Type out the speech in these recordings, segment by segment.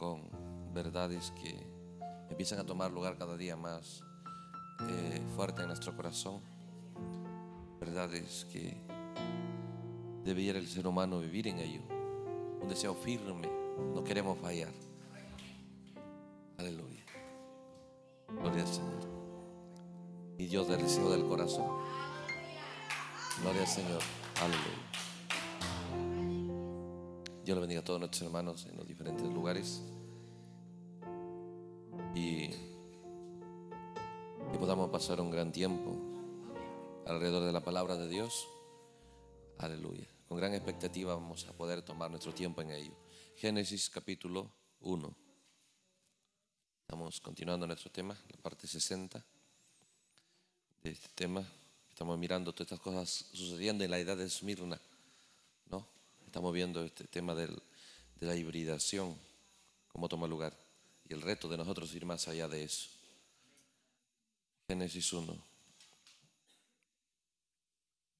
con verdades que empiezan a tomar lugar cada día más eh, fuerte en nuestro corazón, verdades que debiera el ser humano vivir en ello, un deseo firme, no queremos fallar. Aleluya. Gloria al Señor. Y Dios del deseo del corazón. Gloria al Señor. Aleluya. Dios le bendiga a todos nuestros hermanos en los diferentes lugares. Y que podamos pasar un gran tiempo alrededor de la palabra de Dios. Aleluya. Con gran expectativa vamos a poder tomar nuestro tiempo en ello. Génesis capítulo 1. Estamos continuando nuestro tema, la parte 60 de este tema. Estamos mirando todas estas cosas sucediendo en la edad de una. Estamos viendo este tema de la hibridación, cómo toma lugar. Y el reto de nosotros ir más allá de eso. Génesis 1,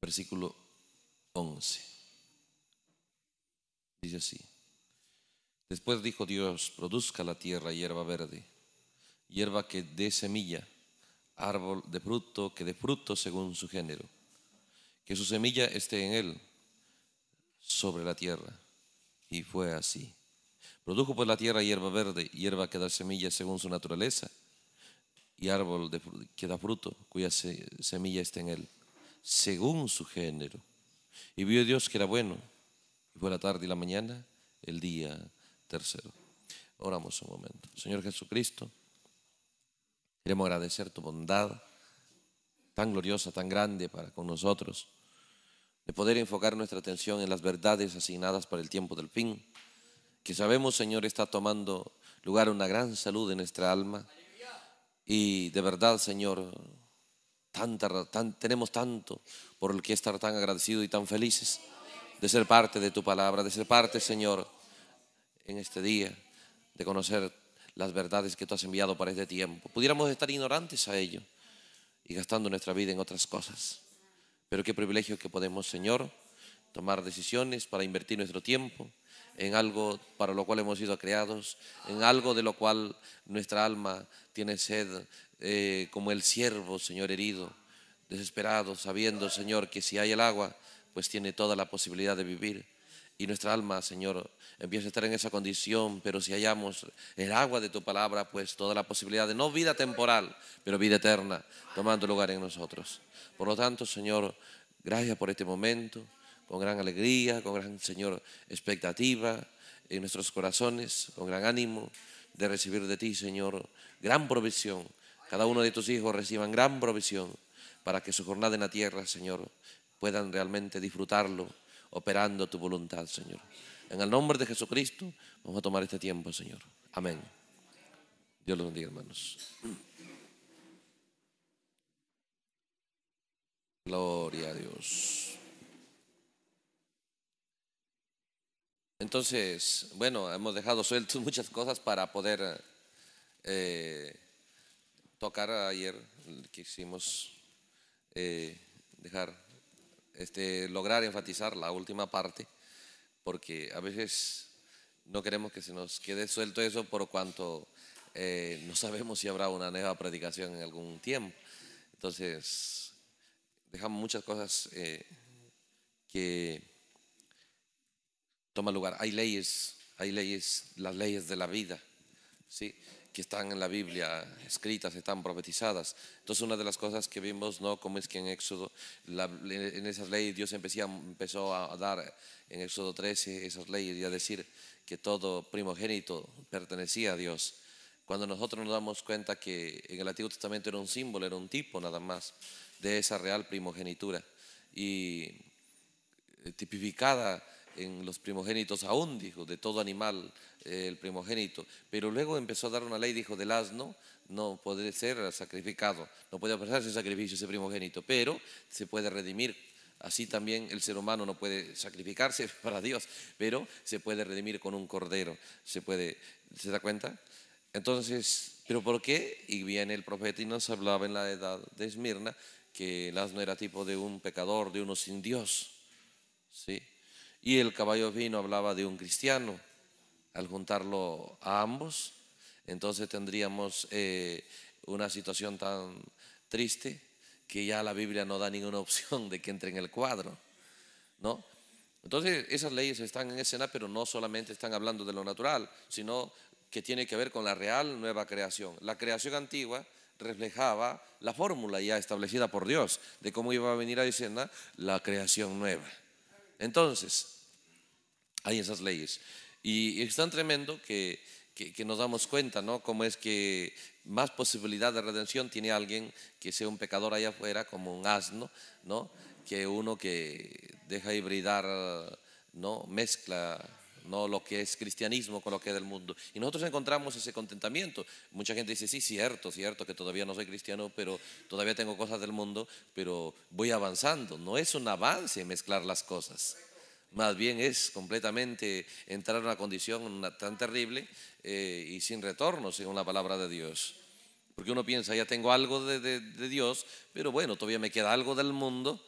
versículo 11. Dice así. Después dijo Dios, produzca la tierra hierba verde, hierba que dé semilla, árbol de fruto que dé fruto según su género, que su semilla esté en él sobre la tierra. Y fue así. Produjo por pues la tierra hierba verde, hierba que da semillas según su naturaleza, y árbol que da fruto, cuya semilla está en él, según su género. Y vio Dios que era bueno. Y fue la tarde y la mañana, el día tercero. Oramos un momento. Señor Jesucristo, queremos agradecer tu bondad tan gloriosa, tan grande para con nosotros de poder enfocar nuestra atención en las verdades asignadas para el tiempo del fin, que sabemos, Señor, está tomando lugar una gran salud en nuestra alma. Y de verdad, Señor, tanta, tenemos tanto por el que estar tan agradecidos y tan felices de ser parte de tu palabra, de ser parte, Señor, en este día, de conocer las verdades que tú has enviado para este tiempo. Pudiéramos estar ignorantes a ello y gastando nuestra vida en otras cosas. Pero qué privilegio que podemos, Señor, tomar decisiones para invertir nuestro tiempo en algo para lo cual hemos sido creados, en algo de lo cual nuestra alma tiene sed, eh, como el siervo, Señor, herido, desesperado, sabiendo, Señor, que si hay el agua, pues tiene toda la posibilidad de vivir y nuestra alma, Señor, empieza a estar en esa condición, pero si hallamos el agua de tu palabra, pues toda la posibilidad de no vida temporal, pero vida eterna, tomando lugar en nosotros. Por lo tanto, Señor, gracias por este momento, con gran alegría, con gran, Señor, expectativa en nuestros corazones, con gran ánimo de recibir de ti, Señor, gran provisión. Cada uno de tus hijos reciban gran provisión para que su jornada en la tierra, Señor, puedan realmente disfrutarlo operando tu voluntad, Señor. En el nombre de Jesucristo, vamos a tomar este tiempo, Señor. Amén. Dios los bendiga, hermanos. Gloria a Dios. Entonces, bueno, hemos dejado sueltos muchas cosas para poder eh, tocar ayer. Quisimos eh, dejar este, lograr enfatizar la última parte, porque a veces no queremos que se nos quede suelto eso por cuanto eh, no sabemos si habrá una nueva predicación en algún tiempo. Entonces, dejamos muchas cosas eh, que toman lugar. Hay leyes, hay leyes, las leyes de la vida, ¿sí? que están en la Biblia escritas, están profetizadas. Entonces una de las cosas que vimos, ¿no? Como es que en Éxodo, en esas leyes Dios empezó a dar en Éxodo 13 esas leyes y a decir que todo primogénito pertenecía a Dios. Cuando nosotros nos damos cuenta que en el Antiguo Testamento era un símbolo, era un tipo nada más de esa real primogenitura y eh, tipificada en los primogénitos, aún dijo, de todo animal eh, el primogénito. Pero luego empezó a dar una ley, dijo, del asno no puede ser sacrificado, no puede ofrecerse sacrificio ese primogénito, pero se puede redimir. Así también el ser humano no puede sacrificarse para Dios, pero se puede redimir con un cordero. ¿Se puede? ¿Se da cuenta? Entonces, ¿pero por qué? Y viene el profeta y nos hablaba en la edad de Esmirna que el asno era tipo de un pecador, de uno sin Dios. ¿Sí? Y el caballo vino hablaba de un cristiano. Al juntarlo a ambos, entonces tendríamos eh, una situación tan triste que ya la Biblia no da ninguna opción de que entre en el cuadro, ¿no? Entonces esas leyes están en escena, pero no solamente están hablando de lo natural, sino que tiene que ver con la real nueva creación. La creación antigua reflejaba la fórmula ya establecida por Dios de cómo iba a venir a escena la creación nueva. Entonces, hay esas leyes. Y, es tan tremendo que, nos damos cuenta, ¿no? Cómo es que más posibilidad de redención tiene alguien que sea un pecador allá afuera, como un asno, ¿no? Que uno que deja hibridar, ¿no? Mezcla no lo que es cristianismo con lo que es del mundo. Y nosotros encontramos ese contentamiento. Mucha gente dice, sí, cierto, cierto, que todavía no soy cristiano, pero todavía tengo cosas del mundo, pero voy avanzando. No es un avance mezclar las cosas. Más bien es completamente entrar en una condición tan terrible eh, y sin retorno, según la palabra de Dios. Porque uno piensa, ya tengo algo de Dios, pero bueno, todavía me queda algo del mundo.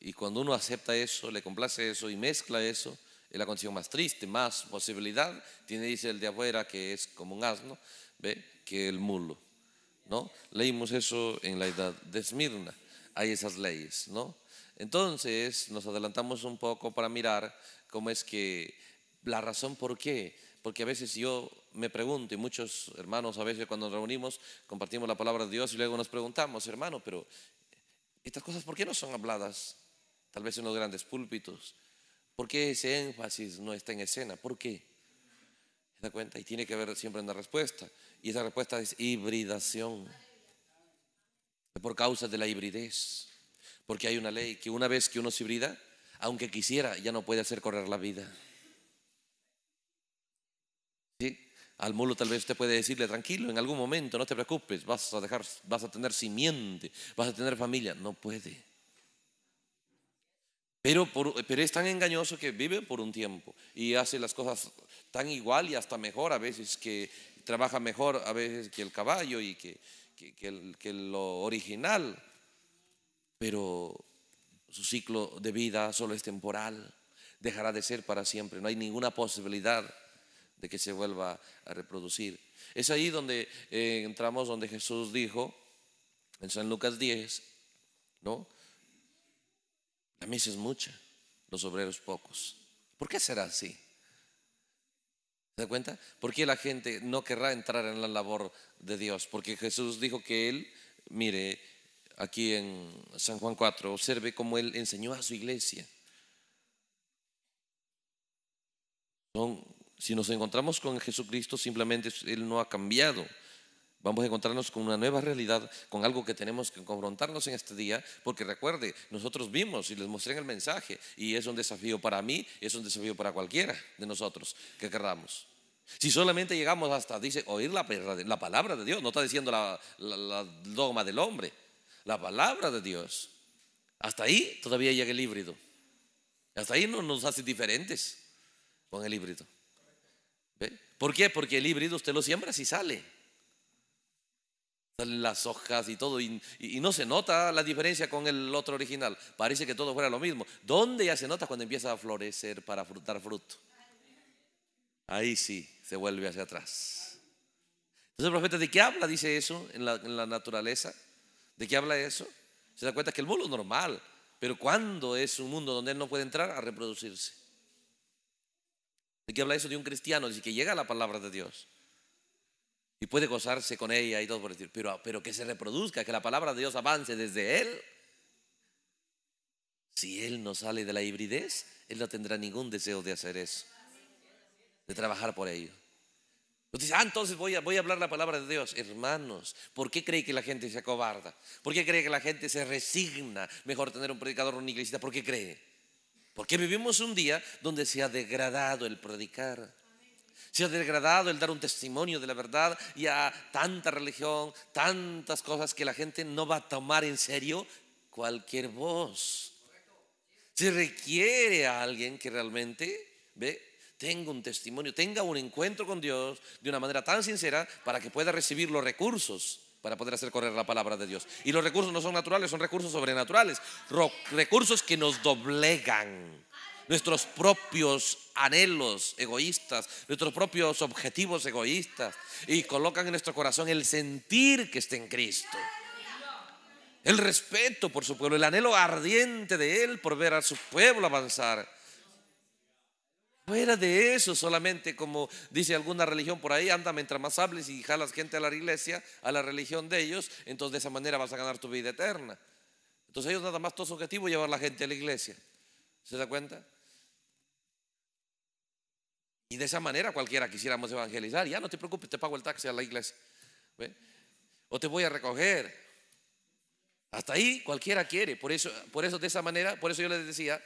Y cuando uno acepta eso, le complace eso y mezcla eso, es la condición más triste, más posibilidad. Tiene, dice el de afuera, que es como un asno, ¿ve? que el mulo. ¿no? Leímos eso en la edad de Esmirna. Hay esas leyes. ¿no? Entonces nos adelantamos un poco para mirar cómo es que la razón por qué. Porque a veces yo me pregunto, y muchos hermanos a veces cuando nos reunimos compartimos la palabra de Dios y luego nos preguntamos, hermano, pero estas cosas ¿por qué no son habladas? Tal vez en los grandes púlpitos, ¿Por qué ese énfasis no está en escena? ¿Por qué? da cuenta? Y tiene que haber siempre una respuesta. Y esa respuesta es hibridación. Por causa de la hibridez. Porque hay una ley que una vez que uno se hibrida, aunque quisiera, ya no puede hacer correr la vida. ¿Sí? Al mulo tal vez usted puede decirle, tranquilo, en algún momento, no te preocupes, vas a dejar, vas a tener simiente, vas a tener familia. No puede. Pero, pero es tan engañoso que vive por un tiempo y hace las cosas tan igual y hasta mejor a veces que trabaja mejor a veces que el caballo y que, que, lo original. Pero su ciclo de vida solo es temporal, dejará de ser para siempre, no hay ninguna posibilidad de que se vuelva a reproducir. Es ahí donde eh, entramos, donde Jesús dijo, en San Lucas 10, ¿no? La misa es mucha, los obreros pocos. ¿Por qué será así? ¿Se da cuenta? ¿Por qué la gente no querrá entrar en la labor de Dios? Porque Jesús dijo que Él, mire, aquí en San Juan 4, observe cómo Él enseñó a su iglesia. si nos encontramos con Jesucristo, simplemente Él no ha cambiado. Vamos a encontrarnos con una nueva realidad, con algo que tenemos que confrontarnos en este día, porque recuerde, nosotros vimos y les mostré el mensaje, y es un desafío para mí, es un desafío para cualquiera de nosotros que queramos. Si solamente llegamos hasta, dice, oír la, palabra de Dios, no está diciendo la, dogma del hombre, la palabra de Dios. Hasta ahí todavía llega el híbrido. Hasta ahí no nos hace diferentes con el híbrido. ¿Por qué? Porque el híbrido usted lo siembra si sale las hojas y todo, y, no se nota la diferencia con el otro original. Parece que todo fuera lo mismo. ¿Dónde ya se nota cuando empieza a florecer para frutar fruto? Ahí sí, se vuelve hacia atrás. Entonces el profeta, ¿de qué habla? Dice eso en la, naturaleza. ¿De qué habla eso? Se da cuenta que el mundo es normal, pero cuando es un mundo donde él no puede entrar a reproducirse? ¿De qué habla eso de un cristiano? Dice que llega la palabra de Dios y puede gozarse con ella y todo por decir, pero, pero que se reproduzca, que la palabra de Dios avance desde él. Si él no sale de la hibridez, él no tendrá ningún deseo de hacer eso, de trabajar por ello. Entonces, ah, entonces voy a, voy a hablar la palabra de Dios. Hermanos, ¿por qué cree que la gente se acobarda? ¿Por qué cree que la gente se resigna? Mejor tener un predicador o una ¿Por qué cree? Porque vivimos un día donde se ha degradado el predicar. Se ha degradado el dar un testimonio de la verdad y a tanta religión, tantas cosas que la gente no va a tomar en serio cualquier voz. Se requiere a alguien que realmente ve, tenga un testimonio, tenga un encuentro con Dios de una manera tan sincera para que pueda recibir los recursos para poder hacer correr la palabra de Dios. Y los recursos no son naturales, son recursos sobrenaturales, recursos que nos doblegan nuestros propios anhelos egoístas, nuestros propios objetivos egoístas y colocan en nuestro corazón el sentir que está en Cristo. El respeto por su pueblo, el anhelo ardiente de Él por ver a su pueblo avanzar. Fuera de eso, solamente como dice alguna religión por ahí, anda mientras más hables y jalas gente a la iglesia, a la religión de ellos, entonces de esa manera vas a ganar tu vida eterna. Entonces ellos nada más todo su objetivo es llevar la gente a la iglesia. ¿Se da cuenta? Y de esa manera cualquiera quisiéramos evangelizar. Ya no te preocupes, te pago el taxi a la iglesia. O te voy a recoger. Hasta ahí cualquiera quiere. Por eso, por eso de esa manera, por eso yo les decía,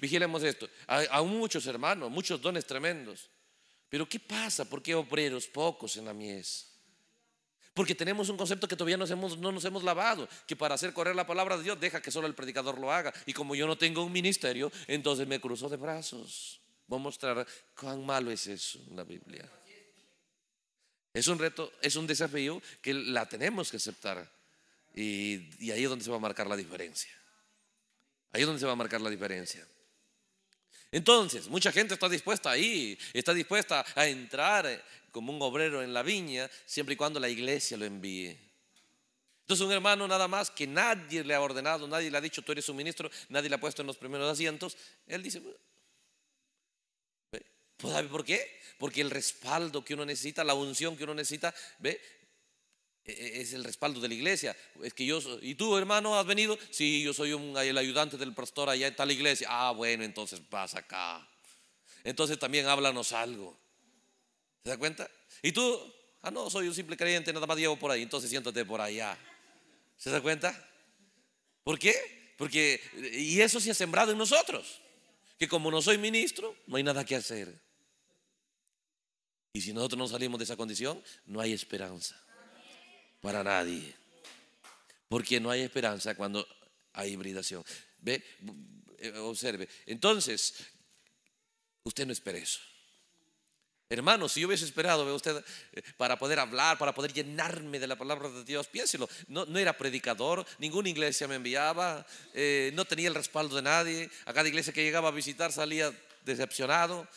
vigilemos esto. Aún muchos hermanos, muchos dones tremendos. Pero ¿qué pasa? ¿Por qué obreros pocos en la mies? Porque tenemos un concepto que todavía no nos hemos lavado, que para hacer correr la palabra de Dios deja que solo el predicador lo haga. Y como yo no tengo un ministerio, entonces me cruzo de brazos. Voy a mostrar cuán malo es eso en la Biblia. Es un reto, es un desafío que la tenemos que aceptar. Y, ahí es donde se va a marcar la diferencia. Ahí es donde se va a marcar la diferencia. Entonces, mucha gente está dispuesta ahí, está dispuesta a entrar como un obrero en la viña, siempre y cuando la iglesia lo envíe. Entonces, un hermano nada más que nadie le ha ordenado, nadie le ha dicho tú eres un ministro, nadie le ha puesto en los primeros asientos, él dice, pues, por qué? Porque el respaldo que uno necesita, la unción que uno necesita, ¿ve? E, e, es el respaldo de la iglesia. Es que yo, ¿y tú, hermano, has venido? Sí, yo soy un, el ayudante del pastor allá en tal iglesia. Ah, bueno, entonces vas acá. Entonces también háblanos algo. ¿Se da cuenta? ¿Y tú? Ah, no, soy un simple creyente, nada más llevo por ahí. Entonces siéntate por allá. ¿Se da cuenta? ¿Por qué? Porque, y eso se ha sembrado en nosotros. Que como no soy ministro, no hay nada que hacer. Y si nosotros no salimos de esa condición, no hay esperanza para nadie. Porque no hay esperanza cuando hay hibridación. Ve, eh, observe. Entonces, usted no espera eso. Hermano, si yo hubiese esperado, usted, eh, para poder hablar, para poder llenarme de la palabra de Dios, piénselo. No, era predicador, ninguna iglesia me enviaba, eh, no tenía el respaldo de nadie. A cada iglesia que llegaba a visitar salía decepcionado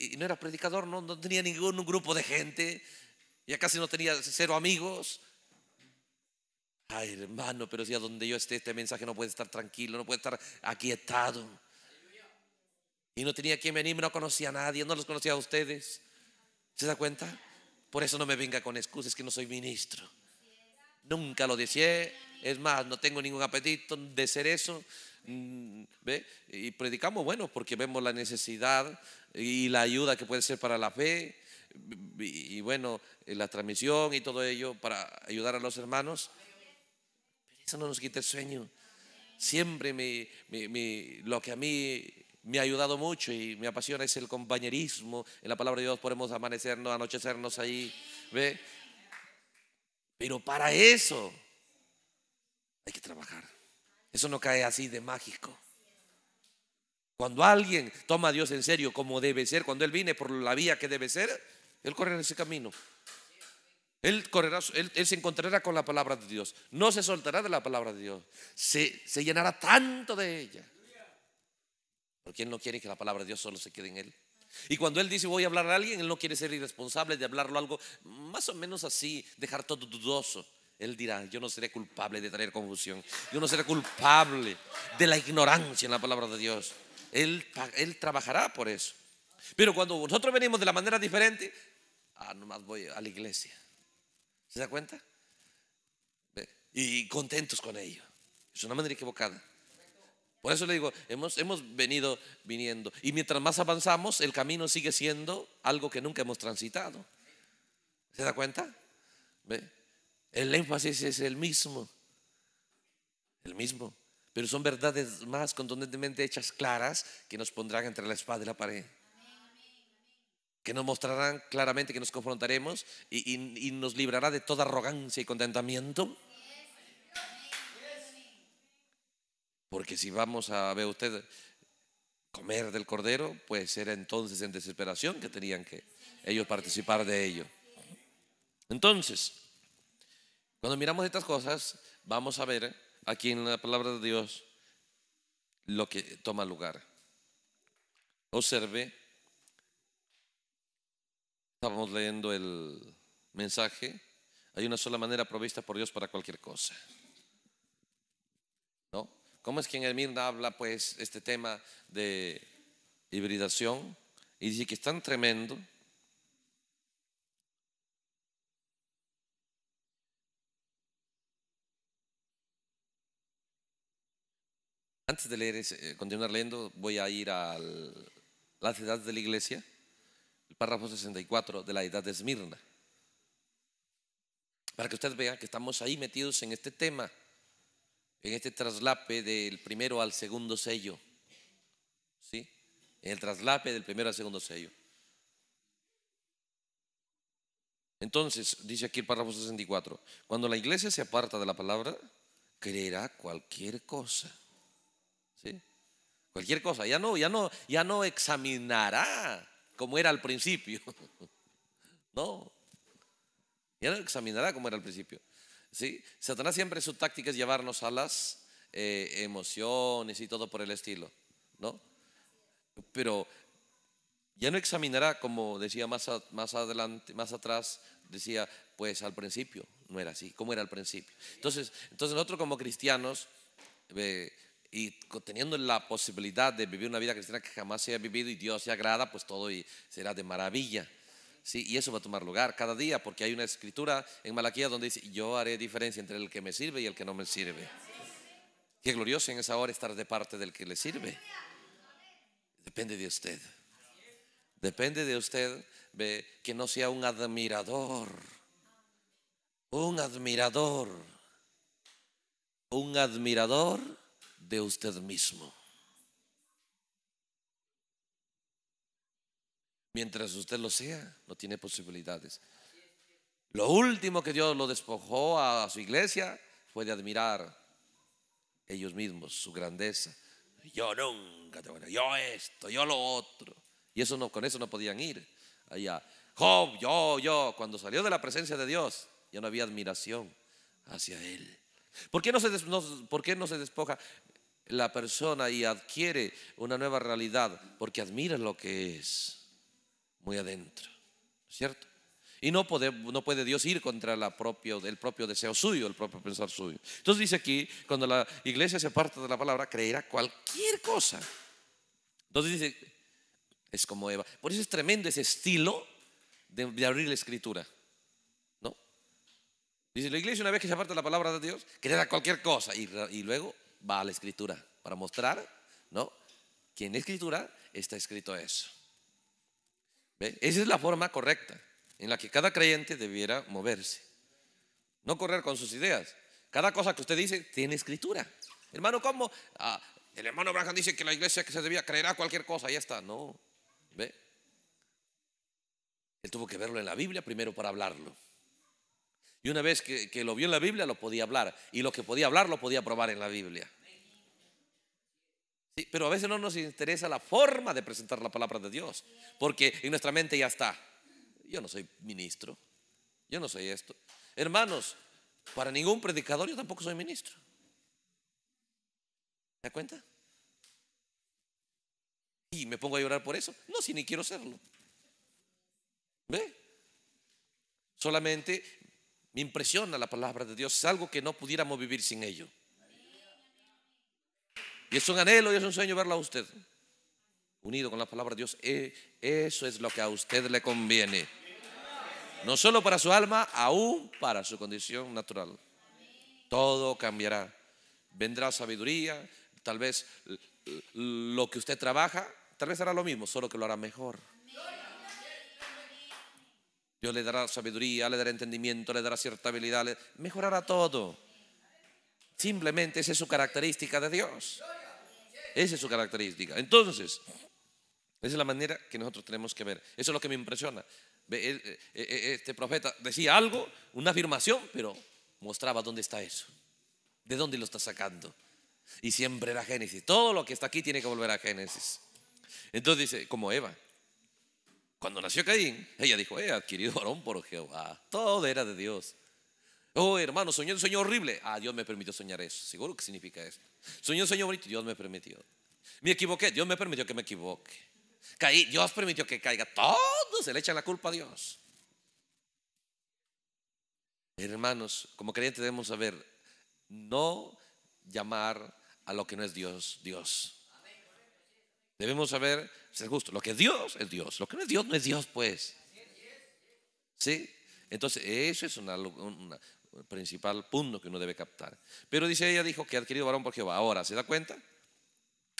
y no era predicador, no, tenía ningún grupo de gente, ya casi no tenía cero amigos. Ay, hermano, pero si a donde yo esté, este mensaje no puede estar tranquilo, no puede estar aquietado. Y no tenía quien venir, no conocía a nadie, no los conocía a ustedes. ¿Se da cuenta? Por eso no me venga con excusas, que no soy ministro. Nunca lo decía Es más, no tengo ningún apetito de ser eso. Mm, ¿Ve? Y predicamos, bueno, porque vemos la necesidad, y la ayuda que puede ser para la fe y, bueno, eh, la transmisión y todo ello para ayudar a los hermanos. Pero eso no nos quita el sueño. Siempre mi, lo que a mí me ha ayudado mucho y me apasiona es el compañerismo. En la palabra de Dios podemos amanecernos, anochecernos ahí. ¿Ve? Pero para eso hay que trabajar. Eso no cae así de mágico. Cuando alguien toma a Dios en serio como debe ser, cuando Él viene por la vía que debe ser, Él correrá ese camino. Él, correrá, él, se encontrará con la palabra de Dios. No se soltará de la palabra de Dios. Se, se llenará tanto de ella. Porque Él no quiere que la palabra de Dios solo se quede en Él. Y cuando Él dice voy a hablar a alguien, Él no quiere ser irresponsable de hablarlo algo más o menos así, dejar todo dudoso. Él dirá, yo no seré culpable de traer confusión. Yo no seré culpable de la ignorancia en la palabra de Dios. Él, él trabajará por eso. Pero cuando nosotros venimos de la manera diferente, ah, nomás voy a la iglesia. ¿Se da cuenta? Y contentos con ello. Es una manera equivocada. Por eso le digo, hemos, hemos venido viniendo. Y mientras más avanzamos, el camino sigue siendo algo que nunca hemos transitado. ¿Se da cuenta? El énfasis es el mismo. El mismo pero son verdades más contundentemente hechas claras que nos pondrán entre la espada y la pared. Que nos mostrarán claramente que nos confrontaremos y, nos librará de toda arrogancia y contentamiento. Porque si vamos a ver usted comer del cordero, pues era entonces en desesperación que tenían que ellos participar de ello. Entonces, cuando miramos estas cosas, vamos a ver aquí en la palabra de Dios lo que toma lugar. Observe, estábamos leyendo el mensaje, hay una sola manera provista por Dios para cualquier cosa. ¿No? ¿Cómo es que en el Mirna habla pues este tema de hibridación y dice que es tan tremendo Antes de eh, continuar leyendo, voy a ir a la ciudad de la iglesia, el párrafo 64 de la edad de Esmirna, para que usted vea que estamos ahí metidos en este tema, en este traslape del primero al segundo sello, ¿sí? En el traslape del primero al segundo sello. Entonces, dice aquí el párrafo 64, cuando la iglesia se aparta de la palabra, creerá cualquier cosa. Cualquier cosa, ya no, ya no, ya no examinará como era al principio. No, ya no examinará como era al principio. ¿sí? Satanás siempre su táctica es llevarnos a las eh, emociones y todo por el estilo, ¿no? Pero ya no examinará, como decía más, más adelante, más atrás, decía, pues al principio no era así, como era al principio. Entonces, entonces nosotros como cristianos eh, y teniendo la posibilidad de vivir una vida cristiana que jamás se haya vivido y Dios se agrada, pues todo será de maravilla. Sí, y eso va a tomar lugar cada día, porque hay una escritura en Malaquía donde dice, yo haré diferencia entre el que me sirve y el que no me sirve. Qué glorioso en esa hora estar de parte del que le sirve. Depende de usted. Depende de usted que no sea un admirador. Un admirador. Un admirador de usted mismo. Mientras usted lo sea, no tiene posibilidades. Lo último que Dios lo despojó a su iglesia fue de admirar ellos mismos, su grandeza. Yo nunca yo esto, yo lo otro. Y eso no, con eso no podían ir allá. yo, yo, cuando salió de la presencia de Dios, ya no había admiración hacia él. no se, ¿por qué no se despoja? la persona y adquiere una nueva realidad porque admira lo que es muy adentro, ¿cierto? Y no puede, no puede Dios ir contra la el propio deseo suyo, el propio pensar suyo. Entonces dice aquí, cuando la iglesia se aparta de la palabra, creerá cualquier cosa. Entonces dice, es como Eva. Por eso es tremendo ese estilo de, abrir la escritura. ¿no? Dice, la iglesia una vez que se aparta de la palabra de Dios, creerá cualquier cosa. y luego va a la escritura para mostrar, ¿no? Que en la escritura está escrito eso. ¿Ve? Esa es la forma correcta en la que cada creyente debiera moverse. No correr con sus ideas. Cada cosa que usted dice tiene escritura. Hermano, ¿cómo? Ah, el hermano Branham dice que la iglesia que se debía creer a cualquier cosa, ya está. No, ¿ve? Él tuvo que verlo en la Biblia primero para hablarlo. Y una vez que, lo vio en la Biblia, lo podía hablar. Y lo que podía hablar, lo podía probar en la Biblia. pero a veces no nos interesa la forma de presentar la palabra de Dios. Porque en nuestra mente ya está. Yo no soy ministro. Yo no soy esto. Hermanos, para ningún predicador yo tampoco soy ministro. ¿Te da cuenta? Y me pongo a llorar por eso. No, si ni quiero serlo. ¿Ve? Solamente me impresiona la palabra de Dios. Es algo que no pudiéramos vivir sin ello. Y es un anhelo y es un sueño verlo a usted. Unido con la palabra de Dios. Eh, eso es lo que a usted le conviene. No solo para su alma, aún para su condición natural. Todo cambiará. Vendrá sabiduría. Tal vez lo que usted trabaja, tal vez hará lo mismo, solo que lo hará mejor. Dios le dará sabiduría, le dará entendimiento, le dará cierta habilidad, mejorará todo. Simplemente esa es su característica de Dios. Esa es su característica. Entonces, esa es la manera que nosotros tenemos que ver. Eso es lo que me impresiona. Eh, eh, eh, este profeta decía algo, una afirmación, pero mostraba dónde está eso. ¿De dónde lo está sacando? Y siempre era Génesis. Todo lo que está aquí tiene que volver a Génesis. Entonces dice, como Eva, cuando nació Caín, ella dijo, he adquirido varón por Jehová. Todo era de Dios. Oh, hermano, soñé un sueño horrible. Ah, Dios me permitió soñar eso. Seguro que significa esto? Soñé un sueño bonito. Dios me permitió. Me equivoqué. Dios me permitió que me equivoque. Caí. Dios permitió que caiga. Todo se le echa la culpa a Dios. Hermanos, como creyentes debemos saber no llamar a lo que no es Dios, Dios. Debemos saber ser justo Lo que es Dios es Dios. Lo que no es Dios no es Dios, pues. ¿Sí? Entonces, eso es un principal punto que uno debe captar. Pero dice, ella dijo que ha adquirido varón por Jehová. Ahora, ¿se da cuenta?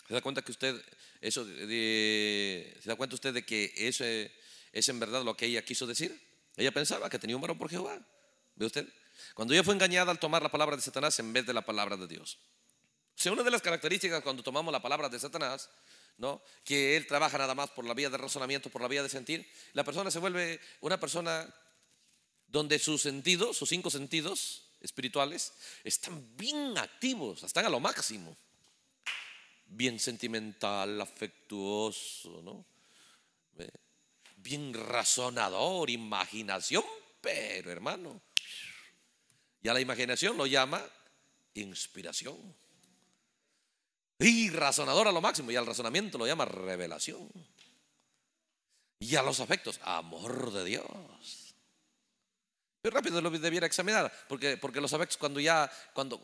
¿Se da cuenta que usted, eso, de, se da cuenta usted de que eso es en verdad lo que ella quiso decir? Ella pensaba que tenía un varón por Jehová. ¿Ve usted? Cuando ella fue engañada al tomar la palabra de Satanás en vez de la palabra de Dios. O sea, una de las características cuando tomamos la palabra de Satanás ¿no? que él trabaja nada más por la vía de razonamiento, por la vía de sentir, la persona se vuelve una persona donde sus sentidos, sus cinco sentidos espirituales, están bien activos, están a lo máximo. Bien sentimental, afectuoso, ¿no? Bien razonador, imaginación, pero hermano, ya la imaginación lo llama inspiración. Y razonador a lo máximo. Y al razonamiento lo llama revelación. Y a los afectos, amor de Dios. Pero rápido lo debiera examinar, porque, porque los afectos cuando ya, cuando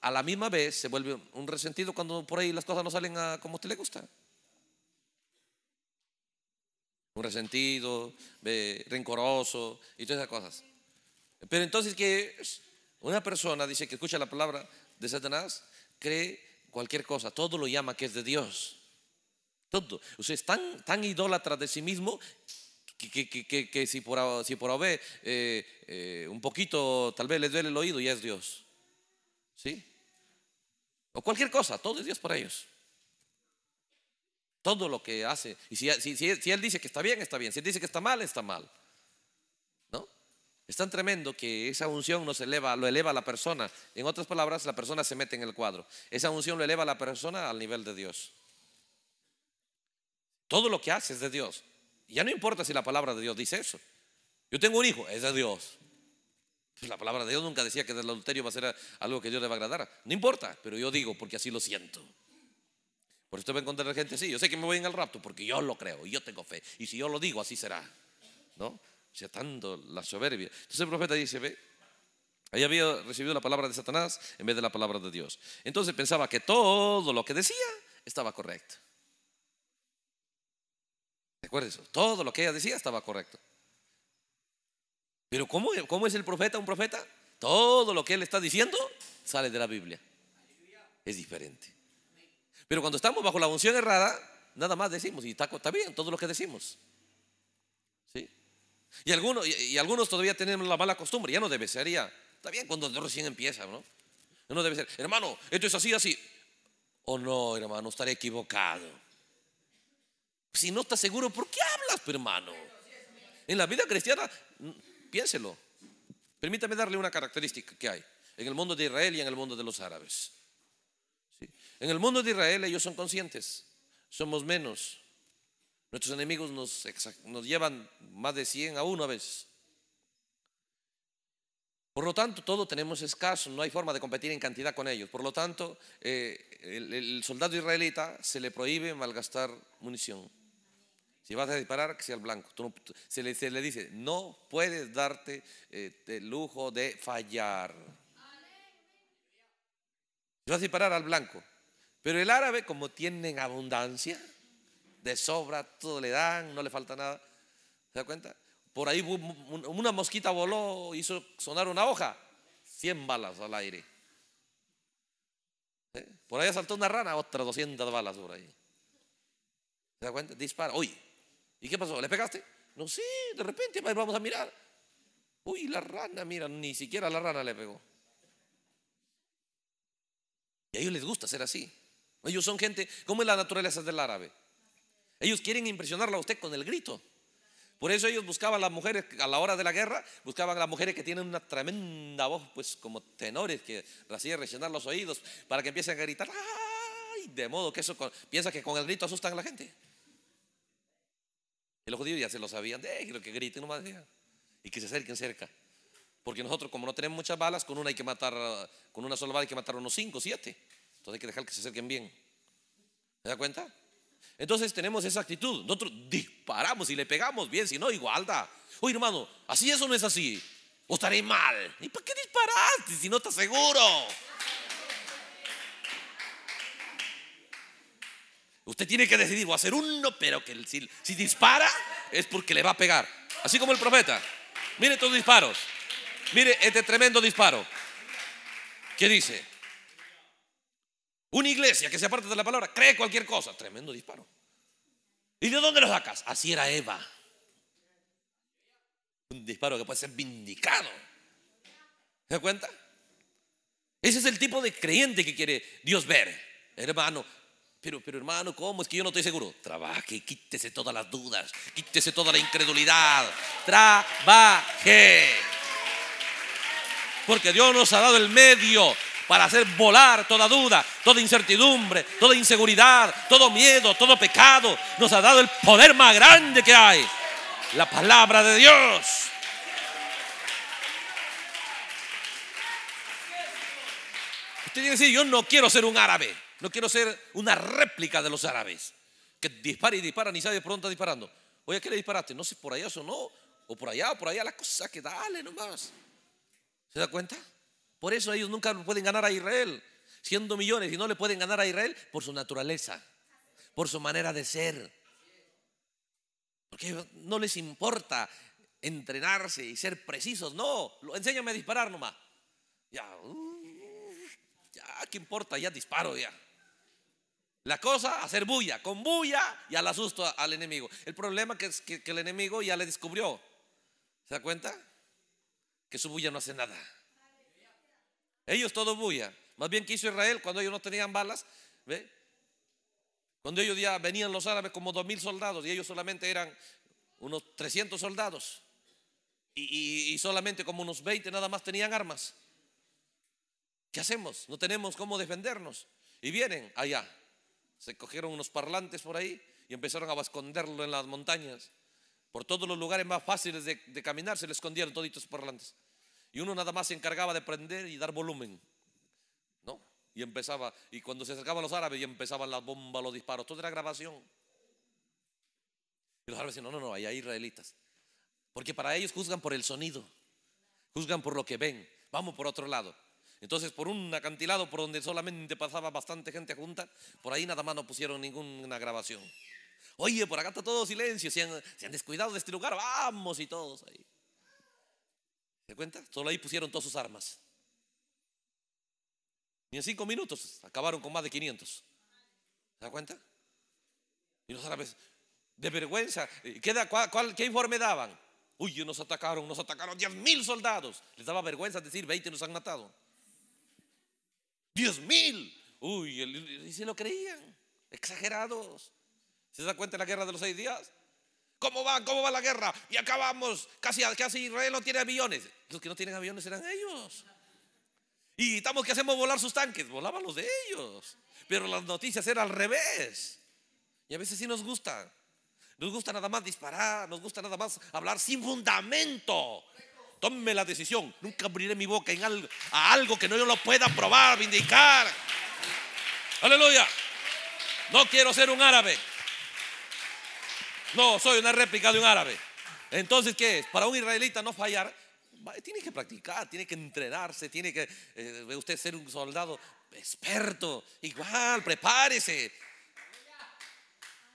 a la misma vez se vuelve un resentido cuando por ahí las cosas no salen como a usted le gusta. Un resentido, rencoroso y todas esas cosas. Pero entonces que una persona dice que escucha la palabra de Satanás, cree cualquier cosa, todo lo llama que es de Dios. Todo. Usted es tan, tan idólatra de sí mismo que, si por, si por haber eh, eh, un poquito tal vez les duele el oído, ya es Dios. ¿Sí? O cualquier cosa, todo es Dios para ellos. Todo lo que hace. Y si, si Él dice que está bien, está bien. Si Él dice que está mal, está mal. Es tan tremendo que esa unción nos eleva, lo eleva a la persona. En otras palabras, la persona se mete en el cuadro. Esa unción lo eleva a la persona al nivel de Dios. Todo lo que hace es de Dios. Ya no importa si la palabra de Dios dice eso. Yo tengo un hijo, es de Dios. Pues la palabra de Dios nunca decía que el adulterio va a ser algo que Dios le va a agradar. No importa, pero yo digo porque así lo siento. Por eso te va a encontrar gente así. Yo sé que me voy en el rapto porque yo lo creo, Y yo tengo fe. Y si yo lo digo, así será. ¿No? sea la soberbia. Entonces el profeta dice, ve, ahí había recibido la palabra de Satanás en vez de la palabra de Dios. Entonces pensaba que todo lo que decía estaba correcto. Recuerda eso, todo lo que ella decía estaba correcto. Pero ¿cómo, ¿cómo es el profeta un profeta? Todo lo que él está diciendo sale de la Biblia. Es diferente. Pero cuando estamos bajo la unción errada, nada más decimos, y está, está bien todo lo que decimos. ¿Sí? Y algunos, y algunos todavía tienen la mala costumbre, ya no debe ser, ya. Está bien cuando recién empieza, ¿no? No debe ser, hermano, esto es así, así. O oh, no, hermano, estaré equivocado. Si no estás seguro, ¿por qué hablas, hermano? En la vida cristiana, mm, piénselo. Permítame darle una característica que hay en el mundo de Israel y en el mundo de los árabes. En el mundo de Israel ellos son conscientes, somos menos, Nuestros enemigos nos, llevan más de 100 a uno a veces. Por lo tanto, todo tenemos escaso, no hay forma de competir en cantidad con ellos. Por lo tanto, eh, el, soldado israelita se le prohíbe malgastar munición. Si vas a disparar, que sea al blanco. se, le, dice, no puedes darte eh, el lujo de fallar. Si vas a disparar al blanco. Pero el árabe, como tienen abundancia, de sobra, todo le dan, no le falta nada. ¿Se da cuenta? Por ahí una mosquita voló, hizo sonar una hoja, 100 balas al aire. Por ahí saltó una rana, otras 200 balas por ahí. ¿Se da cuenta? Dispara. Oye, ¿y qué pasó? ¿Le pegaste? No, sí, de repente vamos a mirar. Uy, la rana, mira, ni siquiera la rana le pegó. Y a ellos les gusta ser así. Ellos son gente, ¿cómo es la naturaleza del árabe? Ellos quieren impresionarla a usted con el grito. Por eso ellos buscaban a las mujeres a la hora de la guerra, buscaban a las mujeres que tienen una tremenda voz, pues como tenores, que hacían rellenar los oídos para que empiecen a gritar. De modo que eso piensa que con el grito asustan a la gente. Y los judíos ya se lo sabían, de que griten nomás y que se acerquen cerca. Porque nosotros, como no tenemos muchas balas, con una hay que matar, con una sola bala hay que matar unos 5, 7. Entonces hay que dejar que se acerquen bien. ¿Se da cuenta? Entonces tenemos esa actitud. Nosotros disparamos y le pegamos bien, si no, igualda. Oye, hermano, así eso no es así. O estaré mal. ¿Y para qué disparaste si no estás seguro? Usted tiene que decidir, O hacer uno, pero que si, si dispara es porque le va a pegar. Así como el profeta. Mire estos disparos. Mire este tremendo disparo. ¿Qué dice? Una iglesia que se aparte de la palabra cree cualquier cosa. Tremendo disparo. ¿Y de dónde lo sacas? Así era Eva. Un disparo que puede ser vindicado. ¿Se da cuenta? Ese es el tipo de creyente que quiere Dios ver. Hermano, pero, pero hermano, ¿cómo? Es que yo no estoy seguro. Trabaje, quítese todas las dudas, quítese toda la incredulidad. Trabaje. Porque Dios nos ha dado el medio para hacer volar toda duda, toda incertidumbre, toda inseguridad, todo miedo, todo pecado. Nos ha dado el poder más grande que hay, la palabra de Dios. Usted tiene que decir, yo no quiero ser un árabe, no quiero ser una réplica de los árabes, que dispara y dispara, ni sabe por dónde disparando. Oye, ¿a qué le disparaste? No sé por allá o no, o por allá, o por allá, la cosa que dale nomás. ¿Se da cuenta? Por eso ellos nunca pueden ganar a Israel, siendo millones, y no le pueden ganar a Israel por su naturaleza, por su manera de ser. Porque no les importa entrenarse y ser precisos. No, enséñame a disparar nomás. Ya, uh, ya, ¿qué importa? Ya disparo ya. La cosa, hacer bulla. Con bulla Y al asusto al enemigo. El problema es que el enemigo ya le descubrió. ¿Se da cuenta? Que su bulla no hace nada. Ellos todo bulla. Más bien que hizo Israel cuando ellos no tenían balas. ¿ve? Cuando ellos ya venían los árabes como dos mil soldados y ellos solamente eran unos 300 soldados. Y, solamente como unos 20 nada más tenían armas. ¿Qué hacemos? No tenemos cómo defendernos. Y vienen allá. Se cogieron unos parlantes por ahí y empezaron a esconderlo en las montañas. Por todos los lugares más fáciles de, caminar se le escondieron toditos parlantes. Y uno nada más se encargaba de prender y dar volumen. ¿No? Y empezaba, y cuando se acercaban los árabes y empezaban las bombas, los disparos, todo era grabación. Y los árabes decían, no, no, no, ahí hay israelitas. Porque para ellos juzgan por el sonido, juzgan por lo que ven. Vamos por otro lado. Entonces, por un acantilado por donde solamente pasaba bastante gente junta, por ahí nada más no pusieron ninguna grabación. Oye, por acá está todo silencio, se han descuidado de este lugar, vamos y todos ahí. ¿Se cuenta? Solo ahí pusieron todas sus armas. Y en cinco minutos acabaron con más de 500. ¿Se da cuenta? Y los árabes, de vergüenza, eh, ¿qué, informe daban? Uy, nos atacaron, nos atacaron 10 mil soldados. Les daba vergüenza decir, 20 nos han matado. 10 mil. Uy, y se lo creían. Exagerados. ¿Se da cuenta de la guerra de los seis días? ¿Cómo va? ¿Cómo va la guerra? Y acabamos, casi, casi Israel no tiene aviones. Los que no tienen aviones eran ellos. Y estamos que hacemos volar sus tanques, volaban los de ellos. Pero las noticias eran al revés. Y a veces sí nos gusta. Nos gusta nada más disparar, nos gusta nada más hablar sin fundamento. Tome la decisión. Nunca abriré mi boca en algo, a algo que no yo lo pueda probar, vindicar. Aleluya. No quiero ser un árabe. No, soy una réplica de un árabe. Entonces, ¿qué es? Para un israelita no fallar, tiene que practicar, tiene que entrenarse, tiene que eh, eh, usted ser un soldado experto. Igual, prepárese.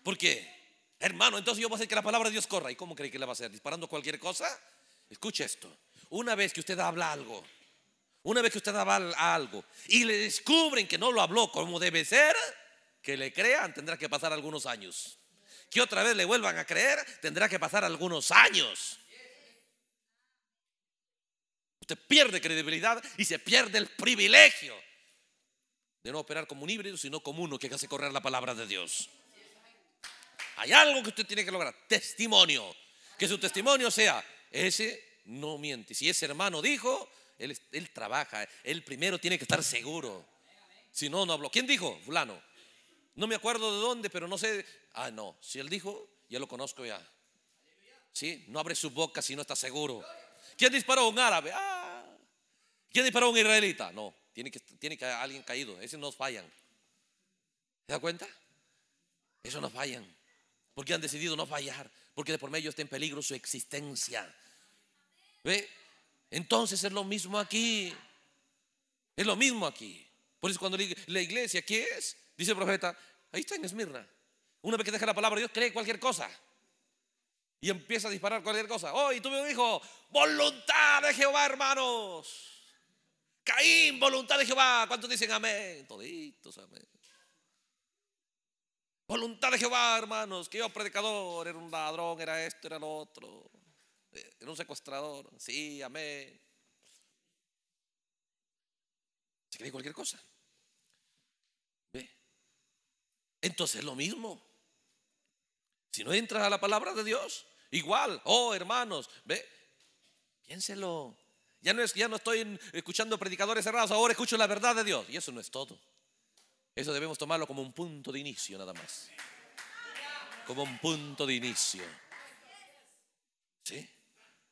¿Por qué? Hermano, entonces yo voy a hacer que la palabra de Dios corra. ¿Y cómo cree que la va a hacer? ¿Disparando cualquier cosa? Escuche esto. Una vez que usted habla algo, una vez que usted habla algo y le descubren que no lo habló como debe ser, que le crean, tendrá que pasar algunos años que otra vez le vuelvan a creer, tendrá que pasar algunos años. Usted pierde credibilidad y se pierde el privilegio de no operar como un híbrido, sino como uno que hace correr la palabra de Dios. Hay algo que usted tiene que lograr, testimonio. Que su testimonio sea, ese no miente. Si ese hermano dijo, él, trabaja, él primero tiene que estar seguro. Si no, no habló. ¿Quién dijo? Fulano. No me acuerdo de dónde, pero no sé. Ah, no, si él dijo, ya lo conozco ya. ¿Sí? No abre su boca si no está seguro. ¿Quién disparó? Un árabe. Ah. ¿Quién disparó? Un israelita. No, tiene que, tiene que haber alguien caído. Esos no fallan. ¿Se da cuenta? Eso no fallan. Porque han decidido no fallar. Porque de por medio está en peligro su existencia. ¿Ve? Entonces es lo mismo aquí. Es lo mismo aquí. Por eso cuando le digo, la iglesia, ¿qué es? Dice el profeta, ahí está en Esmirna. Una vez que deja la palabra Dios, cree cualquier cosa. Y empieza a disparar cualquier cosa. Hoy oh, tuve un hijo. Voluntad de Jehová, hermanos. Caín, voluntad de Jehová. ¿Cuántos dicen amén? Toditos, amén. Voluntad de Jehová, hermanos. Que yo predicador, era un ladrón, era esto, era lo otro. Era un secuestrador. Sí, amén. Se cree cualquier cosa. Entonces es lo mismo. Si no entras a la palabra de Dios, igual, oh hermanos, ve, piénselo. Ya no, es, ya no estoy escuchando predicadores cerrados, ahora escucho la verdad de Dios. Y eso no es todo. Eso debemos tomarlo como un punto de inicio nada más. Como un punto de inicio. ¿Sí?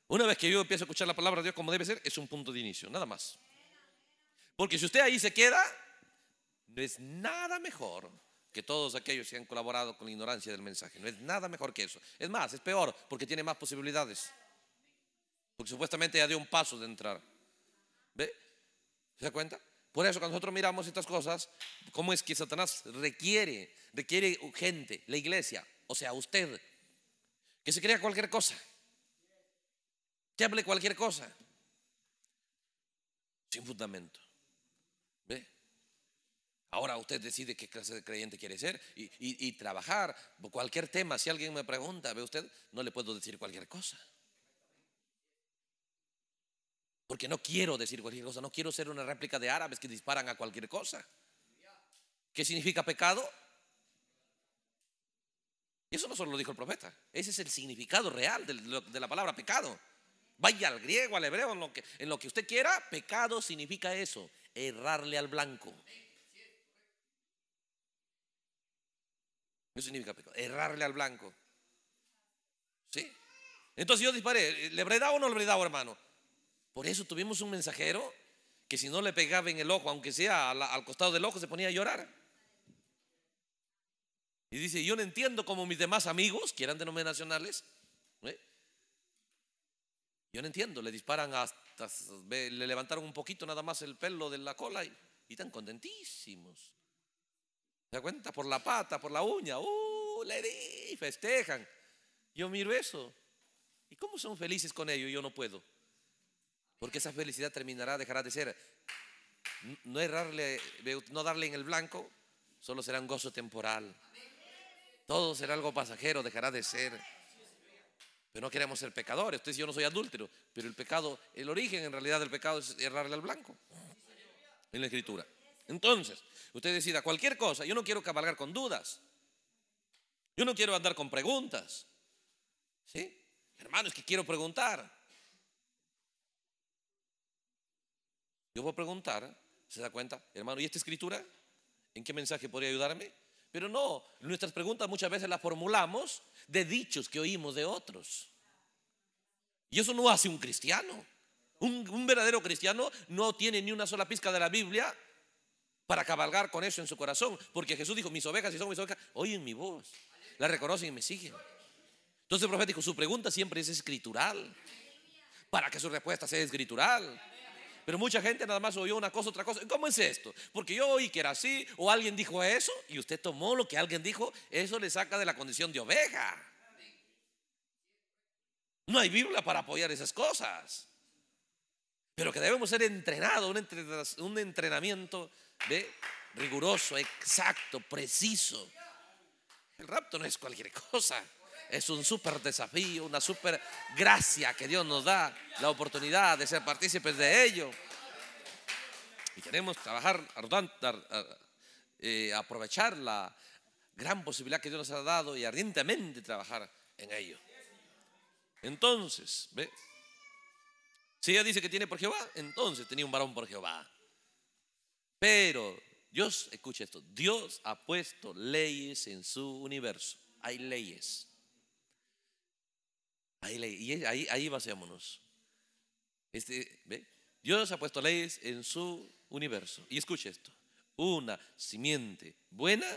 Una vez que yo empiezo a escuchar la palabra de Dios como debe ser, es un punto de inicio, nada más. Porque si usted ahí se queda, no es nada mejor que todos aquellos que han colaborado con la ignorancia del mensaje. No es nada mejor que eso. Es más, es peor porque tiene más posibilidades. Porque supuestamente ya dio un paso de entrar. ¿Ve? ¿Se da cuenta? Por eso cuando nosotros miramos estas cosas, ¿cómo es que Satanás requiere, requiere gente, la iglesia, o sea, usted, que se crea cualquier cosa, que hable cualquier cosa, sin fundamento? Ahora usted decide qué clase de creyente quiere ser y, trabajar. Cualquier tema, si alguien me pregunta, ve usted, no le puedo decir cualquier cosa. Porque no quiero decir cualquier cosa, no quiero ser una réplica de árabes que disparan a cualquier cosa. ¿Qué significa pecado? eso no solo lo dijo el profeta, ese es el significado real de, la palabra pecado. Vaya al griego, al hebreo, en lo que, en lo que usted quiera, pecado significa eso, errarle al blanco. significa errarle al blanco. ¿Sí? Entonces yo disparé, ¿le habré dado o no le habré dado, hermano? Por eso tuvimos un mensajero que si no le pegaba en el ojo, aunque sea al, costado del ojo, se ponía a llorar. Y dice, yo no entiendo como mis demás amigos, que eran denominacionales, ¿eh? yo no entiendo, le disparan hasta, le levantaron un poquito nada más el pelo de la cola y, están contentísimos. ¿Se da cuenta? Por la pata, por la uña. ¡Uh! Le di, festejan. Yo miro eso. ¿Y cómo son felices con ello? Yo no puedo. Porque esa felicidad terminará, dejará de ser. No errarle, no darle en el blanco, solo será un gozo temporal. Todo será algo pasajero, dejará de ser. Pero no queremos ser pecadores. Usted dice, yo no soy adúltero, pero el pecado, el origen en realidad del pecado es errarle al blanco. En la escritura. Entonces, usted decida cualquier cosa. Yo no quiero cabalgar con dudas. Yo no quiero andar con preguntas. ¿Sí? Hermano, es que quiero preguntar. Yo voy a preguntar, ¿se da cuenta? Hermano, ¿y esta escritura? ¿En qué mensaje podría ayudarme? Pero no, nuestras preguntas muchas veces las formulamos de dichos que oímos de otros. Y eso no hace un cristiano. un verdadero cristiano no tiene ni una sola pizca de la Biblia para cabalgar con eso en su corazón. Porque Jesús dijo, mis ovejas, si son mis ovejas, oyen mi voz, la reconocen y me siguen. Entonces el profeta dijo, su pregunta siempre es escritural, para que su respuesta sea escritural. Pero mucha gente nada más oyó una cosa, otra cosa. ¿Cómo es esto? Porque yo oí que era así, o alguien dijo eso, y usted tomó lo que alguien dijo, eso le saca de la condición de oveja. No hay Biblia para apoyar esas cosas. Pero que debemos ser entrenados, un entrenamiento ¿Ve? Riguroso, exacto, preciso. El rapto no es cualquier cosa. Es un súper desafío, una súper gracia que Dios nos da, la oportunidad de ser partícipes de ello. Y queremos trabajar, eh, aprovechar la gran posibilidad que Dios nos ha dado y ardientemente trabajar en ello. Entonces, ¿ve? Si ella dice que tiene por Jehová, entonces tenía un varón por Jehová. Pero Dios, escucha esto, Dios ha puesto leyes en su universo. Hay leyes. Hay Y ahí, ahí este, Dios ha puesto leyes en su universo. Y escucha esto. Una simiente buena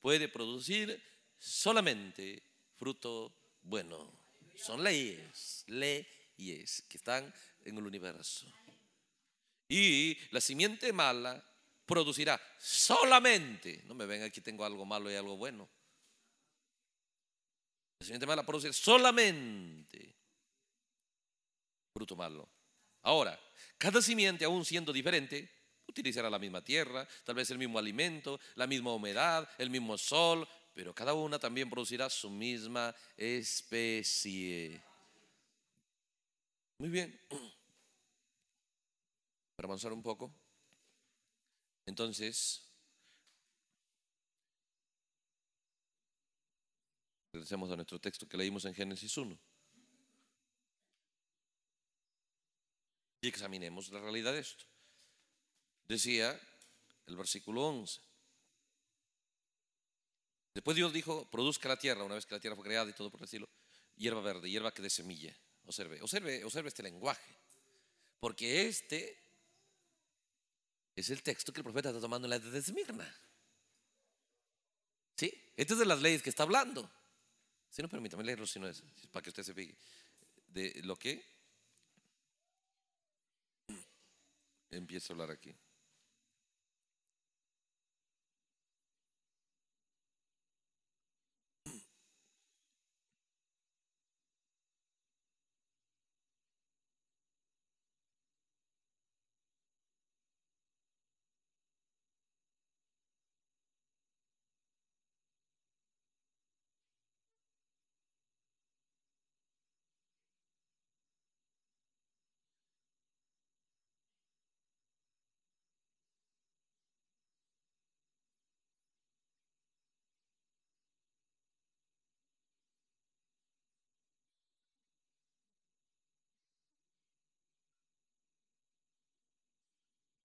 puede producir solamente fruto bueno. Son leyes, leyes que están en el universo. Y la simiente mala producirá solamente, no me ven aquí tengo algo malo y algo bueno. La simiente mala produce solamente fruto malo. Ahora, cada simiente, aún siendo diferente, utilizará la misma tierra, tal vez el mismo alimento, la misma humedad, el mismo sol, pero cada una también producirá su misma especie. Muy bien. Para avanzar un poco. Entonces, regresemos a nuestro texto que leímos en Génesis 1. Y examinemos la realidad de esto. Decía el versículo 11. Después Dios dijo, produzca la tierra, una vez que la tierra fue creada y todo por el cielo hierba verde, hierba que de semilla. Observe, observe, observe este lenguaje. Porque este es el texto que el profeta está tomando en la de Esmirna. ¿Sí? Esta es de las leyes que está hablando. Si no, permítame leerlo, si no es, para que usted se fije. De lo que empiezo a hablar aquí.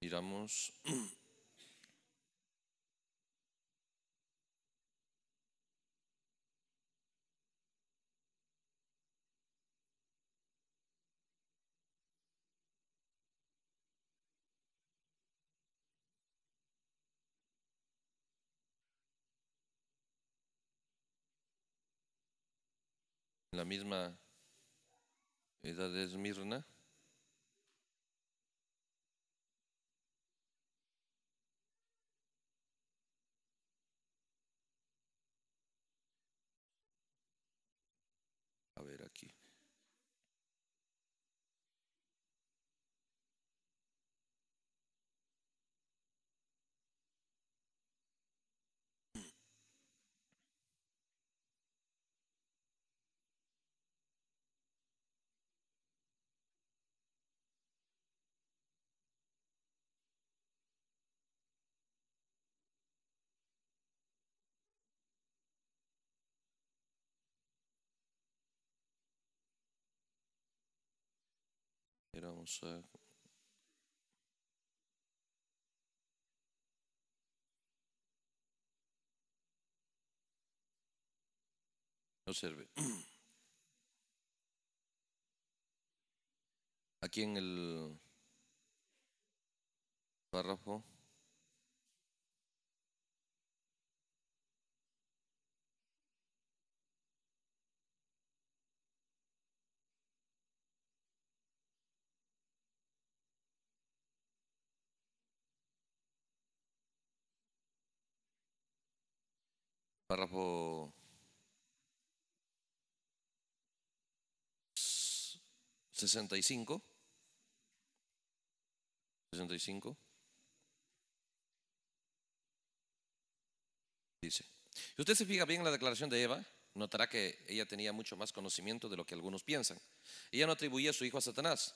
miramos la misma edad de Esmirna. vamos know, Observe. Aquí en el párrafo párrafo 65. 65. Dice, si usted se fija bien en la declaración de Eva, notará que ella tenía mucho más conocimiento de lo que algunos piensan. Ella no atribuía a su hijo a Satanás,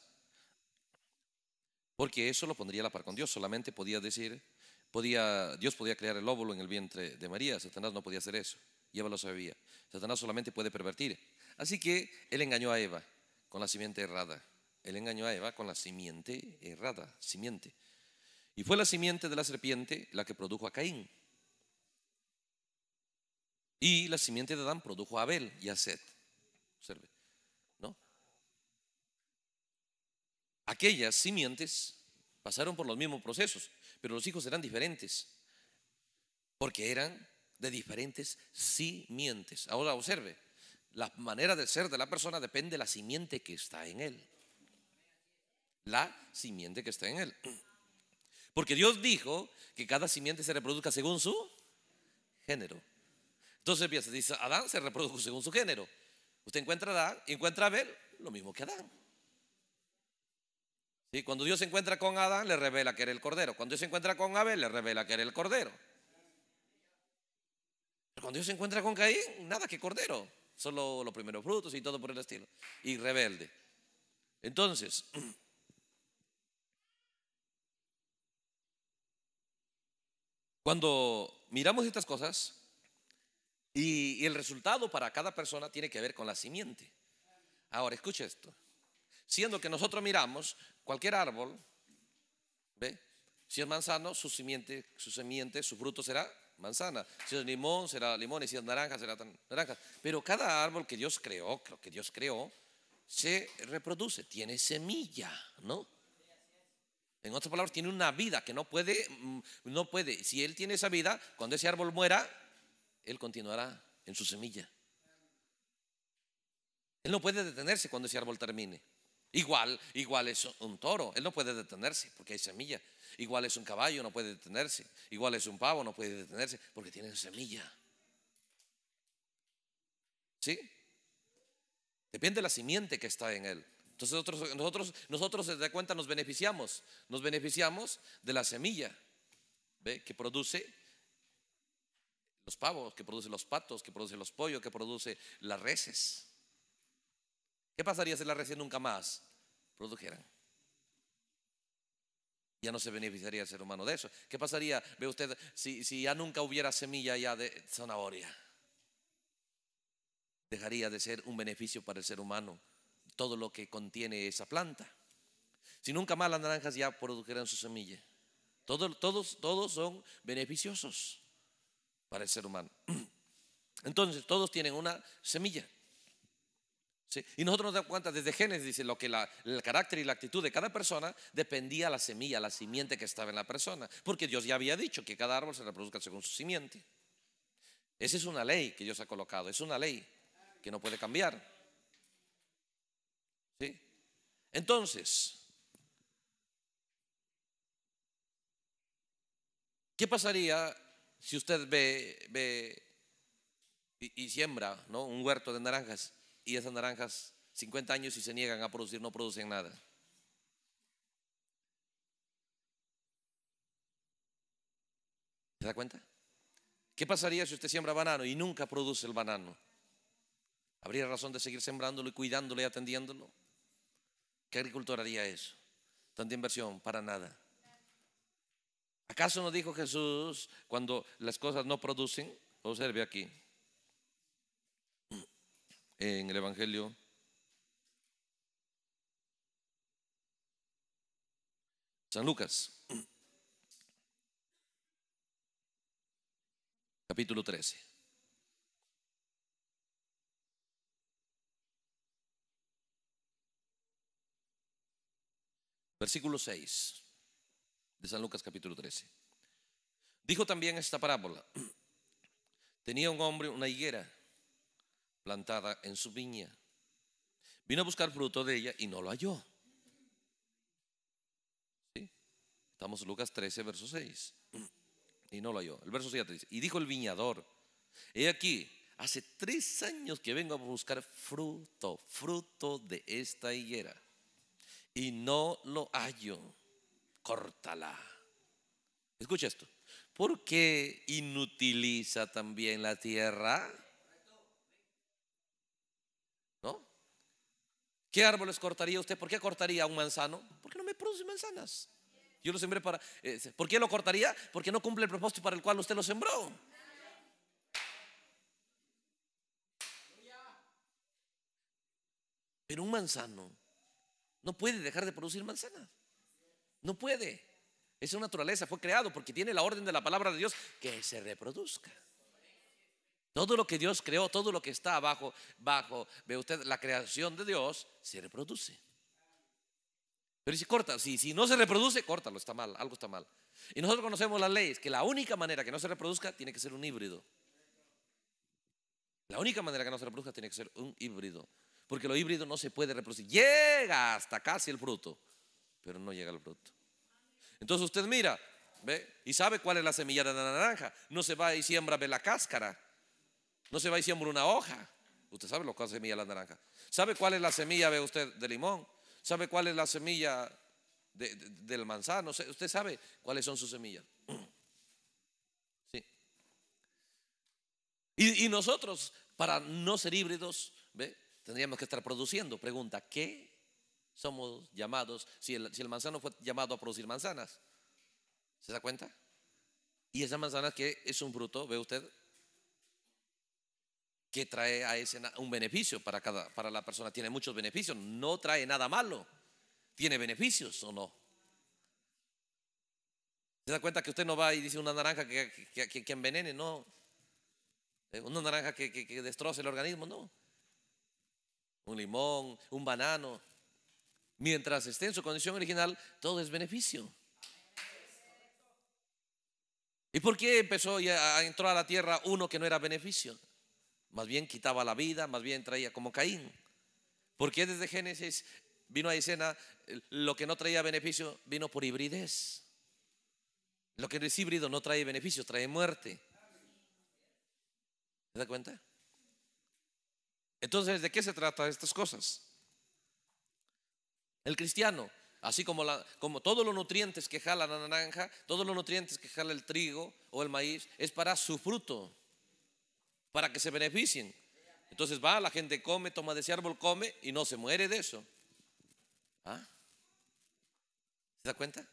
porque eso lo pondría a la par con Dios. Solamente podía decir, Dios podía crear el óvulo en el vientre de María, Satanás no podía hacer eso, Eva lo sabía. Satanás solamente puede pervertir. Así que él engañó a Eva con la simiente errada. Él engañó a Eva con la simiente errada, simiente. Y fue la simiente de la serpiente la que produjo a Caín. Y la simiente de Adán produjo a Abel y a Seth Observe. Aquellas simientes pasaron por los mismos procesos pero los hijos eran diferentes, porque eran de diferentes simientes. Ahora observe, la manera de ser de la persona depende de la simiente que está en él. La simiente que está en él. Porque Dios dijo que cada simiente se reproduzca según su género. Entonces piensa, dice, Adán se reprodujo según su género. Usted encuentra a Adán, encuentra a Abel, lo mismo que Adán. Cuando Dios se encuentra con Adán, le revela que era el cordero. Cuando Dios se encuentra con Abel, le revela que era el cordero. cuando Dios se encuentra con Caín, nada que cordero. Solo los primeros frutos y todo por el estilo. Y rebelde. Entonces, cuando miramos estas cosas, y, y el resultado para cada persona tiene que ver con la simiente. Ahora, escucha esto. Siendo que nosotros miramos cualquier árbol, ¿ve? Si es manzano, su su semiente, su fruto será manzana. Si es limón, será limón. Y si es naranja, será naranja. Pero cada árbol que Dios creó, creo que Dios creó, se reproduce, tiene semilla, ¿no? En otras palabras, tiene una vida que no puede, mm, no puede. Si él tiene esa vida, cuando ese árbol muera, él continuará en su semilla. Él no puede detenerse cuando ese árbol termine. Igual, igual es un toro, él no puede detenerse porque hay semilla. Igual es un caballo, no puede detenerse. Igual es un pavo, no puede detenerse porque tiene semilla. ¿Sí? Depende de la simiente que está en él. Entonces nosotros, nosotros, nosotros desde cuenta nos beneficiamos, nos beneficiamos de la semilla que produce los pavos, que produce los patos, que produce los pollos, que produce las reses. ¿Qué pasaría si la recién nunca más produjeran? Ya no se beneficiaría el ser humano de eso. ¿Qué pasaría, ve usted, si, si ya nunca hubiera semilla ya de zanahoria? Dejaría de ser un beneficio para el ser humano todo lo que contiene esa planta. Si nunca más las naranjas ya produjeran su semilla. Todos, todos, todos son beneficiosos para el ser humano. Entonces, todos tienen una semilla. Y nosotros nos damos cuenta desde Génesis, dice, lo que el carácter y la actitud de cada persona dependía de la semilla, la simiente que estaba en la persona, porque Dios ya había dicho que cada árbol se reproduzca según su simiente. Esa es una ley que Dios ha colocado, es una ley que no puede cambiar. Entonces, ¿qué pasaría si usted ve, y, siembra un huerto de naranjas? y esas naranjas 50 años y se niegan a producir, no producen nada. ¿Se da cuenta? ¿Qué pasaría si usted siembra banano y nunca produce el banano? ¿Habría razón de seguir sembrándolo y cuidándolo y atendiéndolo? ¿Qué agricultor haría eso? Tanta inversión, para nada. ¿Acaso no dijo Jesús cuando las cosas no producen? Observe aquí en el Evangelio. San Lucas, capítulo 13. Versículo 6 de San Lucas capítulo 13. Dijo también esta parábola. Tenía un hombre una higuera plantada en su viña. Vino a buscar fruto de ella y no lo halló. Estamos en Lucas 13, verso 6. Y no lo halló. El verso 7 dice, y dijo el viñador, he aquí, hace tres años que vengo a buscar fruto, fruto de esta higuera. Y no lo hallo. Córtala. Escucha esto. Porque inutiliza también la tierra ¿Qué árboles cortaría usted? ¿Por qué cortaría un manzano? Porque no me produce manzanas. Yo lo sembré para... Eh, ¿Por qué lo cortaría? Porque no cumple el propósito para el cual usted lo sembró. Pero un manzano no puede dejar de producir manzanas. No puede. Esa naturaleza fue creado porque tiene la orden de la palabra de Dios que se reproduzca. Todo lo que Dios creó, todo lo que está abajo, bajo, ve usted, la creación de Dios se reproduce. Pero si corta, si, no se reproduce, córtalo, está mal, algo está mal. Y nosotros conocemos las leyes, que la única manera que no se reproduzca tiene que ser un híbrido. La única manera que no se reproduzca tiene que ser un híbrido, porque lo híbrido no se puede reproducir. Llega hasta casi el fruto, pero no llega al fruto. Entonces usted mira, ve, y sabe cuál es la semilla de la naranja. No se va y siembra, ve la cáscara. No se va y una hoja. Usted sabe lo que es semilla de la naranja. ¿Sabe cuál es la semilla, ve usted, de limón? ¿Sabe cuál es la semilla de, del manzano? ¿Usted sabe cuáles son sus semillas? Sí. Y, nosotros, para no ser híbridos, tendríamos que estar produciendo. Pregunta, ¿qué somos llamados? Si el, si el manzano fue llamado a producir manzanas, ¿se da cuenta? Y esa manzana que es un fruto, ve usted, que trae a ese un beneficio para, cada, para la persona. Tiene muchos beneficios, no trae nada malo. ¿Tiene beneficios o no? ¿Se da cuenta que usted no va y dice una naranja que, que, envenene? No. Eh, una naranja que, que destroce el organismo, no. Un limón, un banano. Mientras esté en su condición original, todo es beneficio. ¿Y por qué empezó y entró a la tierra uno que no era beneficio? Más bien quitaba la vida, más bien traía como Caín. Porque desde Génesis vino a escena eh, lo que no traía beneficio vino por hibridez. Lo que es híbrido no trae beneficio, trae muerte. ¿Se da cuenta? Entonces, ¿de qué se trata estas cosas? El cristiano, así como, como todos los nutrientes que jala la naranja, todos los nutrientes que jala el trigo o el maíz, es para su fruto para que se beneficien. Entonces va, la gente come, toma de ese árbol, come y no se muere de eso. ¿Ah? ¿Se da cuenta?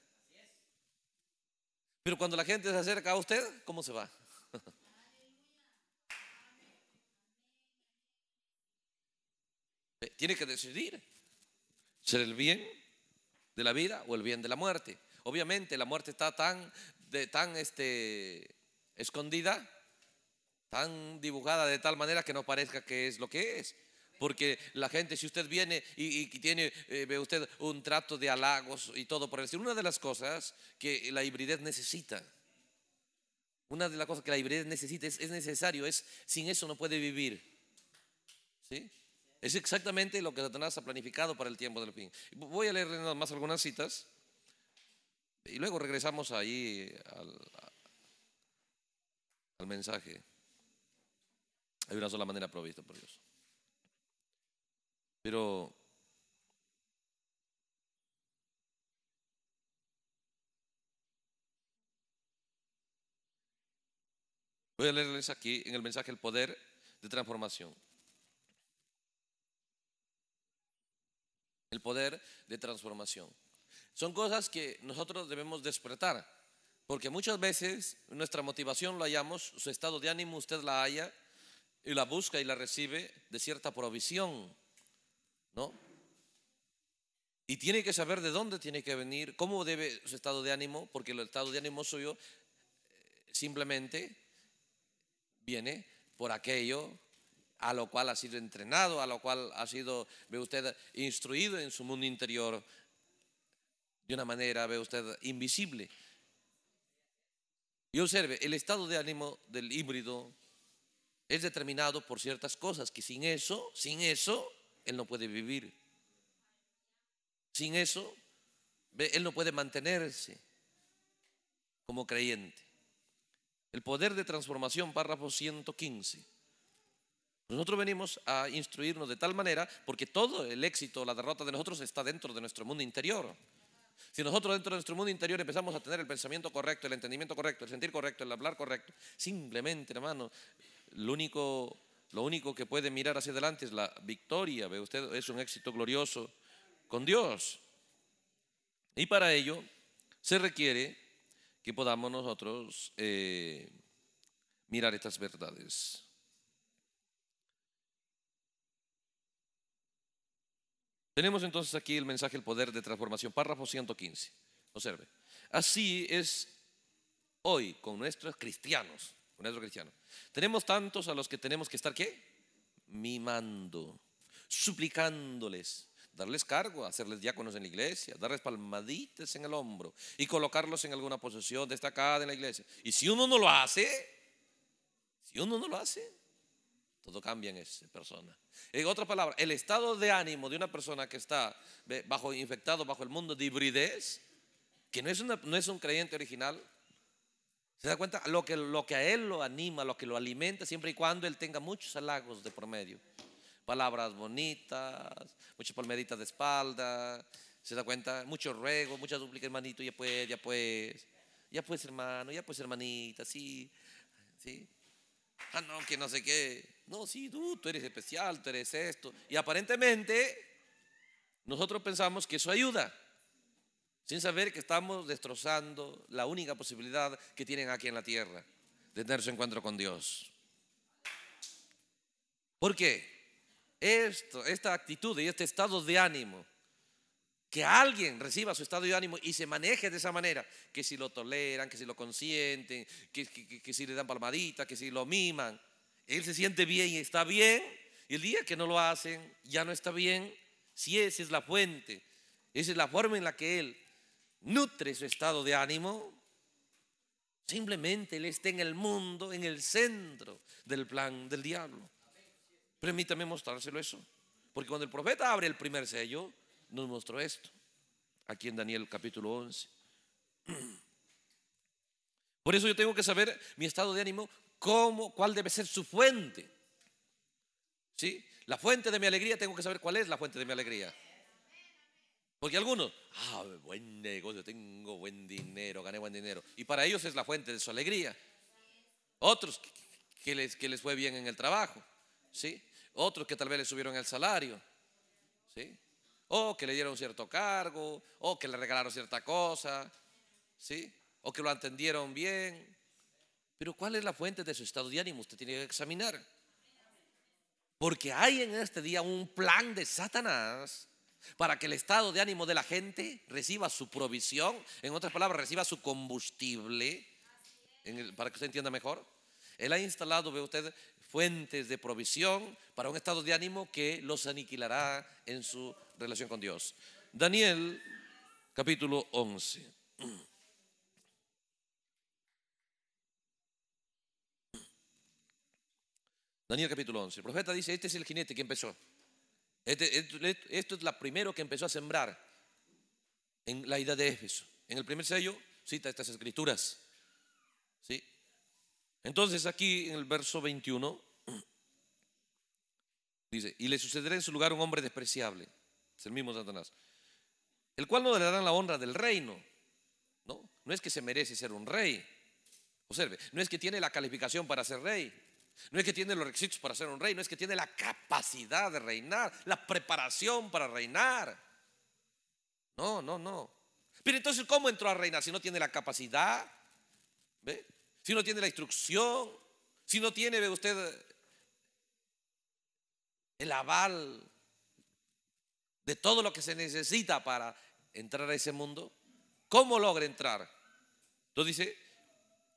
Pero cuando la gente se acerca a usted, ¿cómo se va? Tiene que decidir ser el bien de la vida o el bien de la muerte. Obviamente la muerte está tan, de, tan este, escondida Tan dibujada de tal manera que no parezca que es lo que es. Porque la gente, si usted viene y, tiene, eh, ve usted un trato de halagos y todo por decir, una de las cosas que la hibridez necesita, una de las cosas que la hibridez necesita es, necesario, es sin eso no puede vivir. Es exactamente lo que Satanás ha planificado para el tiempo del fin. Voy a leerle nada más algunas citas y luego regresamos ahí al mensaje. Hay una sola manera provista por Dios. Pero voy a leerles aquí en el mensaje el poder de transformación. El poder de transformación. Son cosas que nosotros debemos despertar, porque muchas veces nuestra motivación lo hallamos, su estado de ánimo usted la haya y la busca y la recibe de cierta provisión, ¿no? Y tiene que saber de dónde tiene que venir, cómo debe su estado de ánimo, porque el estado de ánimo suyo eh, simplemente viene por aquello a lo cual ha sido entrenado, a lo cual ha sido, ve usted, instruido en su mundo interior de una manera, ve usted, invisible. Y observe, el estado de ánimo del híbrido es determinado por ciertas cosas, que sin eso, sin eso, él no puede vivir. Sin eso, él no puede mantenerse como creyente. El poder de transformación, párrafo 115. Nosotros venimos a instruirnos de tal manera porque todo el éxito, la derrota de nosotros está dentro de nuestro mundo interior. Si nosotros dentro de nuestro mundo interior empezamos a tener el pensamiento correcto, el entendimiento correcto, el sentir correcto, el hablar correcto, simplemente, hermano, lo único, que puede mirar hacia adelante es la victoria, ve usted, es un éxito glorioso con Dios. Y para ello se requiere que podamos nosotros eh, mirar estas verdades. Tenemos entonces aquí el mensaje El poder de transformación, párrafo 115. Observe. Así es hoy con nuestros cristianos cristiano. Tenemos tantos a los que tenemos que estar, ¿qué? Mimando, suplicándoles, darles cargo, hacerles diáconos en la iglesia, darles palmaditas en el hombro y colocarlos en alguna posición destacada en la iglesia. Y si uno no lo hace, si uno no lo hace, todo cambia en esa persona. En otras palabras, el estado de ánimo de una persona que está bajo, infectado bajo el mundo de hibridez, que no es, una, no es un creyente original, ¿Se da cuenta? Lo que, lo que a él lo anima, lo que lo alimenta, siempre y cuando él tenga muchos halagos de promedio. Palabras bonitas, muchas palmeditas de espalda, ¿se da cuenta? Muchos ruegos, muchas duplicas, hermanito, ya pues, ya pues, ya pues, hermano, ya pues, hermanita, sí, sí. Ah, no, que no sé qué. No, sí, tú, tú eres especial, tú eres esto. Y aparentemente, nosotros pensamos que eso ayuda sin saber que estamos destrozando la única posibilidad que tienen aquí en la tierra de tener su encuentro con Dios. ¿Por qué? esta actitud y este estado de ánimo, que alguien reciba su estado de ánimo y se maneje de esa manera, que si lo toleran, que si lo consienten, que, que si le dan palmaditas, que si lo miman, él se siente bien y está bien, y el día que no lo hacen ya no está bien, si esa es la fuente, esa es la forma en la que él nutre su estado de ánimo. Simplemente Él esté en el mundo, en el centro del plan del diablo. Permítame mostrárselo eso. Porque cuando el profeta abre el primer sello, nos mostró esto. Aquí en Daniel capítulo 11. Por eso yo tengo que saber mi estado de ánimo, cómo, cuál debe ser su fuente. ¿Sí? La fuente de mi alegría, tengo que saber cuál es la fuente de mi alegría. Porque algunos, ah, buen negocio, tengo buen dinero, gané buen dinero. Y para ellos es la fuente de su alegría. Otros que les, que les fue bien en el trabajo, ¿sí? Otros que tal vez les subieron el salario, ¿sí? O que le dieron cierto cargo, o que le regalaron cierta cosa, ¿sí? O que lo entendieron bien. Pero ¿cuál es la fuente de su estado de ánimo? Usted tiene que examinar. Porque hay en este día un plan de Satanás para que el estado de ánimo de la gente reciba su provisión, en otras palabras, reciba su combustible, para que usted entienda mejor. Él ha instalado, ve usted, fuentes de provisión para un estado de ánimo que los aniquilará en su relación con Dios. Daniel capítulo 11. Daniel capítulo 11. El profeta dice, este es el jinete que empezó. Este, esto es la primero que empezó a sembrar en la idea de Éfeso. En el primer sello cita estas escrituras. ¿Sí? Entonces aquí en el verso 21 dice, y le sucederá en su lugar un hombre despreciable, es el mismo Satanás, el cual no le darán la honra del reino, ¿no? No es que se merece ser un rey, observe, no es que tiene la calificación para ser rey, no es que tiene los requisitos para ser un rey, no es que tiene la capacidad de reinar, la preparación para reinar. No, no, no. Pero entonces, ¿cómo entró a reinar si no tiene la capacidad? Si no tiene la instrucción, si no tiene, usted, el aval de todo lo que se necesita para entrar a ese mundo. ¿Cómo logra entrar? Entonces dice,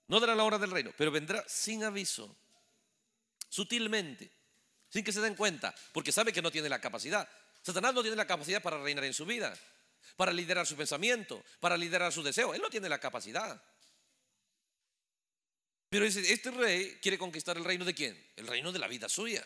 no dará la hora del reino, pero vendrá sin aviso sutilmente, sin que se den cuenta, porque sabe que no tiene la capacidad. Satanás no tiene la capacidad para reinar en su vida, para liderar su pensamiento, para liderar su deseo Él no tiene la capacidad. Pero este rey quiere conquistar el reino de quién? El reino de la vida suya.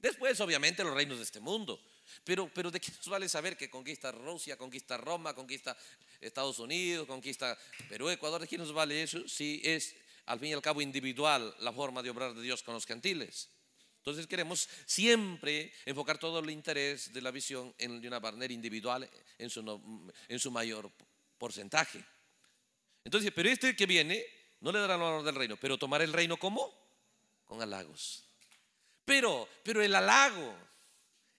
Después, obviamente, los reinos de este mundo. Pero, pero ¿de qué nos vale saber que conquista Rusia, conquista Roma, conquista Estados Unidos, conquista Perú, Ecuador? ¿De qué nos vale eso si es al fin y al cabo individual la forma de obrar de Dios con los gentiles. Entonces queremos siempre enfocar todo el interés de la visión en, de una manera individual en su, en su mayor porcentaje. Entonces, pero este que viene no le dará el honor del reino, pero tomar el reino como? Con halagos. Pero, pero el halago,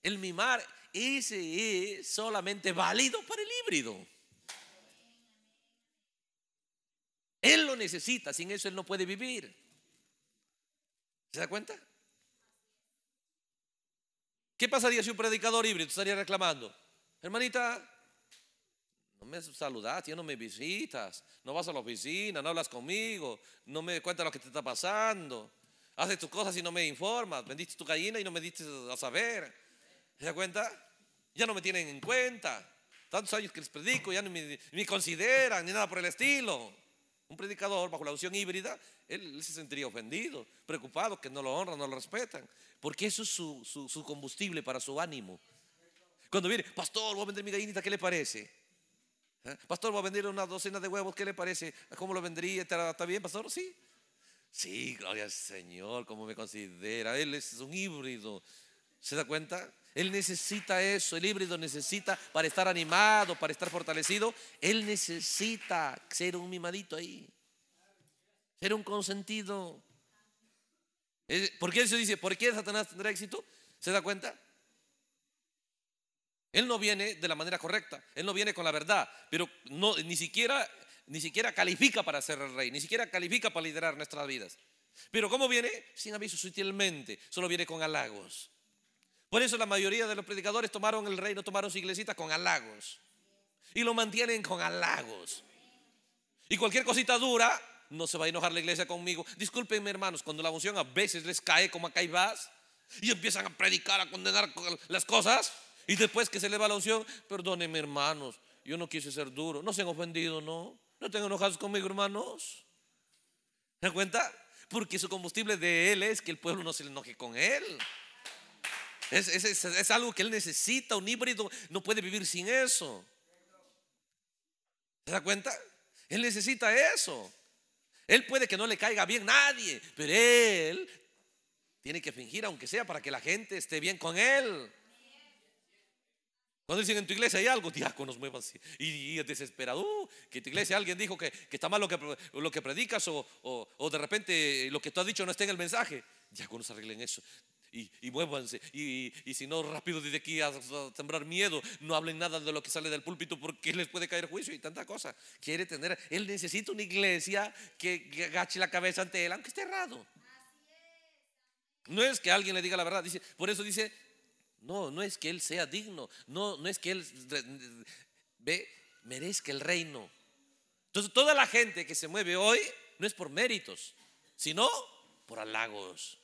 el mimar, ese es solamente válido para el híbrido. Él lo necesita, sin eso Él no puede vivir. ¿Se da cuenta? ¿Qué pasaría si un predicador híbrido estaría reclamando? Hermanita, no me saludas, ya no me visitas, no vas a la oficina, no hablas conmigo, no me cuentas lo que te está pasando, haces tus cosas y no me informas, vendiste tu gallina y no me diste a saber. ¿Se da cuenta? Ya no me tienen en cuenta. Tantos años que les predico, ya no me, me consideran, ni nada por el estilo. Un predicador bajo la opción híbrida, él, se sentiría ofendido, preocupado, que no lo honran, no lo respetan, porque eso es su, combustible para su ánimo. Cuando viene, pastor, voy a vender mi gallinita, ¿qué le parece? ¿Eh? Pastor, voy a vender una docena de huevos, ¿qué le parece? ¿Cómo lo vendría? ¿Está bien, pastor? Sí. Sí, gloria al Señor, como me considera. Él es un híbrido. ¿Se da cuenta? Él necesita eso, el híbrido necesita para estar animado, para estar fortalecido. Él necesita ser un mimadito ahí, ser un consentido. Eh, ¿Por qué se dice, por qué Satanás tendrá éxito? ¿Se da cuenta? Él no viene de la manera correcta, él no viene con la verdad, pero no, ni, siquiera, ni siquiera califica para ser el rey, ni siquiera califica para liderar nuestras vidas. Pero ¿cómo viene? Sin aviso, sutilmente, solo viene con halagos por eso la mayoría de los predicadores tomaron el reino, tomaron su iglesita con halagos. Y lo mantienen con halagos. Y cualquier cosita dura, no se va a enojar la iglesia conmigo. Discúlpenme, hermanos, cuando la unción a veces les cae como a vas y empiezan a predicar, a condenar las cosas. Y después que se le va la unción, perdónenme, hermanos, yo no quise ser duro. No se han ofendido, no. No tengan enojados conmigo, hermanos. ¿Se dan cuenta? Porque su combustible de él es que el pueblo no se enoje con él. Es, algo que él necesita, un híbrido no puede vivir sin eso. ¿Se da cuenta? Él necesita eso. Él puede que no le caiga bien nadie, pero él tiene que fingir, aunque sea, para que la gente esté bien con él. Cuando dicen en tu iglesia hay algo, diáconos muevan así. Y, es desesperado. Uh, que en tu iglesia alguien dijo que, está mal lo que, lo que predicas o, de repente lo que tú has dicho no está en el mensaje. Diáconos arreglen eso y, muévanse. Y, si no, rápido desde aquí a, sembrar miedo. No hablen nada de lo que sale del púlpito porque les puede caer juicio y tanta cosa. Quiere tener, él necesita una iglesia que, agache la cabeza ante él, aunque esté errado. No es que alguien le diga la verdad, dice, por eso dice, no, no es que él sea digno, no, no es que él ve, merezca el reino. Entonces toda la gente que se mueve hoy no es por méritos, sino por halagos.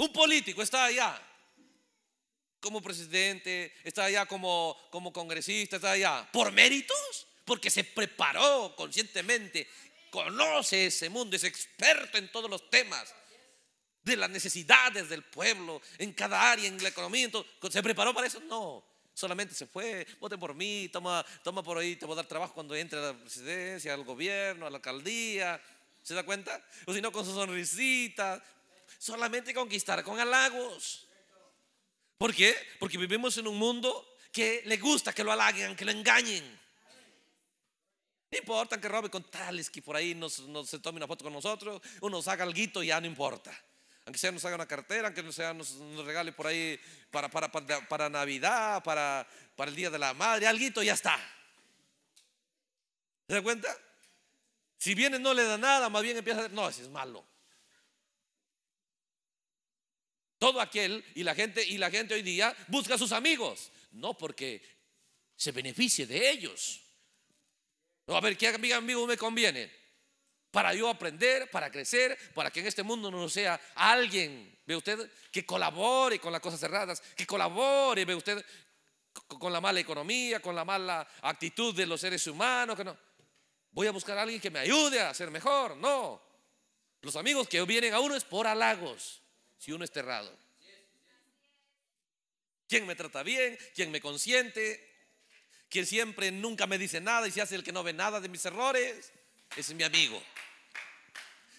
Un político está allá como presidente, está allá como, como congresista, está allá por méritos, porque se preparó conscientemente, conoce ese mundo, es experto en todos los temas de las necesidades del pueblo, en cada área, en la economía. ¿Se preparó para eso? No. Solamente se fue, vote por mí, toma, toma por ahí, te voy a dar trabajo cuando entre a la presidencia, al gobierno, a la alcaldía. ¿Se da cuenta? O si no, con su sonrisita, solamente conquistar con halagos. ¿Por qué? Porque vivimos en un mundo que le gusta que lo halaguen, que lo engañen. No importa que robe con tales que por ahí nos, se tome una foto con nosotros, uno haga algo y ya no importa. Aunque sea nos haga una cartera, aunque sea nos, regale por ahí para, para, Navidad, para, el Día de la Madre, algo ya está. ¿Se da cuenta? Si viene no le da nada, más bien empieza a decir, no, ese es malo. Todo aquel y la gente y la gente hoy día busca a sus amigos, no porque se beneficie de ellos. a ver, ¿qué amigo me conviene? Para yo aprender, para crecer, para que en este mundo no sea alguien, ve usted, que colabore con las cosas cerradas, que colabore, ve usted, con la mala economía, con la mala actitud de los seres humanos, que no. Voy a buscar a alguien que me ayude a ser mejor, no. Los amigos que vienen a uno es por halagos si uno es cerrado, ¿Quién me trata bien? ¿Quién me consiente? ¿Quién siempre nunca me dice nada y se hace el que no ve nada de mis errores? Ese es mi amigo.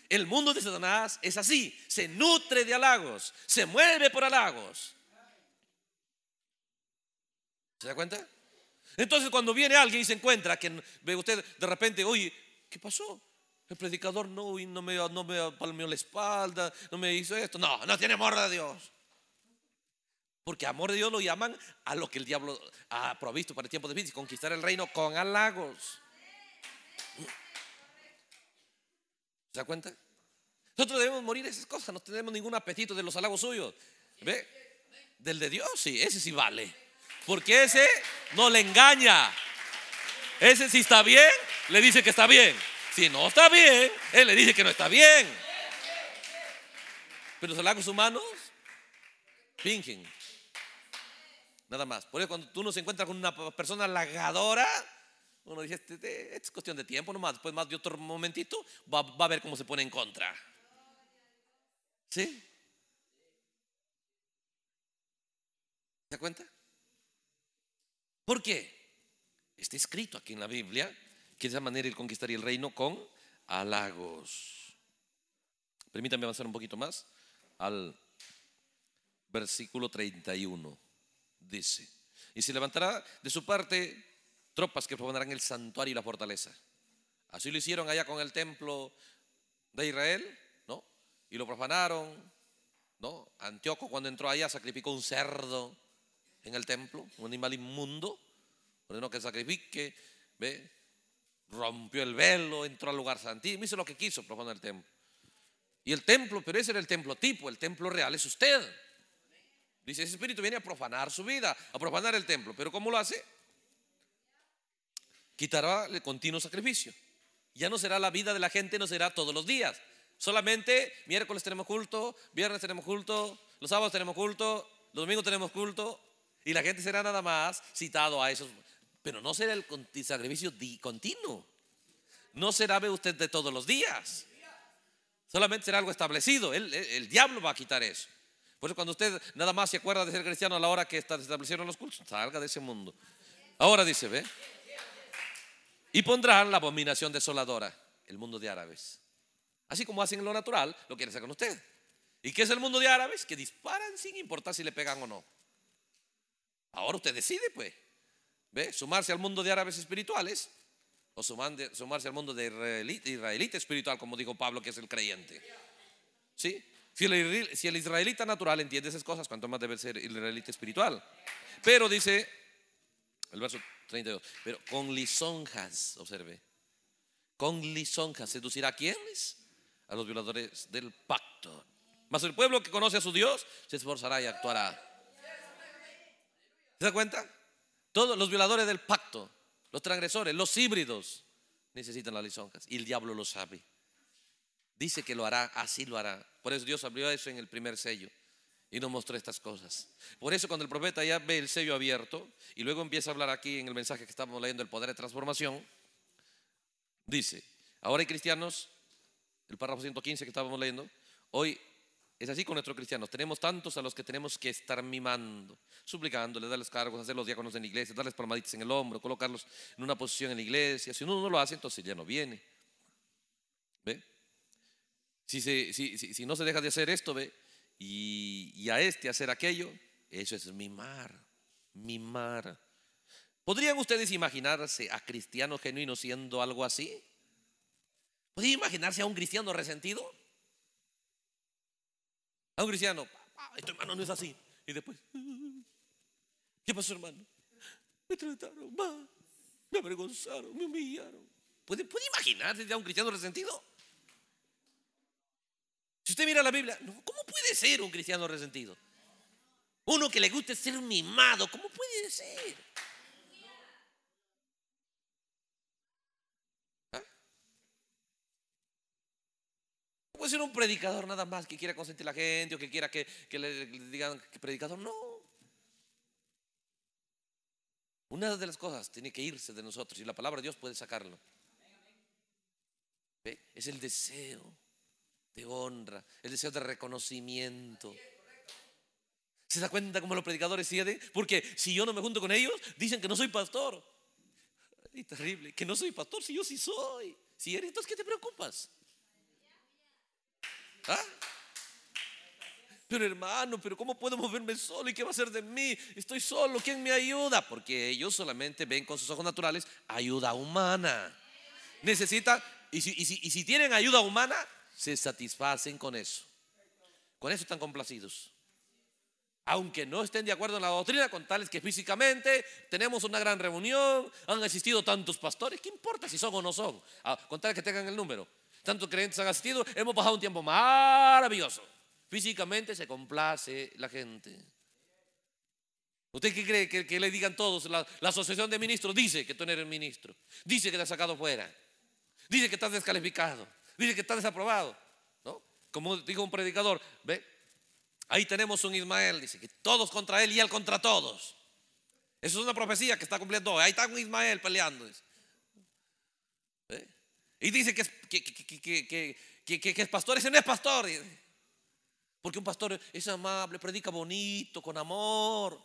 El mundo de Satanás es así, se nutre de halagos, se mueve por halagos. ¿Se da cuenta? Entonces cuando viene alguien y se encuentra que ve usted de repente, oye, ¿qué pasó? El predicador no, no, me, no me palmeó la espalda, no me hizo esto. No, no tiene amor de Dios. Porque amor de Dios lo llaman a lo que el diablo ha provisto para el tiempo de y conquistar el reino con halagos. ¿Se da cuenta? Nosotros debemos morir esas cosas, no tenemos ningún apetito de los halagos suyos. ¿Ve? Del de Dios, sí, ese sí vale. Porque ese no le engaña. Ese si está bien, le dice que está bien. Si no está bien, Él le dice que no está bien. Pero los sus humanos fingen. Nada más. Por eso cuando tú se encuentra con una persona lagadora, uno dice, este, este, es cuestión de tiempo nomás. Después más de otro momentito, va, va a ver cómo se pone en contra. ¿Sí? ¿Se da cuenta? ¿Por qué? Está escrito aquí en la Biblia que de esa manera él conquistaría el reino con halagos. Permítanme avanzar un poquito más al versículo 31. Dice, y se levantará de su parte tropas que profanarán el santuario y la fortaleza. Así lo hicieron allá con el templo de Israel, ¿no? Y lo profanaron, ¿no? Antíoco cuando entró allá sacrificó un cerdo en el templo, un animal inmundo, ordenó que sacrifique, ¿ve? rompió el velo, entró al lugar santísimo, hizo lo que quiso, profanar el templo. Y el templo, pero ese era el templo tipo, el templo real es usted. Dice, ese espíritu viene a profanar su vida, a profanar el templo. Pero ¿cómo lo hace? Quitará el continuo sacrificio. Ya no será la vida de la gente, no será todos los días. Solamente miércoles tenemos culto, viernes tenemos culto, los sábados tenemos culto, los domingos tenemos culto. Y la gente será nada más citado a esos pero no será el sacrificio continuo. No será ve usted de todos los días. Solamente será algo establecido. El, diablo va a quitar eso. Por eso cuando usted nada más se acuerda de ser cristiano a la hora que establecieron los cultos, salga de ese mundo. Ahora dice, ve. Y pondrán la abominación desoladora, el mundo de árabes. Así como hacen en lo natural, lo quieren hacer con usted. ¿Y qué es el mundo de árabes? Que disparan sin importar si le pegan o no. Ahora usted decide, pues. ¿Ve? Sumarse al mundo de árabes espirituales o sumarse al mundo de israelita, espiritual, como dijo Pablo, que es el creyente. ¿Sí? Si el, israelita natural entiende esas cosas, cuanto más debe ser israelita espiritual. Pero dice el verso 32, pero con lisonjas, observe, con lisonjas seducirá a quiénes? A los violadores del pacto. Mas el pueblo que conoce a su Dios se esforzará y actuará. ¿Se da cuenta? Todos los violadores del pacto, los transgresores, los híbridos necesitan las lisonjas y el diablo lo sabe. Dice que lo hará, así lo hará. Por eso Dios abrió eso en el primer sello y nos mostró estas cosas. Por eso cuando el profeta ya ve el sello abierto y luego empieza a hablar aquí en el mensaje que estamos leyendo, el poder de transformación, dice, ahora hay cristianos, el párrafo 115 que estábamos leyendo, hoy es así con nuestros cristianos. Tenemos tantos a los que tenemos que estar mimando, suplicándoles, darles cargos, hacer los diáconos en la iglesia, darles palmaditas en el hombro, colocarlos en una posición en la iglesia. Si uno no lo hace, entonces ya no viene. ¿Ve? Si, no se deja de hacer esto, ¿ve? Y, a este hacer aquello, eso es mimar, mimar. ¿Podrían ustedes imaginarse a cristianos genuinos siendo algo así? ¿Podrían imaginarse a un cristiano resentido? un cristiano, esto hermano no es así. Y después, ah, ¿qué pasó hermano? Me trataron mal, me avergonzaron, me humillaron. ¿Puede, imaginarte imaginarse un cristiano resentido? Si usted mira la Biblia, ¿cómo puede ser un cristiano resentido? Uno que le guste ser mimado, ¿cómo puede ser? puede ser un predicador nada más que quiera consentir a la gente o que quiera que, le, digan que predicador. No. Una de las cosas tiene que irse de nosotros y la palabra de Dios puede sacarlo. Es el deseo de honra, el deseo de reconocimiento. ¿Se da cuenta cómo los predicadores siguen? Porque si yo no me junto con ellos, dicen que no soy pastor. Y terrible, que no soy pastor si yo sí soy. Si eres, entonces, ¿qué te preocupas? ¿Ah? Pero hermano, pero ¿cómo puedo moverme solo? ¿Y qué va a hacer de mí? Estoy solo, ¿quién me ayuda? Porque ellos solamente ven con sus ojos naturales ayuda humana. Necesitan, y si, tienen ayuda humana, se satisfacen con eso. Con eso están complacidos. Aunque no estén de acuerdo en la doctrina, con tales que físicamente tenemos una gran reunión, han asistido tantos pastores, ¿qué importa si son o no son? Ah, con tal que tengan el número. Tanto creyentes han asistido, hemos pasado un tiempo maravilloso. Físicamente se complace la gente. ¿Usted qué cree que, le digan todos? La, asociación de ministros dice que tú no eres ministro. Dice que te has sacado fuera. Dice que estás descalificado. Dice que estás desaprobado. ¿no? Como dijo un predicador, ve, ahí tenemos un Ismael. Dice que todos contra él y él contra todos. Eso es una profecía que está cumpliendo Ahí está un Ismael peleando. Dice. Y dice que es, que, que, es pastor. Ese no es pastor. Porque un pastor es amable, predica bonito, con amor.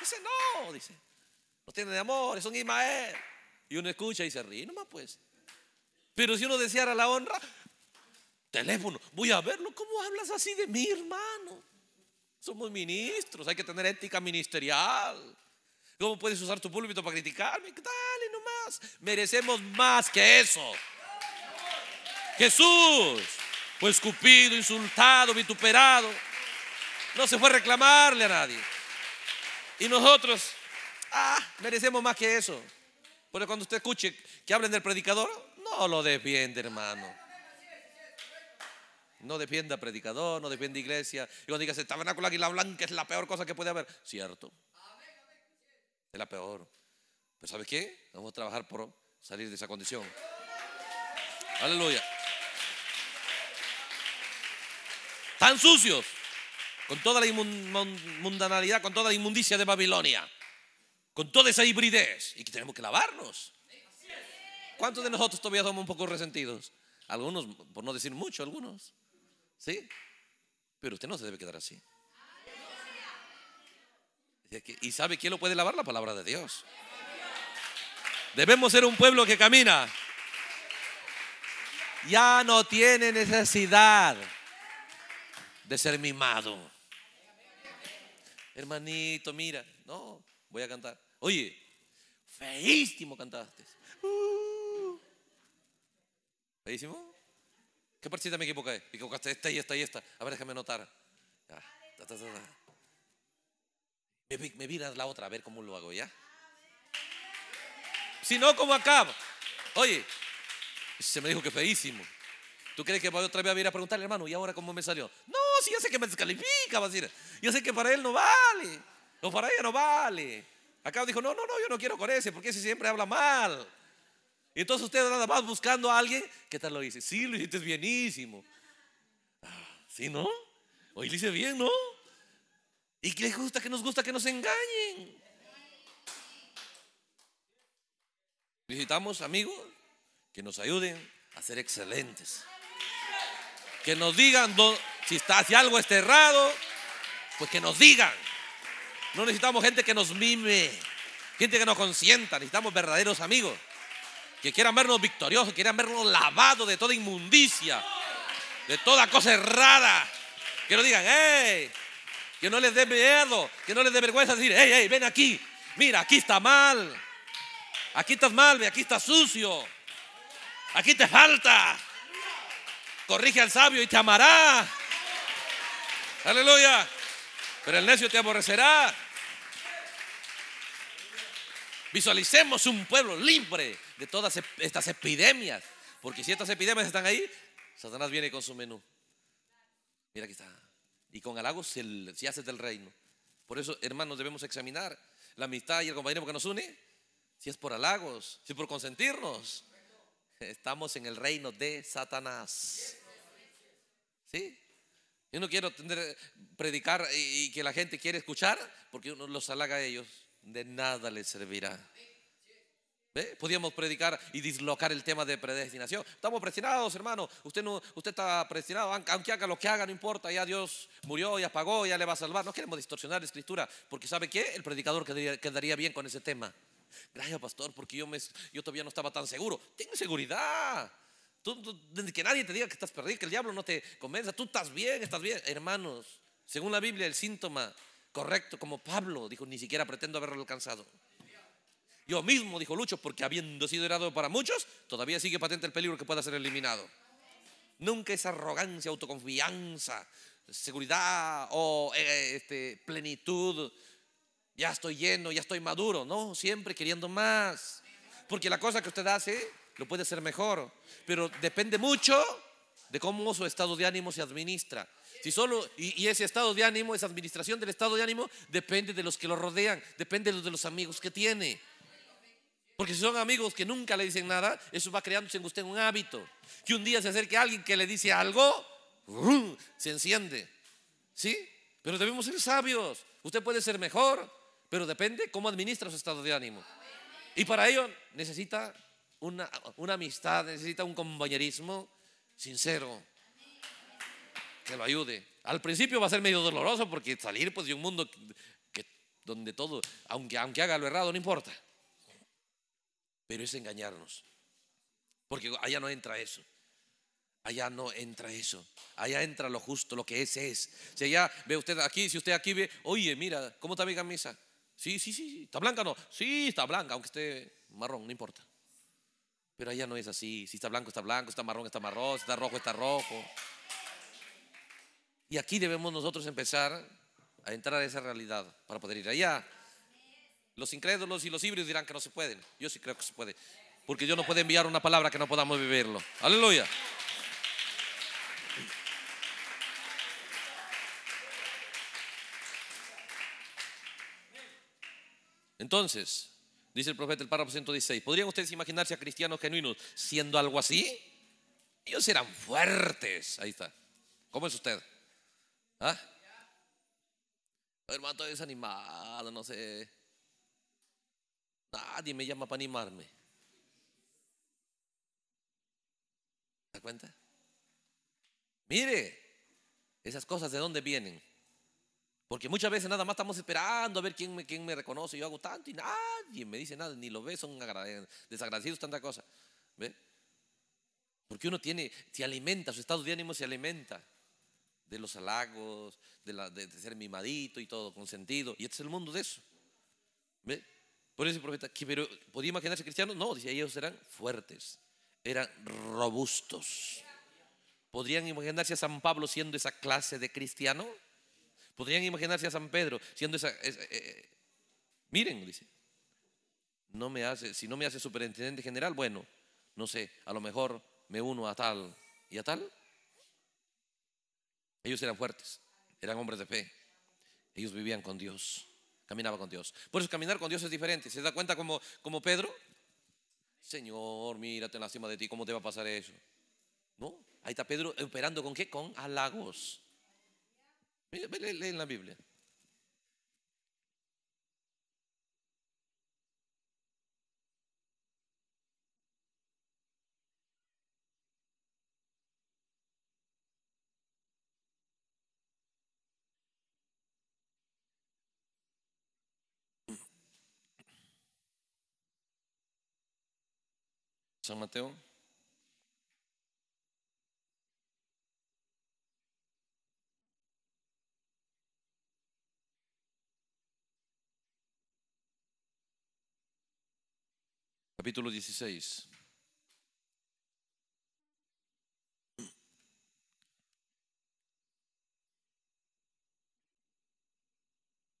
Dice, no, dice. No tiene de amor, es un Imael. Y uno escucha y se ríe, nomás pues. Pero si uno deseara la honra, teléfono, voy a verlo. ¿Cómo hablas así de mi hermano? Somos ministros, hay que tener ética ministerial. ¿Cómo puedes usar tu púlpito para criticarme? Dale nomás. Merecemos más que eso. Jesús fue escupido, insultado, vituperado. No se fue a reclamarle a nadie. Y nosotros, ah, merecemos más que eso. Porque cuando usted escuche que hablen del predicador, no lo defiende, hermano. No defienda predicador, no defienda iglesia. Y cuando diga se de la la blanca es la peor cosa que puede haber. Cierto. Es la peor. Pero ¿sabes qué? Vamos a trabajar por salir de esa condición. Aleluya. Están sucios. Con toda la mundanalidad, con toda la inmundicia de Babilonia. Con toda esa hibridez. Y que tenemos que lavarnos. ¿Cuántos de nosotros todavía somos un poco resentidos? Algunos, por no decir mucho, algunos. ¿Sí? Pero usted no se debe quedar así. ¿Y sabe quién lo puede lavar? La palabra de Dios. Debemos ser un pueblo que camina. Ya no tiene necesidad de ser mimado. Hermanito, mira, no, voy a cantar. Oye, feísimo cantaste. Uh. ¿Feísimo? ¿Qué partida me equivoqué? Equivocaste esta y esta y esta. A ver, déjame anotar. me, me la otra, a ver cómo lo hago, ¿ya? Si no, ¿Cómo acabo? Oye, se me dijo que feísimo. ¿Tú crees que voy otra vez a ir a preguntarle, hermano, y ahora cómo me salió? No, Sí, ya sé que me descalifica, va a Yo sé que para él no vale. O para ella no vale. Acá dijo, no, no, no, yo no quiero con ese, porque ese siempre habla mal. Y entonces usted nada más buscando a alguien, ¿qué tal lo dice? Sí, lo hiciste bienísimo. Ah, ¿Sí, no? Hoy lo dice bien, ¿no? ¿Y qué les gusta que nos gusta que nos engañen? Visitamos amigos que nos ayuden a ser excelentes. Que nos digan si está algo está errado, pues que nos digan. No necesitamos gente que nos mime, gente que nos consienta, necesitamos verdaderos amigos que quieran vernos victoriosos, que quieran vernos lavados de toda inmundicia, de toda cosa errada. Que nos digan, hey, que no les dé miedo, que no les dé vergüenza decir, hey, hey, ven aquí, mira, aquí está mal, aquí estás mal, aquí estás sucio, aquí te falta. Corrige al sabio y te amará. Aleluya. Pero el necio te aborrecerá. Visualicemos un pueblo libre de todas estas epidemias. Porque si estas epidemias están ahí, Satanás viene con su menú. Mira aquí está. Y con halagos se, haces hace del reino. Por eso, hermanos, debemos examinar la amistad y el compañero que nos une. Si es por halagos, si es por consentirnos. Estamos en el reino de Satanás. ¿Sí? Yo no quiero tener, predicar y, que la gente quiere escuchar porque uno los halaga a ellos. De nada les servirá. ¿Ve? Podíamos predicar y dislocar el tema de predestinación. Estamos presionados hermano. Usted, no, usted está presionado Aunque haga lo que haga, no importa. Ya Dios murió, ya pagó, ya le va a salvar. No queremos distorsionar la escritura porque ¿sabe qué? El predicador quedaría, quedaría bien con ese tema. Gracias, pastor, porque yo, me, yo todavía no estaba tan seguro. Tengo seguridad. Tú, que nadie te diga que estás perdido, que el diablo no te convenza. Tú estás bien, estás bien. Hermanos, según la Biblia, el síntoma correcto, como Pablo dijo, ni siquiera pretendo haberlo alcanzado. Yo mismo, dijo Lucho, porque habiendo sido herado para muchos, todavía sigue patente el peligro que pueda ser eliminado. Nunca esa arrogancia, autoconfianza, seguridad o eh, este, plenitud. Ya estoy lleno, ya estoy maduro. No, siempre queriendo más. Porque la cosa que usted hace lo puede ser mejor, pero depende mucho de cómo su estado de ánimo se administra. Si solo, y, ese estado de ánimo, esa administración del estado de ánimo, depende de los que lo rodean, depende de los amigos que tiene. Porque si son amigos que nunca le dicen nada, eso va creándose en usted un hábito. Que un día se acerque a alguien que le dice algo, se enciende. ¿Sí? Pero debemos ser sabios. Usted puede ser mejor, pero depende cómo administra su estado de ánimo. Y para ello necesita una, amistad, necesita un compañerismo sincero que lo ayude. Al principio va a ser medio doloroso porque salir pues, de un mundo donde todo, aunque, aunque haga lo errado, no importa. Pero es engañarnos. Porque allá no entra eso. Allá no entra eso. Allá entra lo justo, lo que es es. Si allá ve usted aquí, si usted aquí ve, oye, mira, ¿cómo está mi camisa? Sí, sí, sí. ¿Está blanca o no? Sí, está blanca, aunque esté marrón, no importa. Pero allá no es así. Si está blanco, está blanco, está marrón, está marrón, si está rojo, está rojo. Y aquí debemos nosotros empezar a entrar a esa realidad para poder ir allá. Los incrédulos y los híbridos dirán que no se pueden. Yo sí creo que se puede. Porque yo no puede enviar una palabra que no podamos vivirlo. Aleluya. Entonces, Dice el profeta el párrafo 116. ¿Podrían ustedes imaginarse a cristianos genuinos siendo algo así? Ellos eran fuertes. Ahí está. ¿Cómo es usted? ¿Ah? Hermano, estoy desanimado, no sé. Nadie me llama para animarme. ¿Se da cuenta? Mire, esas cosas de dónde vienen. Porque muchas veces nada más estamos esperando a ver quién me, quién me reconoce. Yo hago tanto y nadie me dice nada, ni lo ve, son desagradecidos, tanta cosa. ¿Ve? Porque uno tiene, se alimenta, su estado de ánimo se alimenta de los halagos, de, ser mimadito y todo, consentido. Y este es el mundo de eso. ¿Ve? Por eso el profeta, pero, ¿podía imaginarse cristiano? No, decía ellos eran fuertes, eran robustos. ¿Podrían imaginarse a San Pablo siendo esa clase de cristiano? Podrían imaginarse a San Pedro siendo esa... Eh, eh, miren, dice, no me hace, si no me hace superintendente general, bueno, no sé, a lo mejor me uno a tal y a tal. Ellos eran fuertes, eran hombres de fe, ellos vivían con Dios, caminaban con Dios. Por eso caminar con Dios es diferente. ¿Se da cuenta como, como Pedro? Señor, mírate en la cima de ti, ¿cómo te va a pasar eso? No, ahí está Pedro operando con qué? Con halagos. Lee, lee en la Biblia. San Mateo capítulo 16.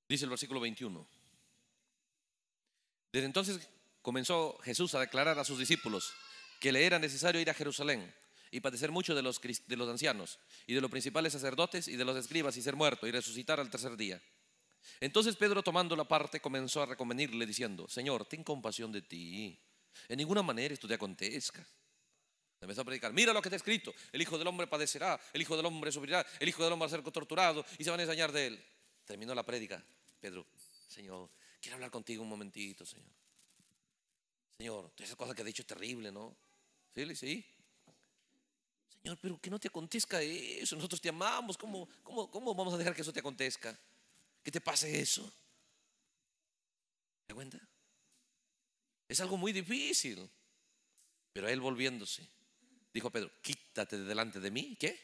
Dice el versículo 21. Desde entonces comenzó Jesús a declarar a sus discípulos que le era necesario ir a Jerusalén y padecer mucho de los, de los ancianos y de los principales sacerdotes y de los escribas y ser muerto y resucitar al tercer día. Entonces Pedro tomando la parte comenzó a reconvenirle diciendo, Señor, ten compasión de ti en ninguna manera esto te acontezca. Empezó a predicar, mira lo que está escrito, el Hijo del Hombre padecerá, el Hijo del Hombre sufrirá, el Hijo del Hombre va a ser torturado y se van a ensañar de él. Terminó la prédica. Pedro, Señor, quiero hablar contigo un momentito, Señor. Señor, esa cosa que ha dicho es terrible, ¿no? Sí, sí. Señor, pero que no te acontezca eso, nosotros te amamos, ¿Cómo, cómo, vamos a dejar que eso te acontezca? Que te pase eso. ¿Te cuenta? Es algo muy difícil. Pero él volviéndose, dijo Pedro, quítate de delante de mí. ¿Qué?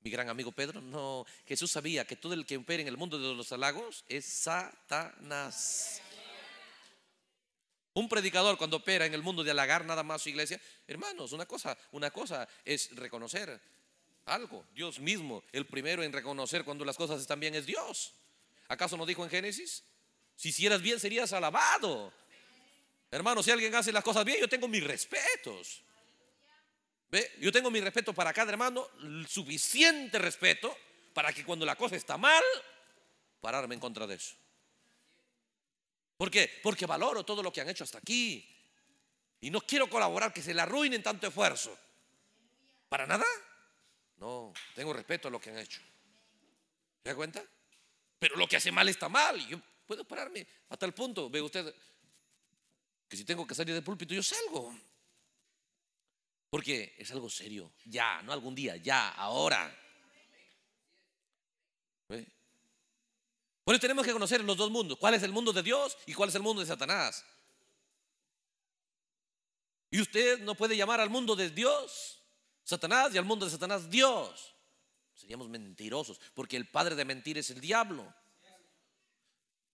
Mi gran amigo Pedro, no. Jesús sabía que todo el que opera en el mundo de los halagos es Satanás. Un predicador cuando opera en el mundo de halagar nada más su iglesia, hermanos, una cosa, una cosa es reconocer algo, Dios mismo, el primero en reconocer cuando las cosas están bien es Dios. ¿Acaso no dijo en Génesis? Si hicieras bien serías alabado. Hermano, si alguien hace las cosas bien, yo tengo mis respetos. Yo tengo mi respeto para cada hermano, suficiente respeto para que cuando la cosa está mal, pararme en contra de eso. ¿Por qué? Porque valoro todo lo que han hecho hasta aquí. Y no quiero colaborar que se le arruinen tanto esfuerzo. ¿Para nada? No, tengo respeto a lo que han hecho. ¿Te da cuenta? Pero lo que hace mal está mal. y Yo puedo pararme hasta el punto. Ve usted, que si tengo que salir del púlpito, yo salgo. Porque es algo serio. Ya, no algún día, ya, ahora. Por eso tenemos que conocer los dos mundos. ¿Cuál es el mundo de Dios y cuál es el mundo de Satanás? Y usted no puede llamar al mundo de Dios Satanás y al mundo de Satanás Dios. Seríamos mentirosos, porque el padre de mentir es el diablo.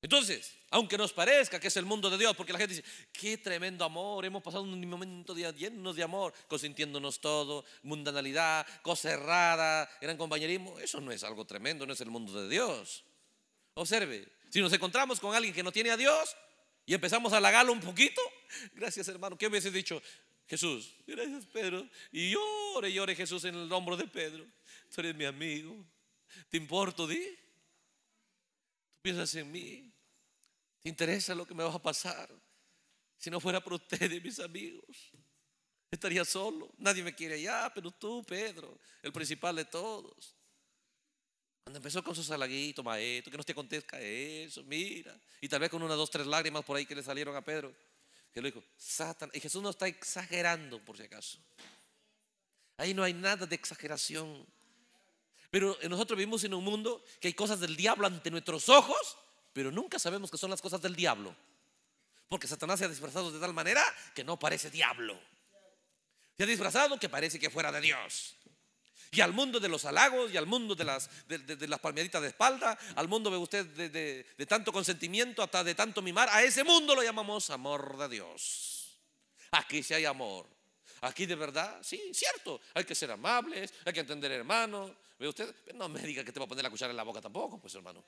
Entonces, aunque nos parezca que es el mundo de Dios, porque la gente dice, qué tremendo amor, hemos pasado un momento Lleno de amor, consintiéndonos todo, mundanalidad, cosa errada, gran compañerismo, eso no es algo tremendo, no es el mundo de Dios. Observe, si nos encontramos con alguien que no tiene a Dios y empezamos a halagarlo un poquito, gracias hermano, ¿qué hubiese dicho? Jesús, gracias Pedro, y llore, llore Jesús en el hombro de Pedro, tú eres mi amigo, te importo, di, tú piensas en mí, interesa lo que me vas a pasar? Si no fuera por ustedes, mis amigos, estaría solo. Nadie me quiere allá, pero tú, Pedro, el principal de todos. Cuando empezó con sus salaguito, maestro, que no te acontezca eso, mira. Y tal vez con unas dos, tres lágrimas por ahí que le salieron a Pedro. Que lo dijo, Satanás. Y Jesús no está exagerando, por si acaso. Ahí no hay nada de exageración. Pero nosotros vivimos en un mundo que hay cosas del diablo ante nuestros ojos pero nunca sabemos que son las cosas del diablo. Porque Satanás se ha disfrazado de tal manera que no parece diablo. Se ha disfrazado que parece que fuera de Dios. Y al mundo de los halagos, y al mundo de las, de, de, palmeaditas de espalda, al mundo, ve usted, de, tanto consentimiento, hasta de tanto mimar, a ese mundo lo llamamos amor de Dios. Aquí sí hay amor. Aquí de verdad, sí, cierto, hay que ser amables, hay que entender hermano. ¿Ve usted? No me diga que te va a poner la cuchara en la boca tampoco, pues hermano.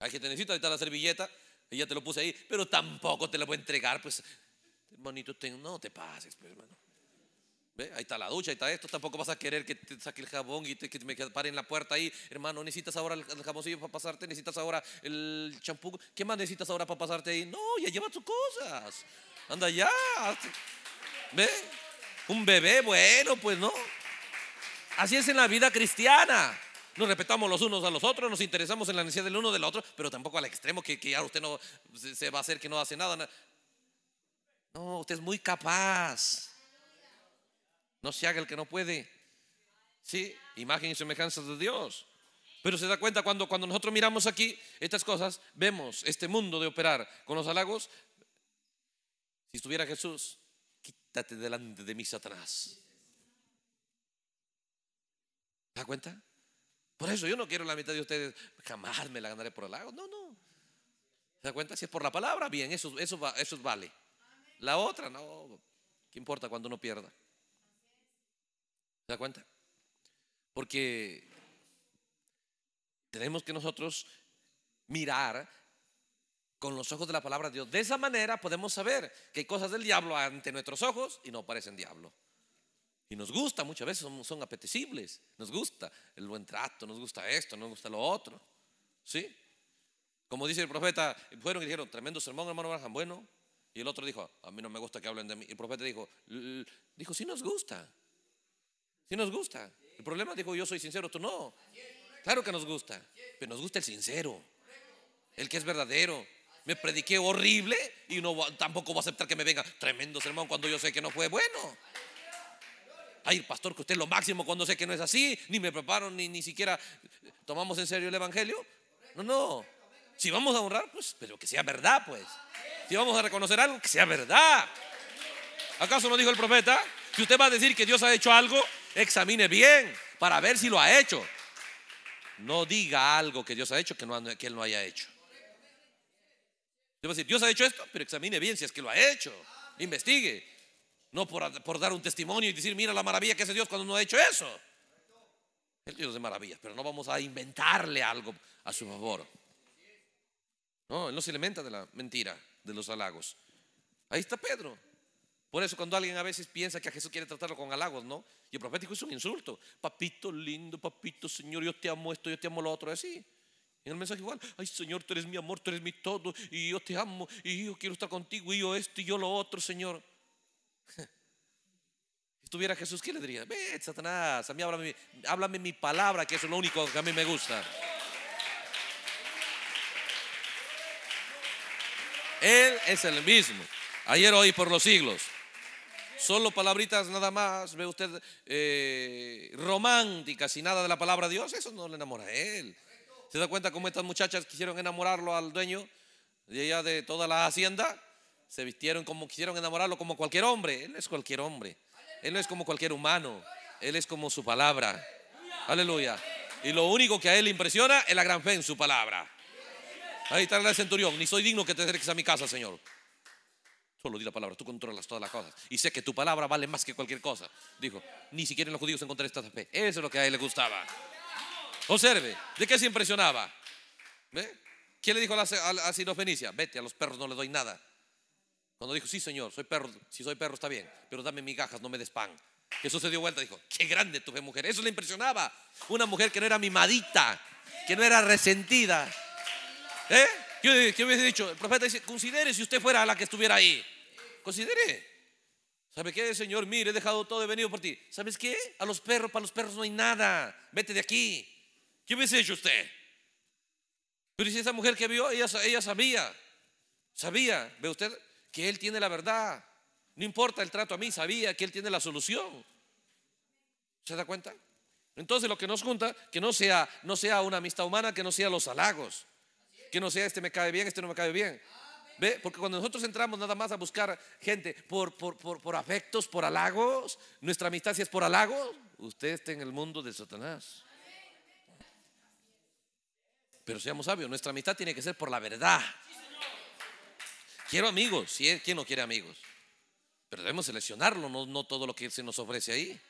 Hay que te ahí está la servilleta, Ella te lo puse ahí, pero tampoco te la voy a entregar, pues, bonito no te pases, pues, hermano. ¿Ve? Ahí está la ducha, ahí está esto, tampoco vas a querer que te saque el jabón y que me en la puerta ahí, hermano, necesitas ahora el, el jaboncillo para pasarte, necesitas ahora el champú, ¿qué más necesitas ahora para pasarte ahí? No, ya lleva tus cosas, anda ya, ¿ve? Un bebé, bueno, pues no. Así es en la vida cristiana. Nos respetamos los unos a los otros, nos interesamos en la necesidad del uno del otro, pero tampoco al extremo que, que ya usted no se, va a hacer que no hace nada. No, usted es muy capaz. No se haga el que no puede. Sí, imagen y semejanza de Dios. Pero se da cuenta cuando, cuando nosotros miramos aquí estas cosas, vemos este mundo de operar con los halagos. Si estuviera Jesús, quítate delante de mí, Satanás. ¿Se da cuenta? Por eso yo no quiero la mitad de ustedes. Jamás me la ganaré por el lago. No, no. ¿Se da cuenta? Si es por la palabra, bien, eso, eso, eso vale. La otra, no. ¿Qué importa cuando uno pierda? ¿Se da cuenta? Porque tenemos que nosotros mirar con los ojos de la palabra de Dios. De esa manera podemos saber que hay cosas del diablo ante nuestros ojos y no parecen diablo. Y nos gusta, muchas veces son, apetecibles. Nos gusta el buen trato, nos gusta esto, nos gusta lo otro. ¿Sí? Como dice el profeta, fueron y dijeron, tremendo sermón, hermano Abraham, bueno. Y el otro dijo, a mí no me gusta que hablen de mí. El profeta dijo, dijo, sí nos gusta. Sí nos gusta. El problema dijo, yo soy sincero, tú no. Claro que nos gusta, pero nos gusta el sincero, el que es verdadero. Me prediqué horrible y no tampoco voy a aceptar que me venga tremendo sermón cuando yo sé que no fue bueno ay, pastor, que usted es lo máximo cuando sé que no es así, ni me preparo, ni, ni siquiera tomamos en serio el Evangelio. No, no. Si vamos a honrar, pues, pero que sea verdad, pues. Si vamos a reconocer algo, que sea verdad. ¿Acaso no dijo el profeta? Si usted va a decir que Dios ha hecho algo, examine bien para ver si lo ha hecho. No diga algo que Dios ha hecho que, no, que Él no haya hecho. a decir, Dios ha hecho esto, pero examine bien si es que lo ha hecho. Investigue no por, dar un testimonio y decir, mira la maravilla que hace Dios cuando no ha hecho eso. El Dios de maravillas, pero no vamos a inventarle algo a su favor. No, él no se alimenta de la mentira, de los halagos. Ahí está Pedro. Por eso cuando alguien a veces piensa que a Jesús quiere tratarlo con halagos, ¿no? Y el profético es un insulto. Papito lindo, papito Señor, yo te amo esto, yo te amo lo otro, así. En el mensaje igual, ay Señor, tú eres mi amor, tú eres mi todo, y yo te amo, y yo quiero estar contigo, y yo esto, y yo lo otro, Señor. Si estuviera Jesús, ¿qué le diría? Ve, Satanás, a mí háblame, mi palabra, que eso es lo único que a mí me gusta. Él es el mismo, ayer, hoy, por los siglos. Solo palabritas nada más, ve usted, eh, románticas y nada de la palabra de Dios, eso no le enamora a él. ¿Se da cuenta cómo estas muchachas quisieron enamorarlo al dueño de allá de toda la hacienda? se vistieron como quisieron enamorarlo como cualquier hombre. Él es cualquier hombre. Él no es como cualquier humano. Él es como su palabra. Aleluya. Y lo único que a él le impresiona es la gran fe en su palabra. Ahí está el centurión. Ni soy digno que te acerques a mi casa, Señor. Solo di la palabra. Tú controlas todas las cosas. Y sé que tu palabra vale más que cualquier cosa. Dijo, ni siquiera en los judíos encontré esta fe. Eso es lo que a él le gustaba. Observe, ¿de qué se impresionaba? ¿Ve? ¿Quién le dijo a, la, a, Vete, a los perros no le doy nada. Cuando dijo, sí, Señor, soy perro, si soy perro está bien, pero dame migajas, no me des pan. eso se dio vuelta dijo, qué grande tu mujer. Eso le impresionaba. Una mujer que no era mimadita, que no era resentida. ¿Eh? Yo, hubiese dicho, el profeta dice, considere si usted fuera la que estuviera ahí. Considere. ¿Sabe qué, Señor? Mire, he dejado todo, he venido por ti. ¿Sabes qué? A los perros, para los perros no hay nada. Vete de aquí. ¿Qué hubiese hecho usted? Pero si esa mujer que vio, ella, ella sabía. Sabía. ¿Ve usted? que Él tiene la verdad. No importa el trato a mí, sabía que Él tiene la solución. ¿Se da cuenta? Entonces lo que nos junta, que no sea, no sea una amistad humana, que no sea los halagos, que no sea este me cae bien, este no me cae bien. ¿Ve? Porque cuando nosotros entramos nada más a buscar gente por, por, afectos, por halagos, nuestra amistad si es por halagos, usted está en el mundo de Satanás. Pero seamos sabios, nuestra amistad tiene que ser por la verdad. Quiero amigos, ¿quién no quiere amigos? Pero debemos seleccionarlo, no, todo lo que se nos ofrece ahí.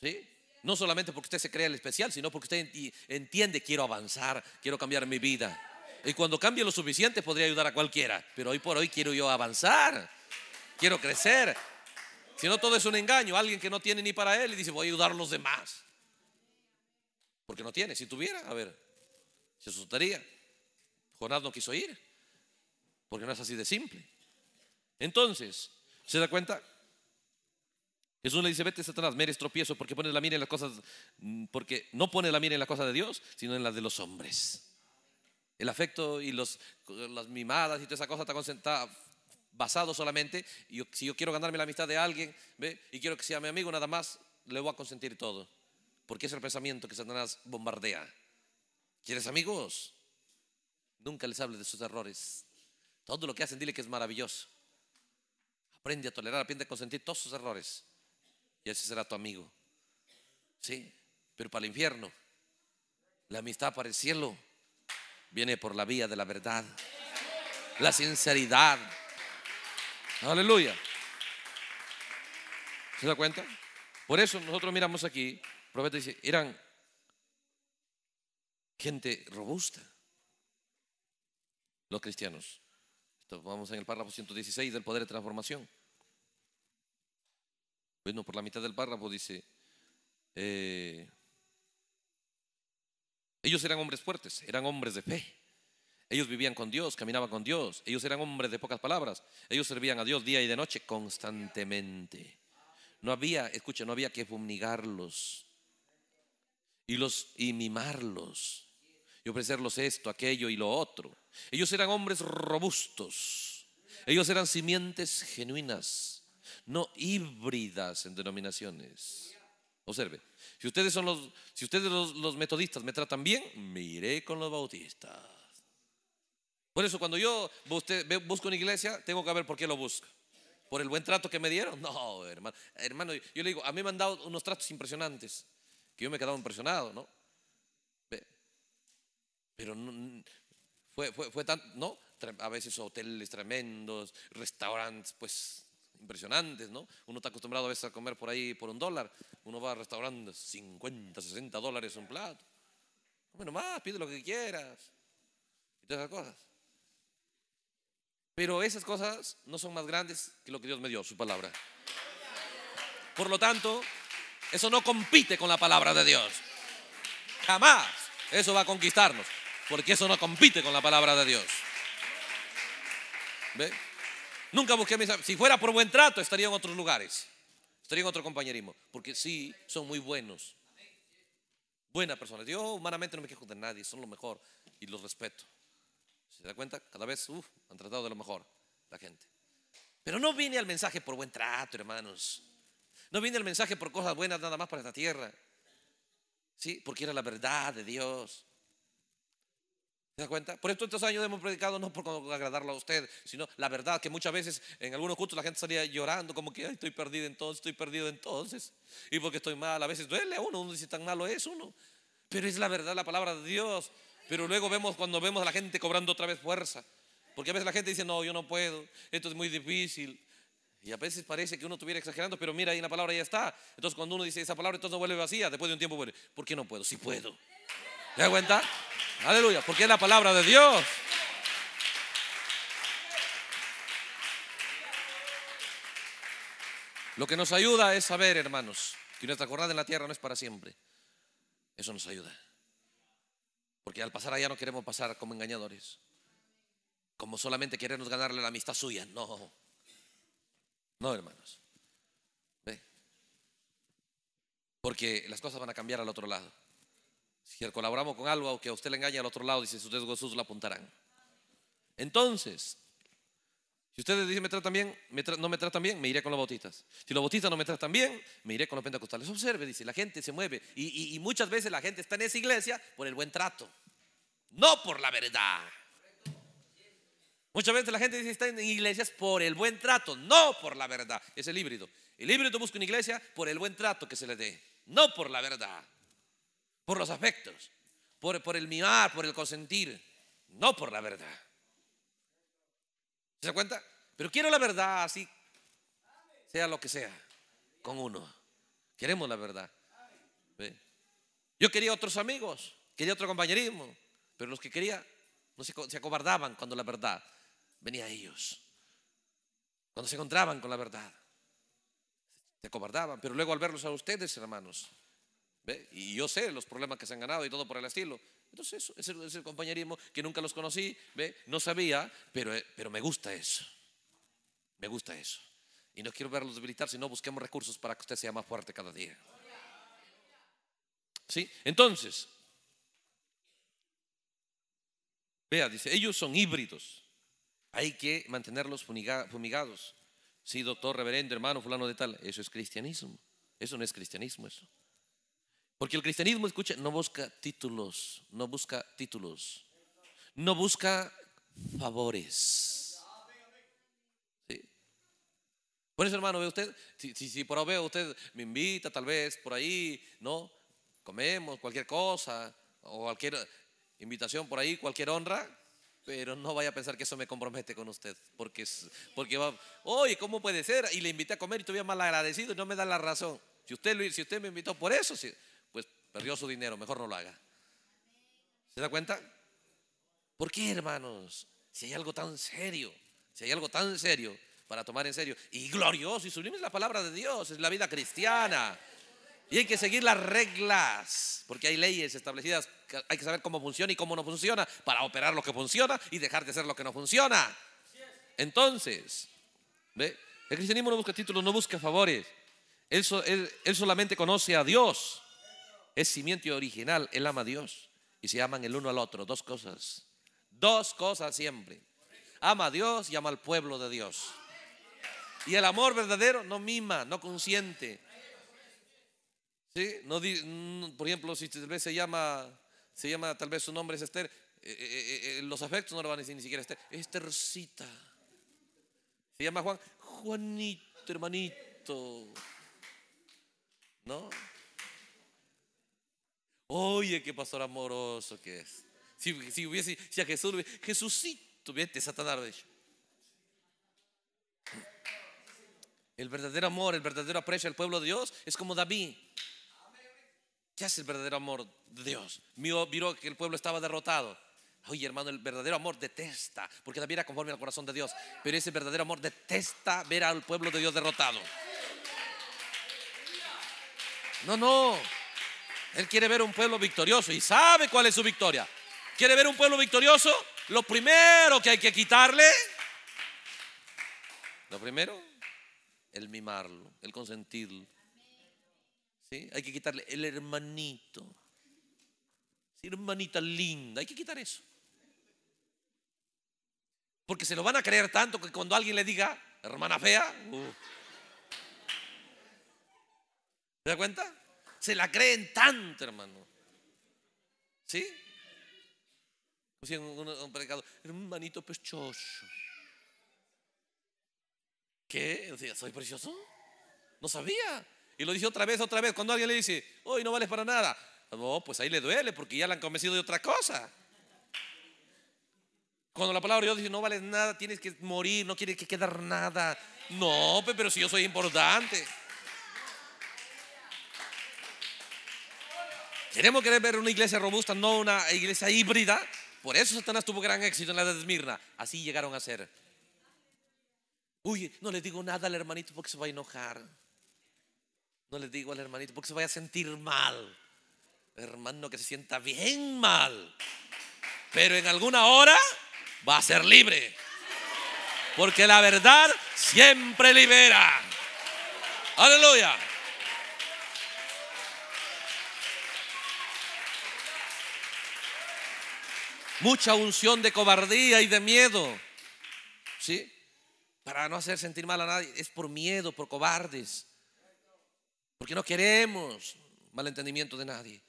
¿Sí? No solamente porque usted se crea el especial, sino porque usted entiende, quiero avanzar, quiero cambiar mi vida. Y cuando cambie lo suficiente podría ayudar a cualquiera, pero hoy por hoy quiero yo avanzar, quiero crecer. Si no, todo es un engaño. Alguien que no tiene ni para él y dice, voy a ayudar a los demás. Porque no tiene. Si tuviera, a ver, se asustaría. Jonás no quiso ir porque no es así de simple. Entonces, ¿se da cuenta? Jesús le dice, vete Satanás, me eres tropiezo porque pones la mira en las cosas, mm, porque no pone la mira en las cosas de Dios, sino en las de los hombres. El afecto y las mimadas y toda esa cosa está, basado solamente, si yo quiero ganarme la amistad de alguien y quiero que sea mi amigo nada más, le voy a consentir todo, porque es el pensamiento que Satanás bombardea. ¿Quieres amigos? Nunca les hable de sus errores. Todo lo que hacen, dile que es maravilloso. Aprende a tolerar, aprende a consentir todos sus errores. Y ese será tu amigo. Sí, pero para el infierno. La amistad para el cielo viene por la vía de la verdad, la sinceridad. Aleluya. ¿Se da cuenta? Por eso nosotros miramos aquí, el profeta dice, eran gente robusta, los cristianos. Entonces vamos en el párrafo 116 del poder de transformación. Bueno, por la mitad del párrafo dice, eh, ellos eran hombres fuertes, eran hombres de fe. Ellos vivían con Dios, caminaban con Dios. Ellos eran hombres de pocas palabras. Ellos servían a Dios día y de noche constantemente. No había, escucha, no había que fumigarlos y los y mimarlos. Yo ofrecerlos esto, aquello y lo otro. Ellos eran hombres robustos, ellos eran simientes genuinas, no híbridas en denominaciones. Observe, si ustedes son los, si ustedes los, metodistas me tratan bien, me iré con los bautistas. Por eso cuando yo busco una iglesia, tengo que ver por qué lo busco. Por el buen trato que me dieron. No, hermano. Hermano, yo le digo, a mí me han dado unos tratos impresionantes, que yo me he quedado impresionado, ¿no? Pero no, fue, fue, fue ¿no? A veces hoteles tremendos, restaurantes, pues impresionantes, ¿no? Uno está acostumbrado a veces a comer por ahí por un dólar. Uno va a restaurantes, 50, 60 dólares un plato. Bueno, más, pide lo que quieras. Y todas esas cosas. Pero esas cosas no son más grandes que lo que Dios me dio, su palabra. Por lo tanto, eso no compite con la palabra de Dios. Jamás eso va a conquistarnos porque eso no compite con la palabra de Dios. ¿Ve? Nunca busqué Si fuera por buen trato, estaría en otros lugares, estaría en otro compañerismo, porque sí, son muy buenos. Buenas personas Yo oh, humanamente no me quejo de nadie, son lo mejor y los respeto. ¿Se da cuenta? Cada vez han tratado de lo mejor la gente. Pero no vine al mensaje por buen trato, hermanos. No vine al mensaje por cosas buenas nada más para esta tierra. ¿Sí? Porque era la verdad de Dios. ¿Se da cuenta? Por esto estos años hemos predicado no por agradarlo a usted, sino la verdad que muchas veces en algunos cultos la gente salía llorando como que estoy perdido entonces, estoy perdido entonces. Y porque estoy mal, a veces duele a uno, uno dice tan malo es uno. Pero es la verdad, la palabra de Dios. Pero luego vemos cuando vemos a la gente cobrando otra vez fuerza. Porque a veces la gente dice, no, yo no puedo, esto es muy difícil. Y a veces parece que uno estuviera exagerando, pero mira, ahí la palabra ya está. Entonces cuando uno dice esa palabra, entonces no vuelve vacía, después de un tiempo vuelve, ¿por qué no puedo? si puedo. ¿Le Aleluya, porque es la palabra de Dios. Lo que nos ayuda es saber, hermanos, que nuestra jornada en la tierra no es para siempre. Eso nos ayuda. Porque al pasar allá no queremos pasar como engañadores. Como solamente queremos ganarle la amistad suya. No. No, hermanos. Porque las cosas van a cambiar al otro lado. Si colaboramos con algo que a usted le engaña al otro lado, dice sus Jesús lo apuntarán. Entonces, si ustedes dicen me tratan bien, no me tratan bien, me iré con los botitas. Si los botitas no me tratan bien, me iré con los pentecostales. Observe, dice, la gente se mueve. Y, y muchas veces la gente está en esa iglesia por el buen trato, no por la verdad. Muchas veces la gente dice está en iglesias por el buen trato, no por la verdad. Es el híbrido. El híbrido busca una iglesia por el buen trato que se le dé, no por la verdad por los afectos, por, el mimar, por el consentir, no por la verdad. ¿Se da cuenta? Pero quiero la verdad, así sea lo que sea, con uno. Queremos la verdad. Yo quería otros amigos, quería otro compañerismo, pero los que quería se acobardaban cuando la verdad venía a ellos. Cuando se encontraban con la verdad, se acobardaban. Pero luego al verlos a ustedes, hermanos, y yo sé los problemas que se han ganado y todo por el estilo. Entonces, eso, ese, el compañerismo que nunca los conocí, ¿ve? no sabía, eh, pero, me gusta eso. Me gusta eso. Y no quiero verlos debilitar, sino busquemos recursos para que usted sea más fuerte cada día. ¿Sí? Entonces, vea, dice, ellos son híbridos. Hay que mantenerlos fumigados. Sí, doctor, reverendo, hermano, fulano de tal. Eso es cristianismo. Eso no es cristianismo, eso. Porque el cristianismo, escuche, no busca títulos, no busca títulos, no busca favores. Por eso, hermano, ve usted, si, por ahí veo usted me invita, tal vez por ahí, ¿no? Comemos cualquier cosa o cualquier invitación por ahí, cualquier honra, pero no vaya a pensar que eso me compromete con usted, porque, porque va, oye, ¿cómo puede ser? Y le invité a comer y todavía mal agradecido y no me da la razón. Si usted, si usted me invitó por eso, si, Perdió su dinero, mejor no lo haga. ¿Se da cuenta? ¿Por qué, hermanos? Si hay algo tan serio, si hay algo tan serio para tomar en serio y glorioso y sublime es la palabra de Dios, es la vida cristiana. Y hay que seguir las reglas, porque hay leyes establecidas, que hay que saber cómo funciona y cómo no funciona para operar lo que funciona y dejar de hacer lo que no funciona. Entonces, ¿ve? El cristianismo no busca títulos, no busca favores. Él, él solamente conoce a Dios es simiente original, él ama a Dios y se aman el uno al otro, dos cosas. Dos cosas siempre. Ama a Dios y ama al pueblo de Dios. Y el amor verdadero no mima, no consiente. No, mm, por ejemplo, si tal vez se llama, se llama, tal vez su nombre es Esther, eh, eh, eh, los afectos no lo van a decir ni siquiera Esther, Esthercita. Se llama Juan, Juanito, hermanito. ¿No? Oye, qué pastor amoroso que es. Si, hubiese, si a Jesús, Jesucito, vete, Satanás de El verdadero amor, el verdadero aprecio al pueblo de Dios es como David. ¿Qué hace el verdadero amor de Dios? Miró que el pueblo estaba derrotado. Oye, hermano, el verdadero amor detesta, porque David era conforme al corazón de Dios. Pero ese verdadero amor detesta ver al pueblo de Dios derrotado. No, no. Él quiere ver un pueblo victorioso y sabe cuál es su victoria. ¿Quiere ver un pueblo victorioso? Lo primero que hay que quitarle, lo primero, el mimarlo, el consentirlo. ¿Sí? Hay que quitarle el hermanito. Hermanita linda, hay que quitar eso. Porque se lo van a creer tanto que cuando alguien le diga, hermana fea, uh. ¿se da cuenta? Se la creen tanto, hermano. ¿Sí? Pues un, un, un hermanito pechoso. ¿Qué? ¿soy precioso? No sabía. Y lo dice otra vez, otra vez. Cuando alguien le dice, hoy no vales para nada. No, pues ahí le duele porque ya le han convencido de otra cosa. Cuando la palabra de Dios dice, no vales nada, tienes que morir, no quieres que quedar nada. No, pero si yo soy importante. Tenemos que ver una iglesia robusta, no una iglesia híbrida. Por eso Satanás tuvo gran éxito en la de Esmirna. Así llegaron a ser. Uy, no le digo nada al hermanito porque se va a enojar. No le digo al hermanito porque se vaya a sentir mal. Hermano, que se sienta bien mal. Pero en alguna hora va a ser libre. Porque la verdad siempre libera. Aleluya. mucha unción de cobardía y de miedo. ¿Sí? Para no hacer sentir mal a nadie. Es por miedo, por cobardes. Porque no queremos malentendimiento de nadie.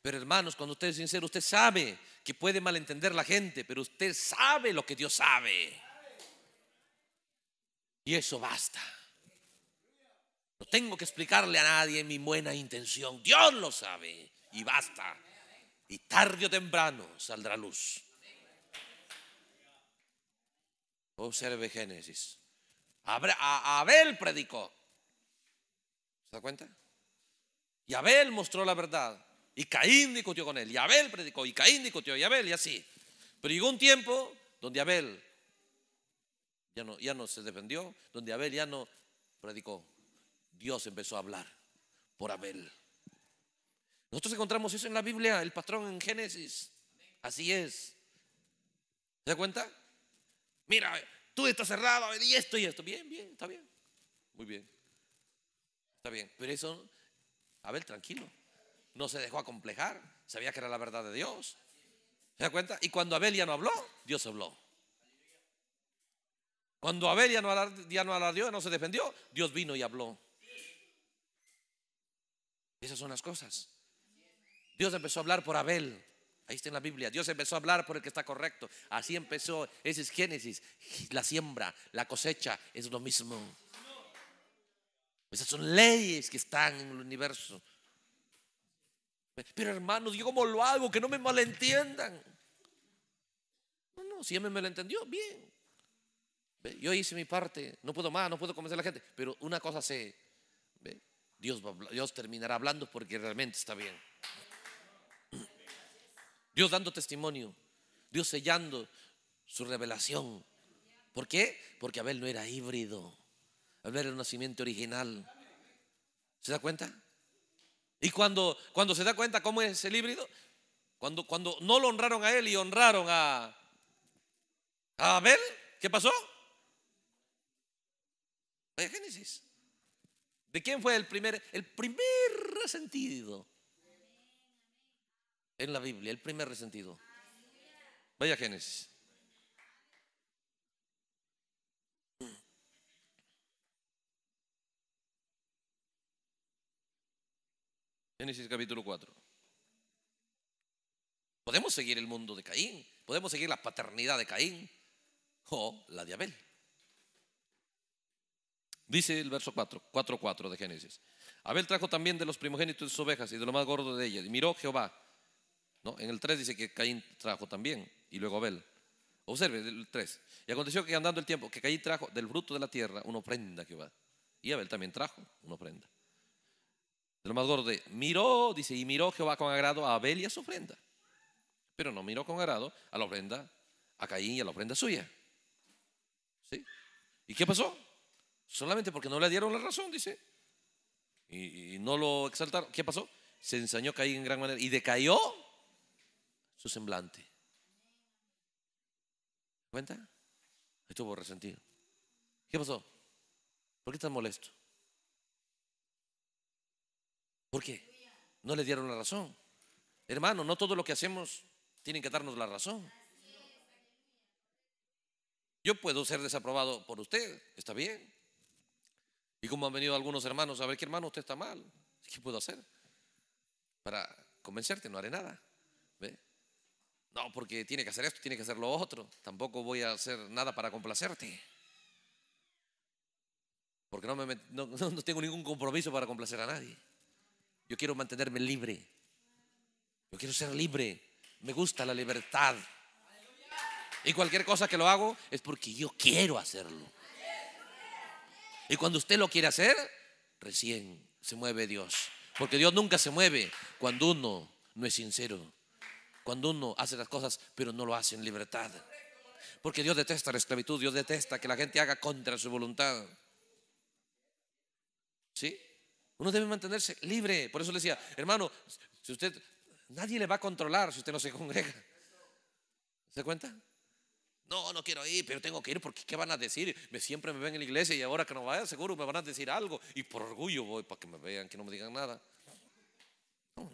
Pero hermanos, cuando usted es sincero, usted sabe que puede malentender la gente, pero usted sabe lo que Dios sabe. Y eso basta. No tengo que explicarle a nadie mi buena intención. Dios lo sabe y basta y tarde o temprano saldrá luz. Observe Génesis. Abel predicó. ¿Se da cuenta? Y Abel mostró la verdad. Y Caín discutió con él. Y Abel predicó. Y Caín discutió. Y Abel y así. Pero llegó un tiempo donde Abel ya no, ya no se defendió. Donde Abel ya no predicó. Dios empezó a hablar por Abel. Nosotros encontramos eso en la Biblia, el patrón en Génesis. Así es. ¿Se da cuenta? Mira, tú estás cerrado y esto y esto. Bien, bien, está bien. Muy bien. Está bien. Pero eso, Abel tranquilo. No se dejó acomplejar. Sabía que era la verdad de Dios. ¿Se da cuenta? Y cuando Abel ya no habló, Dios habló. Cuando Abel ya no, ya no no se defendió, Dios vino y habló. Esas son las cosas. Dios empezó a hablar por Abel. Ahí está en la Biblia. Dios empezó a hablar por el que está correcto. Así empezó. Ese es Génesis. La siembra, la cosecha es lo mismo. Esas son leyes que están en el universo. Pero hermanos, ¿yo cómo lo hago? Que no me malentiendan. No, no, si él me malentendió, bien. Yo hice mi parte. No puedo más, no puedo convencer a la gente. Pero una cosa sé. Dios terminará hablando porque realmente está bien. Dios dando testimonio, Dios sellando su revelación. ¿Por qué? Porque Abel no era híbrido, Abel era un nacimiento original. ¿Se da cuenta? Y cuando, cuando se da cuenta cómo es el híbrido, cuando, cuando no lo honraron a él y honraron a, a Abel, ¿qué pasó? Vaya Génesis. ¿De quién fue el primer, el primer resentido? en la Biblia, el primer resentido. Vaya Génesis. Génesis capítulo 4. Podemos seguir el mundo de Caín, podemos seguir la paternidad de Caín o la de Abel. Dice el verso 4, 4, 4 de Génesis. Abel trajo también de los primogénitos de sus ovejas y de lo más gordo de ellas. Y miró Jehová en el 3 dice que Caín trajo también y luego Abel. Observe el 3. Y aconteció que andando el tiempo, que Caín trajo del fruto de la tierra una ofrenda a Jehová. Y Abel también trajo una ofrenda. De más gordo miró, dice, y miró Jehová con agrado a Abel y a su ofrenda. Pero no miró con agrado a la ofrenda, a Caín y a la ofrenda suya. ¿Sí? ¿Y qué pasó? Solamente porque no le dieron la razón, dice. Y, y no lo exaltaron. ¿Qué pasó? Se ensañó Caín en gran manera y decayó su semblante. ¿Cuenta? Estuvo resentido. ¿Qué pasó? ¿Por qué estás molesto? ¿Por qué? No le dieron la razón. Hermano, no todo lo que hacemos tienen que darnos la razón. Yo puedo ser desaprobado por usted, está bien. Y como han venido algunos hermanos, a ver qué hermano usted está mal, ¿qué puedo hacer? Para convencerte, no haré nada. No, porque tiene que hacer esto, tiene que hacer lo otro. Tampoco voy a hacer nada para complacerte. Porque no, tengo ningún compromiso para complacer a nadie. Yo quiero mantenerme libre. Yo quiero ser libre. Me gusta la libertad. Y cualquier cosa que lo hago es porque yo quiero hacerlo. Y cuando usted lo quiere hacer, recién se mueve Dios. Porque Dios nunca se mueve cuando uno no es sincero cuando uno hace las cosas, pero no lo hace en libertad. Porque Dios detesta la esclavitud, Dios detesta que la gente haga contra su voluntad. ¿Sí? Uno debe mantenerse libre. Por eso le decía, hermano, si usted, nadie le va a controlar si usted no se congrega. ¿Se cuenta? No, no quiero ir, pero tengo que ir porque ¿qué van a decir? Me, siempre me ven en la iglesia y ahora que no vaya, seguro me van a decir algo. Y por orgullo voy para que me vean, que no me digan nada. No.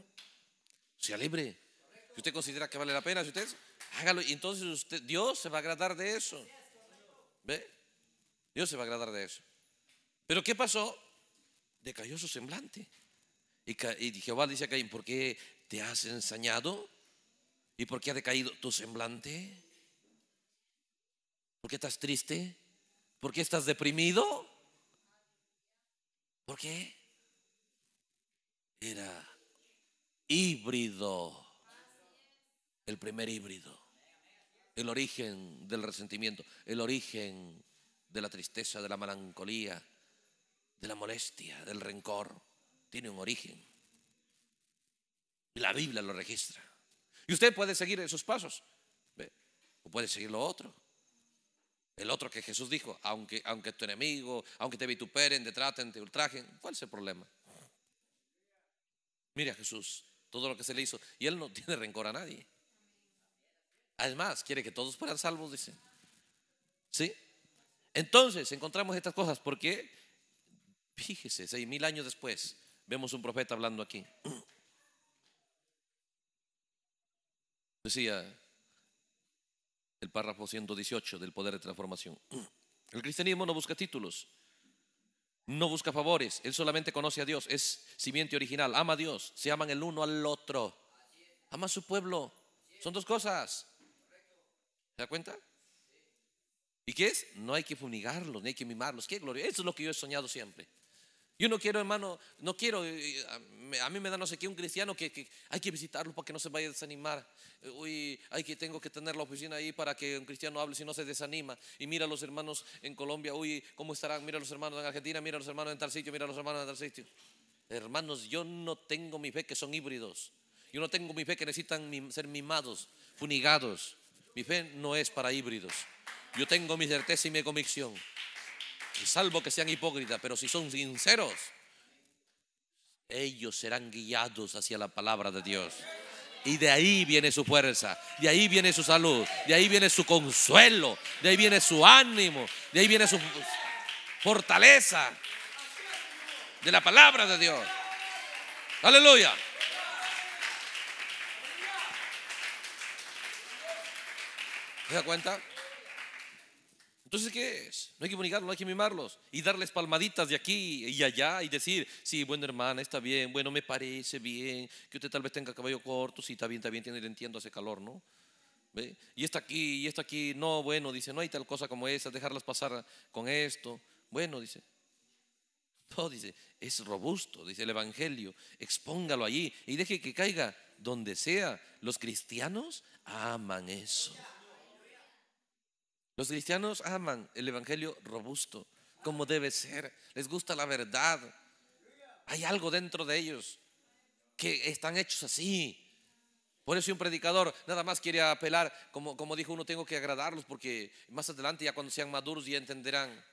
Sea libre. Si usted considera que vale la pena, si usted hágalo y entonces usted, Dios se va a agradar de eso. ¿Ve? Dios se va a agradar de eso. Pero ¿qué pasó? Decayó su semblante. Y, y Jehová dice a Caín, ¿por qué te has ensañado? ¿Y por qué ha decaído tu semblante? ¿Por qué estás triste? ¿Por qué estás deprimido? ¿Por qué? Era híbrido el primer híbrido, el origen del resentimiento, el origen de la tristeza, de la melancolía, de la molestia, del rencor, tiene un origen. la Biblia lo registra. Y usted puede seguir esos pasos, o puede seguir lo otro. El otro que Jesús dijo, aunque, aunque tu enemigo, aunque te vituperen, te traten, te ultrajen, ¿cuál es el problema? Mire a Jesús, todo lo que se le hizo, y él no tiene rencor a nadie. Además, quiere que todos fueran salvos, dice. ¿Sí? Entonces, encontramos estas cosas porque, fíjese, seis mil años después, vemos un profeta hablando aquí. Decía el párrafo 118 del poder de transformación. El cristianismo no busca títulos, no busca favores, él solamente conoce a Dios, es simiente original, ama a Dios, se aman el uno al otro, ama a su pueblo. Son dos cosas. ¿Se da cuenta? ¿Y qué es? No hay que funigarlos ni hay que mimarlos. Qué gloria. Eso es lo que yo he soñado siempre. Yo no quiero, hermano, no quiero, eh, a mí me da no sé qué, un cristiano que, hay que visitarlo para que no se vaya a desanimar. Eh, uy, hay que, tengo que tener la oficina ahí para que un cristiano hable si no se desanima. Y mira a los hermanos en Colombia, uy, cómo estarán, mira a los hermanos en Argentina, mira a los hermanos en tal sitio, mira a los hermanos en tal sitio. Hermanos, yo no tengo mi fe que son híbridos. Yo no tengo mi fe que necesitan ser mimados, funigados. Mi fe no es para híbridos. Yo tengo mi certeza y mi convicción. salvo que sean hipócritas, pero si son sinceros, ellos serán guiados hacia la palabra de Dios. Y de ahí viene su fuerza, de ahí viene su salud, de ahí viene su consuelo, de ahí viene su ánimo, de ahí viene su fortaleza de la palabra de Dios. Aleluya. ¿Se da cuenta? Entonces, ¿qué es? No hay que comunicarlo no hay que mimarlos y darles palmaditas de aquí y allá y decir, sí, bueno hermana, está bien, bueno, me parece bien, que usted tal vez tenga cabello corto, sí, está bien, está bien, tiene, entiendo, ese calor, ¿no? Y está aquí, y está aquí, no, bueno, dice, no hay tal cosa como esa, dejarlas pasar con esto, bueno, dice. No, dice, es robusto, dice el Evangelio, expóngalo allí y deje que caiga donde sea. Los cristianos aman eso. Los cristianos aman el Evangelio robusto, como debe ser. Les gusta la verdad. Hay algo dentro de ellos que están hechos así. Por eso un predicador nada más quiere apelar, como, como dijo uno, tengo que agradarlos porque más adelante ya cuando sean maduros ya entenderán.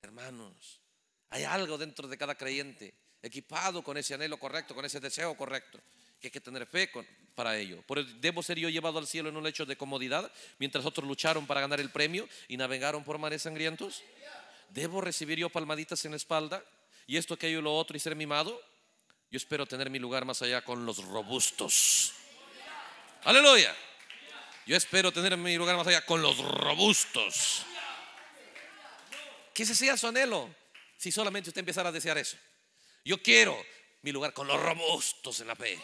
Hermanos, hay algo dentro de cada creyente, equipado con ese anhelo correcto, con ese deseo correcto que hay que tener fe para ello. debo ser yo llevado al cielo en un lecho de comodidad, mientras otros lucharon para ganar el premio y navegaron por mares sangrientos. Debo recibir yo palmaditas en la espalda y esto, que y lo otro y ser mimado. Yo espero tener mi lugar más allá con los robustos. Aleluya. Yo espero tener mi lugar más allá con los robustos. Que ese sea su anhelo. Si solamente usted empezara a desear eso. Yo quiero mi lugar con los robustos en la fe.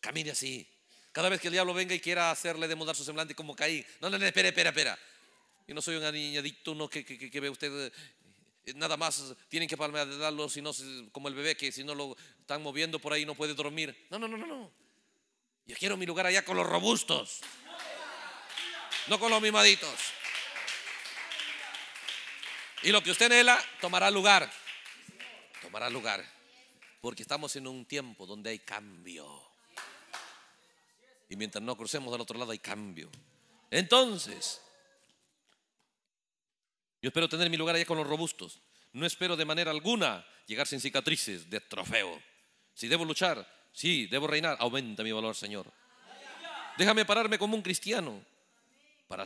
Camine así. Cada vez que el diablo venga y quiera hacerle demudar su semblante como caí No, no, no, espera, espera, espera. Yo no soy un niñadito, no, que, que, ve usted eh, nada más tienen que palmearlo, si no, como el bebé que si no lo están moviendo por ahí no puede dormir. No, no, no, no, no. Yo quiero mi lugar allá con los robustos, no con los mimaditos. Y lo que usted anhela tomará lugar, tomará lugar, porque estamos en un tiempo donde hay cambio. Y mientras no crucemos al otro lado hay cambio. Entonces, yo espero tener mi lugar allá con los robustos. No espero de manera alguna llegar sin cicatrices de trofeo. Si debo luchar, sí, debo reinar, aumenta mi valor, Señor. Déjame pararme como un cristiano para,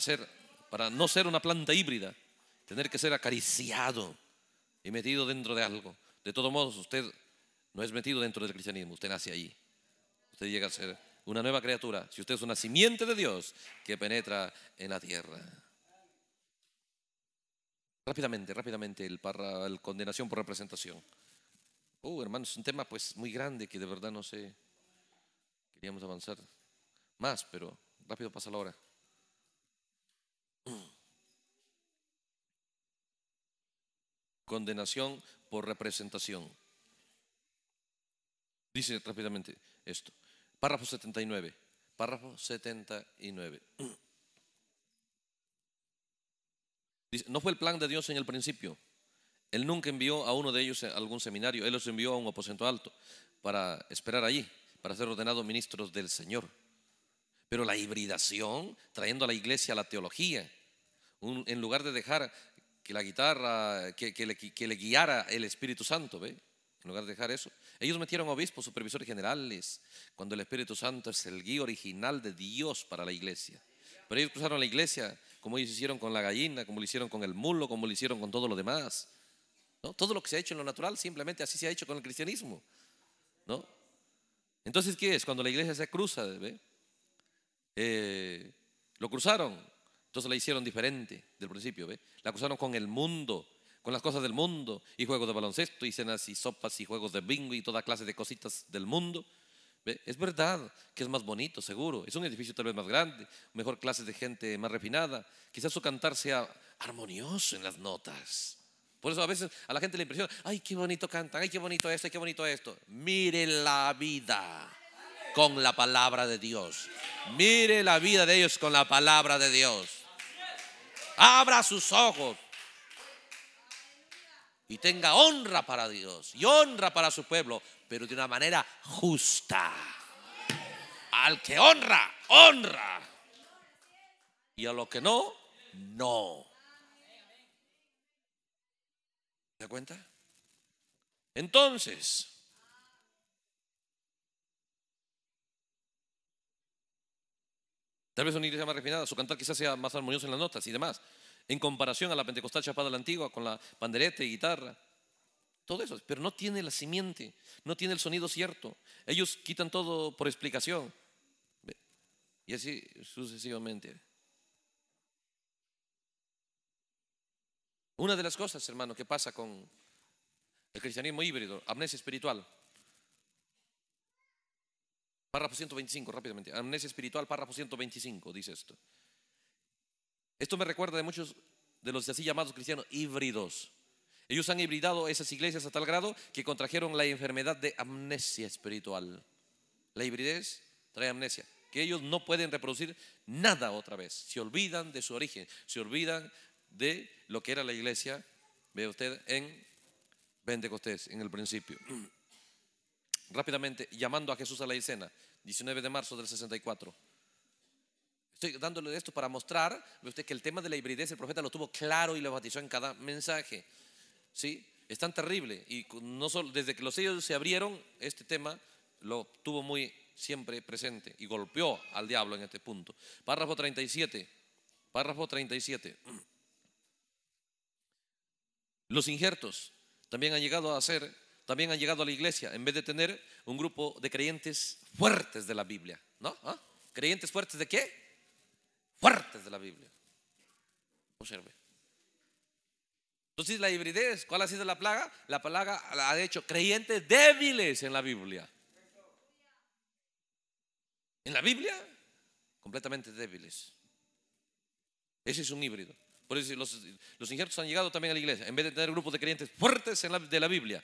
para no ser una planta híbrida, tener que ser acariciado y metido dentro de algo. De todos modos, usted no es metido dentro del cristianismo, usted nace ahí. Usted llega a ser una nueva criatura. Si usted es una simiente de Dios que penetra en la tierra. Rápidamente, rápidamente, el para el condenación por representación. Oh, uh, hermanos, es un tema pues muy grande que de verdad no sé. Queríamos avanzar más, pero rápido pasa la hora. Condenación por representación. Dice rápidamente esto. Párrafo 79. Párrafo 79. no fue el plan de Dios en el principio. Él nunca envió a uno de ellos a algún seminario, él los envió a un aposento alto para esperar allí, para ser ordenados ministros del Señor. Pero la hibridación, trayendo a la iglesia la teología, en lugar de dejar que la guitarra, que, le, que le, guiara el Espíritu Santo, ¿ve? En lugar de dejar eso, ellos metieron obispos, supervisores generales, cuando el Espíritu Santo es el guía original de Dios para la iglesia. Pero ellos cruzaron la iglesia como ellos hicieron con la gallina, como lo hicieron con el mulo, como lo hicieron con todo lo demás. Todo lo que se ha hecho en lo natural, simplemente así se ha hecho con el cristianismo. ¿no? Entonces, ¿qué es? Cuando la iglesia se cruza, ¿ve? Eh, lo cruzaron, entonces la hicieron diferente del principio. ¿ve? La cruzaron con el mundo, con las cosas del mundo y juegos de baloncesto y cenas y sopas y juegos de bingo y toda clase de cositas del mundo. Es verdad que es más bonito, seguro. Es un edificio tal vez más grande, mejor clase de gente más refinada. Quizás su cantar sea armonioso en las notas. Por eso a veces a la gente le impresiona, ay, qué bonito cantan, ay, qué bonito esto, ay, qué bonito esto. Mire la vida con la palabra de Dios. Mire la vida de ellos con la palabra de Dios. Abra sus ojos, y tenga honra para Dios y honra para su pueblo, pero de una manera justa. Al que honra, honra. Y a lo que no, no. ¿Se da cuenta? Entonces, tal vez una iglesia más refinada, su cantar quizás sea más armonioso en las notas y demás, en comparación a la pentecostal chapada la antigua con la pandereta y guitarra. Todo eso, pero no tiene la simiente, no tiene el sonido cierto. Ellos quitan todo por explicación. Y así sucesivamente. Una de las cosas, hermano, que pasa con el cristianismo híbrido, amnesia espiritual. Párrafo 125, rápidamente. Amnesia espiritual, párrafo 125, dice esto. Esto me recuerda de muchos de los así llamados cristianos híbridos. Ellos han hibridado esas iglesias a tal grado que contrajeron la enfermedad de amnesia espiritual. La hibridez trae amnesia, que ellos no pueden reproducir nada otra vez. Se olvidan de su origen, se olvidan de lo que era la iglesia, ve usted, en Pentecostés, en el principio. Rápidamente, llamando a Jesús a la escena, 19 de marzo del 64. Estoy dándole esto para mostrar usted que el tema de la hibridez el profeta lo tuvo claro y lo batizó en cada mensaje. ¿Sí? Es tan terrible. Y no solo, desde que los sellos se abrieron, este tema lo tuvo muy siempre presente y golpeó al diablo en este punto. Párrafo 37. Párrafo 37. Los injertos también han llegado a ser, también han llegado a la iglesia, en vez de tener un grupo de creyentes fuertes de la Biblia, ¿no? ¿Ah? ¿Creyentes fuertes de qué? fuertes de la Biblia. Observe. Entonces la hibridez, ¿cuál ha sido la plaga? La plaga ha hecho creyentes débiles en la Biblia. En la Biblia, completamente débiles. Ese es un híbrido. Por eso los, injertos han llegado también a la iglesia. En vez de tener grupos de creyentes fuertes en la, de la Biblia,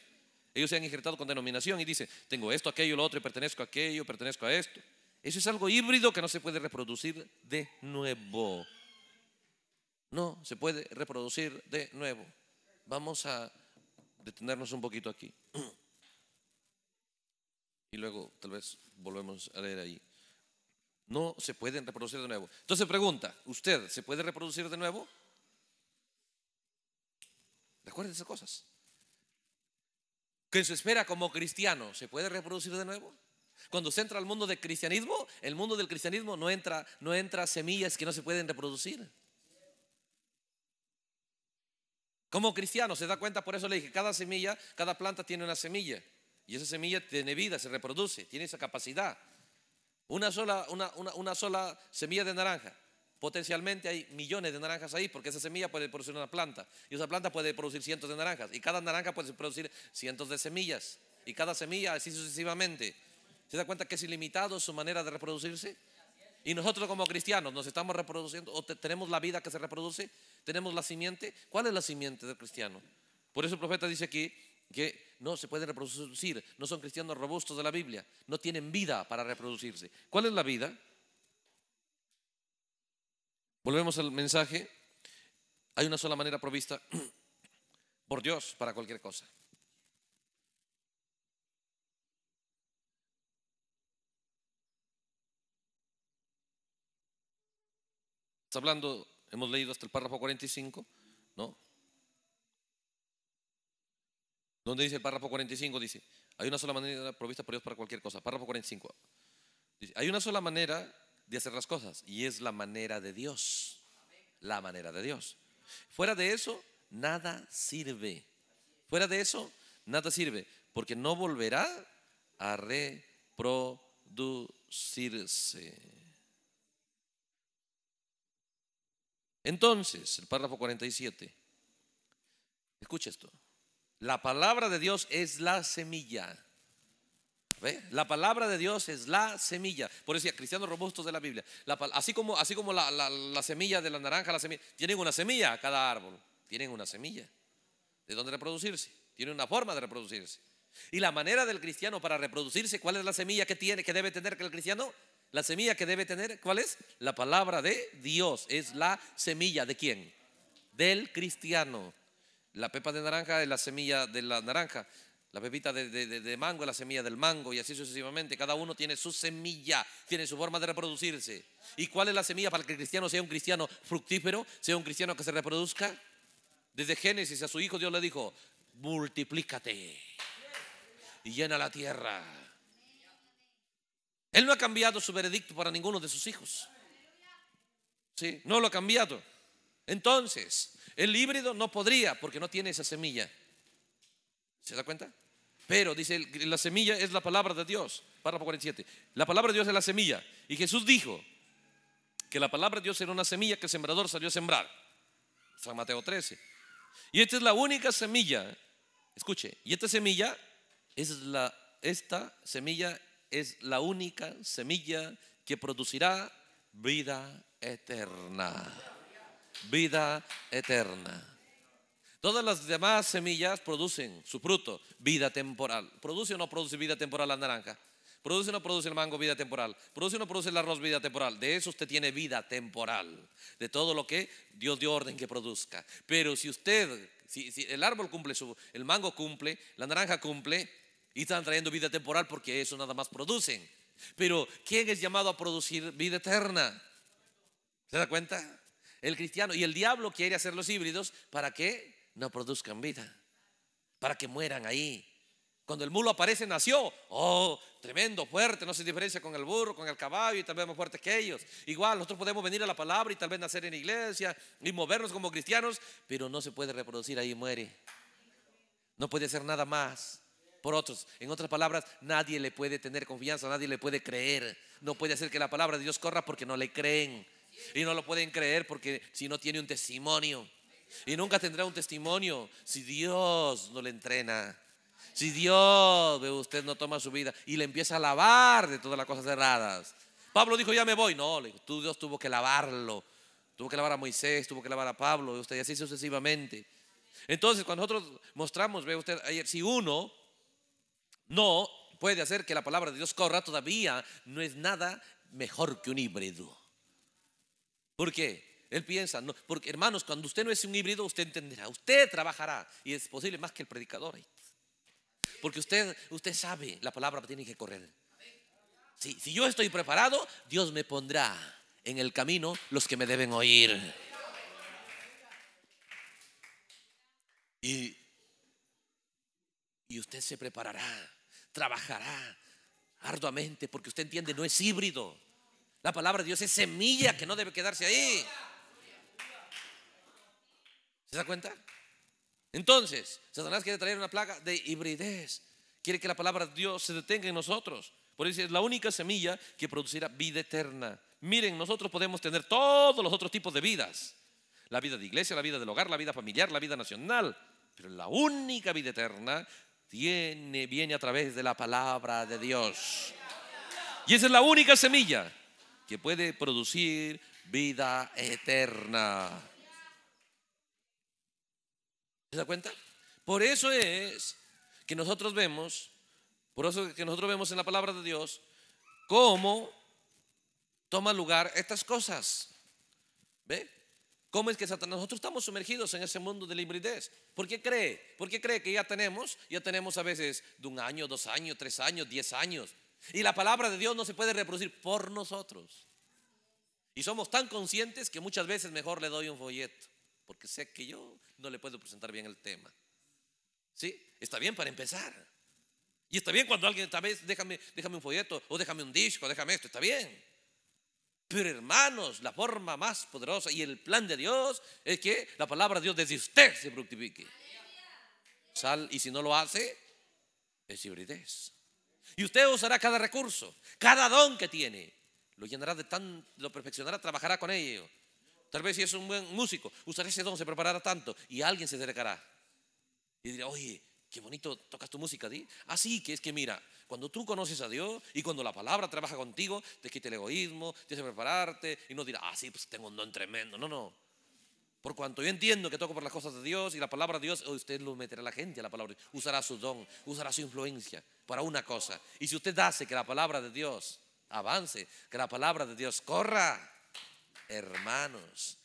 ellos se han injertado con denominación y dicen, tengo esto, aquello, lo otro, y pertenezco a aquello, pertenezco a esto. Eso es algo híbrido que no se puede reproducir de nuevo. No, se puede reproducir de nuevo. Vamos a detenernos un poquito aquí. Y luego tal vez volvemos a leer ahí. No se pueden reproducir de nuevo. Entonces pregunta, ¿usted se puede reproducir de nuevo? Recuerden esas cosas. Que en su espera como cristiano, ¿se puede reproducir de nuevo? Cuando se entra al mundo del cristianismo, el mundo del cristianismo no entra, no entra semillas que no se pueden reproducir. Como cristiano, se da cuenta, por eso le dije, cada semilla, cada planta tiene una semilla. Y esa semilla tiene vida, se reproduce, tiene esa capacidad. Una sola, una, una sola semilla de naranja. Potencialmente hay millones de naranjas ahí, porque esa semilla puede producir una planta. Y esa planta puede producir cientos de naranjas. Y cada naranja puede producir cientos de semillas. Y cada semilla así sucesivamente. ¿Se da cuenta que es ilimitado su manera de reproducirse? Y nosotros como cristianos nos estamos reproduciendo o tenemos la vida que se reproduce, tenemos la simiente. ¿Cuál es la simiente del cristiano? Por eso el profeta dice aquí que no se puede reproducir, no son cristianos robustos de la Biblia, no tienen vida para reproducirse. ¿Cuál es la vida? Volvemos al mensaje. Hay una sola manera provista por Dios para cualquier cosa. Está hablando, hemos leído hasta el párrafo 45, ¿no? Donde dice el párrafo 45, dice, hay una sola manera provista por Dios para cualquier cosa. Párrafo 45. Dice, hay una sola manera de hacer las cosas y es la manera de Dios. La manera de Dios. Fuera de eso, nada sirve. Fuera de eso, nada sirve, porque no volverá a reproducirse. Entonces, el párrafo 47. Escucha esto. La palabra de Dios es la semilla. La palabra de Dios es la semilla. Por eso decía, cristianos robustos de la Biblia. así como, así como la, semilla de la naranja, la semilla. Tienen una semilla cada árbol. Tienen una semilla. ¿De dónde reproducirse? Tiene una forma de reproducirse. Y la manera del cristiano para reproducirse, ¿cuál es la semilla que tiene, que debe tener que el cristiano? La semilla que debe tener, ¿cuál es? La palabra de Dios. Es la semilla de quién? Del cristiano. La pepa de naranja es la semilla de la naranja. La pepita de, de mango es la semilla del mango y así sucesivamente. Cada uno tiene su semilla, tiene su forma de reproducirse. ¿Y cuál es la semilla para que el cristiano sea un cristiano fructífero, sea un cristiano que se reproduzca? Desde Génesis a su hijo Dios le dijo, multiplícate y llena la tierra él no ha cambiado su veredicto para ninguno de sus hijos. Sí, no lo ha cambiado. Entonces, el híbrido no podría porque no tiene esa semilla. ¿Se da cuenta? Pero dice, la semilla es la palabra de Dios. Párrafo 47. La palabra de Dios es la semilla. Y Jesús dijo que la palabra de Dios era una semilla que el sembrador salió a sembrar. San Mateo 13. Y esta es la única semilla. Escuche, y esta semilla es la, esta semilla es la única semilla que producirá vida eterna. Vida eterna. Todas las demás semillas producen su fruto, vida temporal. ¿Produce o no produce vida temporal la naranja? ¿Produce o no produce el mango vida temporal? ¿Produce o no produce el arroz vida temporal? De eso usted tiene vida temporal, de todo lo que Dios dio orden que produzca. Pero si usted, si, si el árbol cumple su, el mango cumple, la naranja cumple, y están trayendo vida temporal porque eso nada más producen. Pero ¿quién es llamado a producir vida eterna? ¿Se da cuenta? El cristiano. Y el diablo quiere hacer los híbridos para que no produzcan vida. Para que mueran ahí. Cuando el mulo aparece, nació. Oh, tremendo, fuerte. No se diferencia con el burro, con el caballo y tal vez más fuerte que ellos. Igual, nosotros podemos venir a la palabra y tal vez nacer en iglesia y movernos como cristianos, pero no se puede reproducir ahí, muere. No puede hacer nada más por otros. En otras palabras, nadie le puede tener confianza, nadie le puede creer. No puede hacer que la palabra de Dios corra porque no le creen. Y no lo pueden creer porque si no tiene un testimonio. Y nunca tendrá un testimonio si Dios no le entrena. Si Dios, usted no toma su vida y le empieza a lavar de todas las cosas cerradas. Pablo dijo, ya me voy. No, tú, Dios tuvo que lavarlo. Tuvo que lavar a Moisés, tuvo que lavar a Pablo, y usted, así sucesivamente. Entonces, cuando nosotros mostramos, ve usted, ayer, si uno no, puede hacer que la palabra de Dios corra todavía, no es nada mejor que un híbrido. ¿Por qué? Él piensa, no, porque hermanos, cuando usted no es un híbrido, usted entenderá, usted trabajará y es posible más que el predicador. Porque usted, usted sabe, la palabra tiene que correr. si yo estoy preparado, Dios me pondrá en el camino los que me deben oír. y usted se preparará trabajará arduamente, porque usted entiende, no es híbrido. La palabra de Dios es semilla que no debe quedarse ahí. ¿Se da cuenta? Entonces, Satanás quiere traer una plaga de hibridez. Quiere que la palabra de Dios se detenga en nosotros. Por eso es la única semilla que producirá vida eterna. Miren, nosotros podemos tener todos los otros tipos de vidas. La vida de iglesia, la vida del hogar, la vida familiar, la vida nacional. Pero la única vida eterna tiene, viene a través de la palabra de Dios. Y esa es la única semilla que puede producir vida eterna. ¿Se da cuenta? Por eso es que nosotros vemos, por eso que nosotros vemos en la palabra de Dios, cómo toma lugar estas cosas. ¿Ve? ¿Cómo es que Satanás? Nosotros estamos sumergidos en ese mundo de la hibridez. ¿Por qué cree? ¿Por qué cree que ya tenemos? Ya tenemos a veces de un año, dos años, tres años, diez años. Y la palabra de Dios no se puede reproducir por nosotros. Y somos tan conscientes que muchas veces mejor le doy un folleto, porque sé que yo no le puedo presentar bien el tema. ¿Sí? Está bien para empezar. Y está bien cuando alguien, tal vez, déjame, déjame un folleto, o déjame un disco, déjame esto, está bien. Pero hermanos, la forma más poderosa y el plan de Dios es que la palabra de Dios desde usted se fructifique. Sal, y si no lo hace, es hibridez. Y usted usará cada recurso, cada don que tiene. Lo llenará de tan, lo perfeccionará, trabajará con ello. Tal vez si es un buen músico, usará ese don, se preparará tanto y alguien se dedicará Y dirá, oye, qué bonito tocas tu música, Di. Así que es que mira, cuando tú conoces a Dios y cuando la palabra trabaja contigo, te quita el egoísmo, te hace prepararte y no dirás, ah, sí, pues tengo un don tremendo. No, no. Por cuanto yo entiendo que toco por las cosas de Dios y la palabra de Dios, usted lo meterá a la gente a la palabra. Usará su don, usará su influencia para una cosa. Y si usted hace que la palabra de Dios avance, que la palabra de Dios corra, hermanos,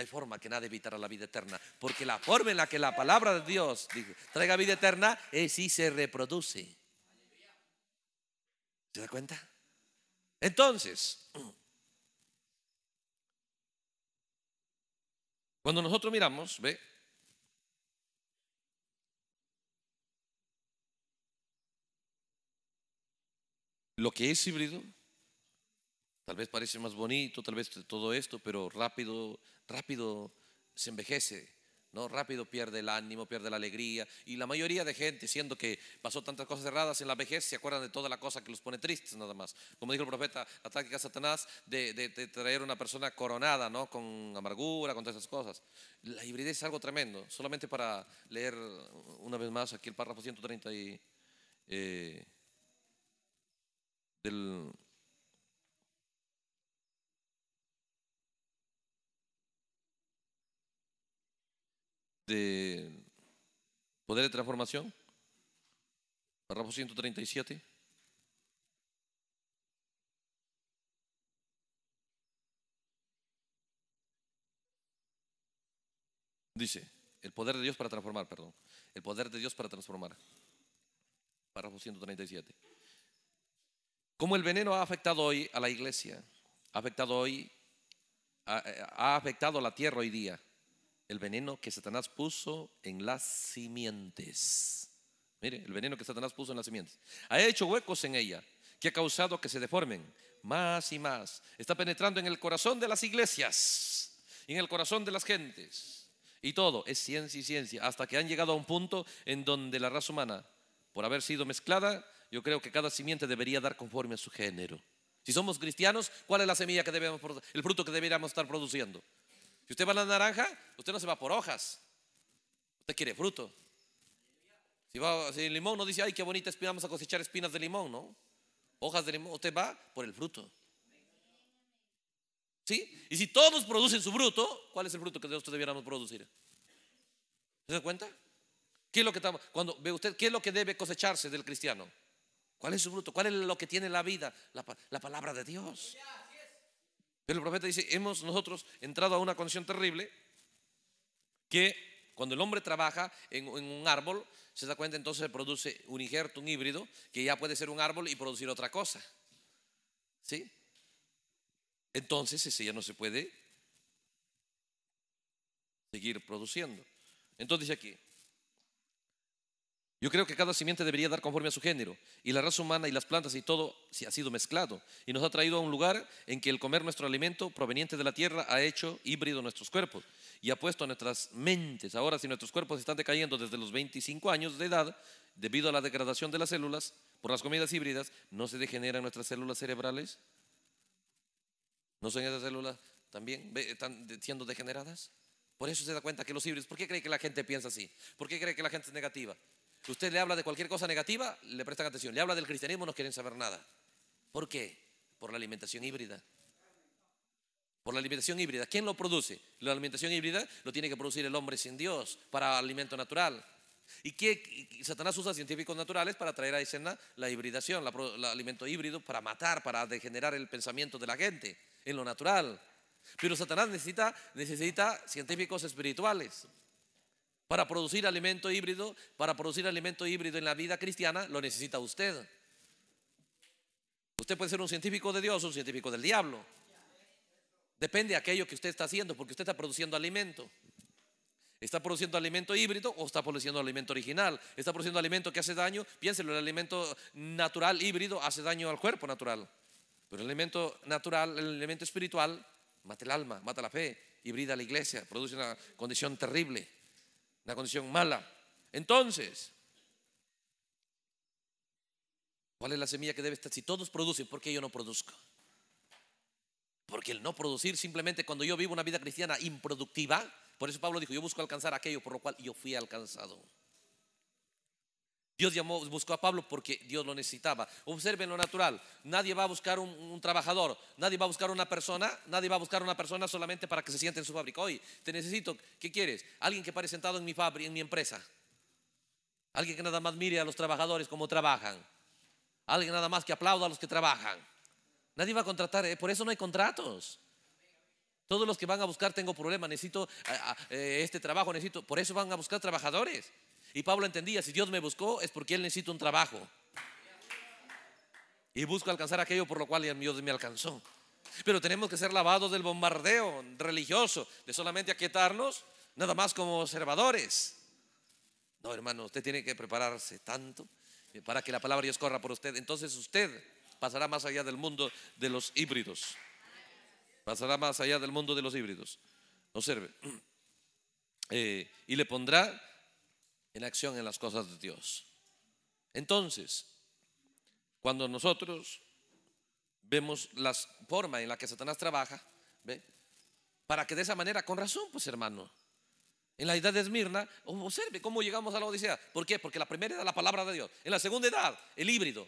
hay forma que nada evitará la vida eterna, porque la forma en la que la palabra de Dios traiga vida eterna es eh, si se reproduce. ¿Se da cuenta? Entonces, cuando nosotros miramos, ve, lo que es híbrido, Tal vez parece más bonito, tal vez todo esto, pero rápido, rápido se envejece, ¿no? Rápido pierde el ánimo, pierde la alegría. Y la mayoría de gente, siendo que pasó tantas cosas erradas en la vejez, se acuerdan de toda la cosa que los pone tristes nada más. Como dijo el profeta, la táctica Satanás de, de, de, traer una persona coronada, ¿no? Con amargura, con todas esas cosas. La hibridez es algo tremendo. Solamente para leer una vez más aquí el párrafo 130 y, eh, del de este, poder de transformación, párrafo 137. Dice, el poder de Dios para transformar, perdón. El poder de Dios para transformar. Párrafo 137. Como el veneno ha afectado hoy a la iglesia, ha afectado hoy, ha, ha afectado a la tierra hoy día, el veneno que Satanás puso en las simientes. Mire, el veneno que Satanás puso en las simientes. Ha hecho huecos en ella que ha causado que se deformen más y más. Está penetrando en el corazón de las iglesias, en el corazón de las gentes. Y todo es ciencia y ciencia, hasta que han llegado a un punto en donde la raza humana, por haber sido mezclada, yo creo que cada simiente debería dar conforme a su género. Si somos cristianos, ¿cuál es la semilla que debemos El fruto que deberíamos estar produciendo. Si usted va a la naranja, usted no se va por hojas. Usted quiere fruto. Si va el limón, no dice, ay, qué bonita espina, vamos a cosechar espinas de limón, ¿no? Hojas de limón. Usted va por el fruto. ¿Sí? Y si todos producen su fruto, ¿cuál es el fruto que nosotros debiéramos producir? ¿Se da cuenta? ¿Qué es lo que estamos, cuando ve usted qué es lo que debe cosecharse del cristiano? ¿Cuál es su fruto? ¿Cuál es lo que tiene la vida? la palabra de Dios. Pero el profeta dice, hemos nosotros entrado a una condición terrible que cuando el hombre trabaja en, un árbol, se da cuenta entonces se produce un injerto, un híbrido, que ya puede ser un árbol y producir otra cosa. ¿Sí? Entonces ese ya no se puede seguir produciendo. Entonces dice aquí, yo creo que cada simiente debería dar conforme a su género, y la raza humana y las plantas y todo se ha sido mezclado, y nos ha traído a un lugar en que el comer nuestro alimento proveniente de la tierra ha hecho híbrido nuestros cuerpos y ha puesto nuestras mentes. Ahora, si nuestros cuerpos están decayendo desde los 25 años de edad, debido a la degradación de las células por las comidas híbridas, ¿no se degeneran nuestras células cerebrales? ¿No son esas células también están siendo degeneradas? Por eso se da cuenta que los híbridos, ¿por qué cree que la gente piensa así? ¿Por qué cree que la gente es negativa? si usted le habla de cualquier cosa negativa, le prestan atención. Le habla del cristianismo, no quieren saber nada. ¿Por qué? Por la alimentación híbrida. Por la alimentación híbrida. ¿Quién lo produce? La alimentación híbrida lo tiene que producir el hombre sin Dios para alimento natural. ¿Y qué Satanás usa científicos naturales para traer a escena la hibridación, el alimento híbrido para matar, para degenerar el pensamiento de la gente en lo natural? Pero Satanás necesita, necesita científicos espirituales para producir alimento híbrido, para producir alimento híbrido en la vida cristiana, lo necesita usted. Usted puede ser un científico de Dios o un científico del diablo. Depende de aquello que usted está haciendo, porque usted está produciendo alimento. ¿Está produciendo alimento híbrido o está produciendo alimento original? ¿Está produciendo alimento que hace daño? Piénselo, el alimento natural híbrido hace daño al cuerpo natural. Pero el alimento natural, el alimento espiritual, mata el alma, mata la fe, hibrida la iglesia, produce una condición terrible la condición mala. Entonces, ¿cuál es la semilla que debe estar? Si todos producen, ¿por qué yo no produzco? Porque el no producir simplemente cuando yo vivo una vida cristiana improductiva, por eso Pablo dijo, yo busco alcanzar aquello por lo cual yo fui alcanzado. Dios llamó, buscó a Pablo porque Dios lo necesitaba. Observen lo natural. Nadie va a buscar un, trabajador, nadie va a buscar una persona, nadie va a buscar una persona solamente para que se siente en su fábrica. Oye, te necesito, ¿qué quieres? Alguien que pare sentado en mi fábrica, en mi empresa. Alguien que nada más mire a los trabajadores cómo trabajan. Alguien nada más que aplauda a los que trabajan. Nadie va a contratar, eh, por eso no hay contratos. Todos los que van a buscar, tengo problema, necesito eh, este trabajo, necesito, por eso van a buscar trabajadores. Y Pablo entendía, si Dios me buscó es porque Él necesita un trabajo. Y busco alcanzar aquello por lo cual Dios me alcanzó. Pero tenemos que ser lavados del bombardeo religioso, de solamente aquietarnos, nada más como observadores. No, hermano, usted tiene que prepararse tanto para que la palabra de Dios corra por usted. Entonces usted pasará más allá del mundo de los híbridos. Pasará más allá del mundo de los híbridos. Observe. Eh, y le pondrá en acción en las cosas de Dios. Entonces, cuando nosotros vemos la forma en la que Satanás trabaja, ¿ve? para que de esa manera, con razón, pues hermano, en la edad de Esmirna, observe cómo llegamos a la Odisea. ¿Por qué? Porque la primera era la palabra de Dios. En la segunda edad, el híbrido.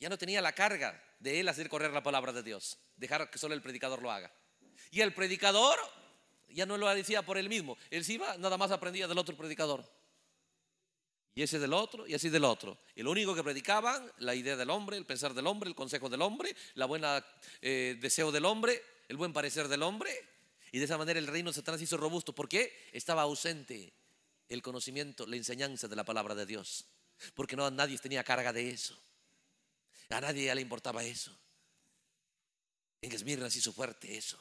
Ya no tenía la carga de él hacer correr la palabra de Dios, dejar que solo el predicador lo haga. Y el predicador ya no lo decía por él mismo, él si nada más aprendía del otro predicador y ese del otro, y así del otro. Y lo único que predicaban, la idea del hombre, el pensar del hombre, el consejo del hombre, la buena eh, deseo del hombre, el buen parecer del hombre. Y de esa manera el reino de Satanás hizo robusto. porque Estaba ausente el conocimiento, la enseñanza de la palabra de Dios. Porque no, nadie tenía carga de eso. A nadie le importaba eso. En Esmirna se hizo fuerte eso.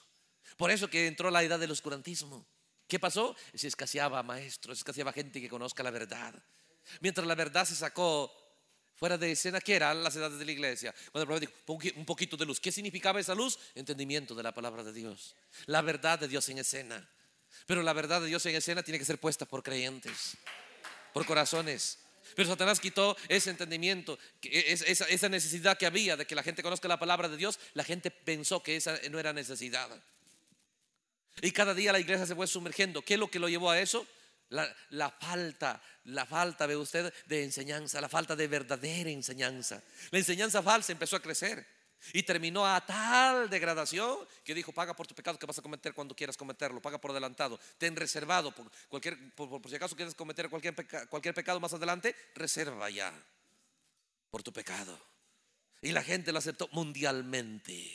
Por eso que entró la edad del oscurantismo. ¿Qué pasó? Se escaseaba maestros, se escaseaba gente que conozca la verdad. Mientras la verdad se sacó fuera de escena, que eran las edades de la iglesia. Cuando el profeta un poquito de luz. ¿Qué significaba esa luz? Entendimiento de la palabra de Dios. La verdad de Dios en escena. Pero la verdad de Dios en escena tiene que ser puesta por creyentes, por corazones. Pero Satanás quitó ese entendimiento, e-, esa, esa necesidad que había de que la gente conozca la palabra de Dios. La gente pensó que esa no era necesidad. Y cada día la iglesia se fue sumergiendo. ¿Qué es lo que lo llevó a eso? La, falta, la falta, ve usted, de enseñanza, la falta de verdadera enseñanza. La enseñanza falsa empezó a crecer y terminó a tal degradación que dijo, paga por tu pecado que vas a cometer cuando quieras cometerlo, paga por adelantado, ten reservado, por, cualquier, por, si acaso quieres cometer cualquier, cualquier pecado más adelante, reserva ya por tu pecado. Y la gente lo aceptó mundialmente.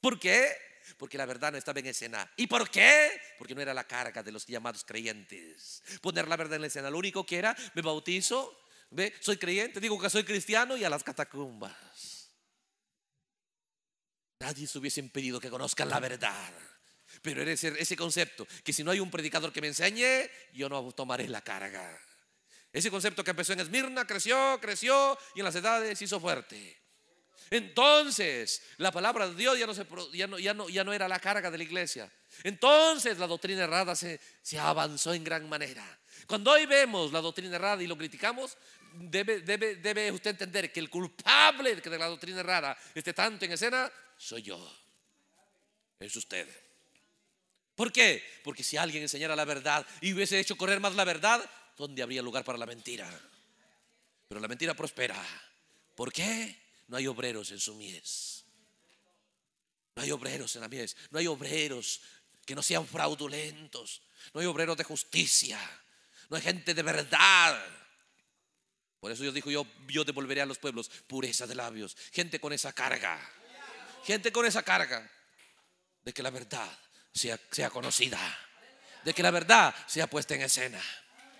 ¿Por qué? Porque la verdad no estaba en escena. ¿Y por qué? Porque no era la carga de los llamados creyentes. Poner la verdad en la escena. Lo único que era, me bautizo, ¿ve? soy creyente, digo que soy cristiano y a las catacumbas. Nadie se hubiese impedido que conozcan la verdad. Pero era ese, ese concepto, que si no hay un predicador que me enseñe, yo no tomaré la carga. Ese concepto que empezó en Esmirna creció, creció y en las edades hizo fuerte. Entonces, la palabra de Dios ya no, era la carga de la iglesia. Entonces, la doctrina errada se, avanzó en gran manera. Cuando hoy vemos la doctrina errada y lo criticamos, debe, usted entender que el culpable de la doctrina errada esté tanto en escena soy yo. Es usted. ¿Por qué? Porque si alguien enseñara la verdad y hubiese hecho correr más la verdad, ¿dónde habría lugar para la mentira? Pero la mentira prospera. ¿Por qué? no hay obreros en su mies. No hay obreros en la mies. No hay obreros que no sean fraudulentos. No hay obreros de justicia. No hay gente de verdad. Por eso yo dijo, yo, yo devolveré a los pueblos pureza de labios. Gente con esa carga. Gente con esa carga de que la verdad sea, sea conocida. De que la verdad sea puesta en escena.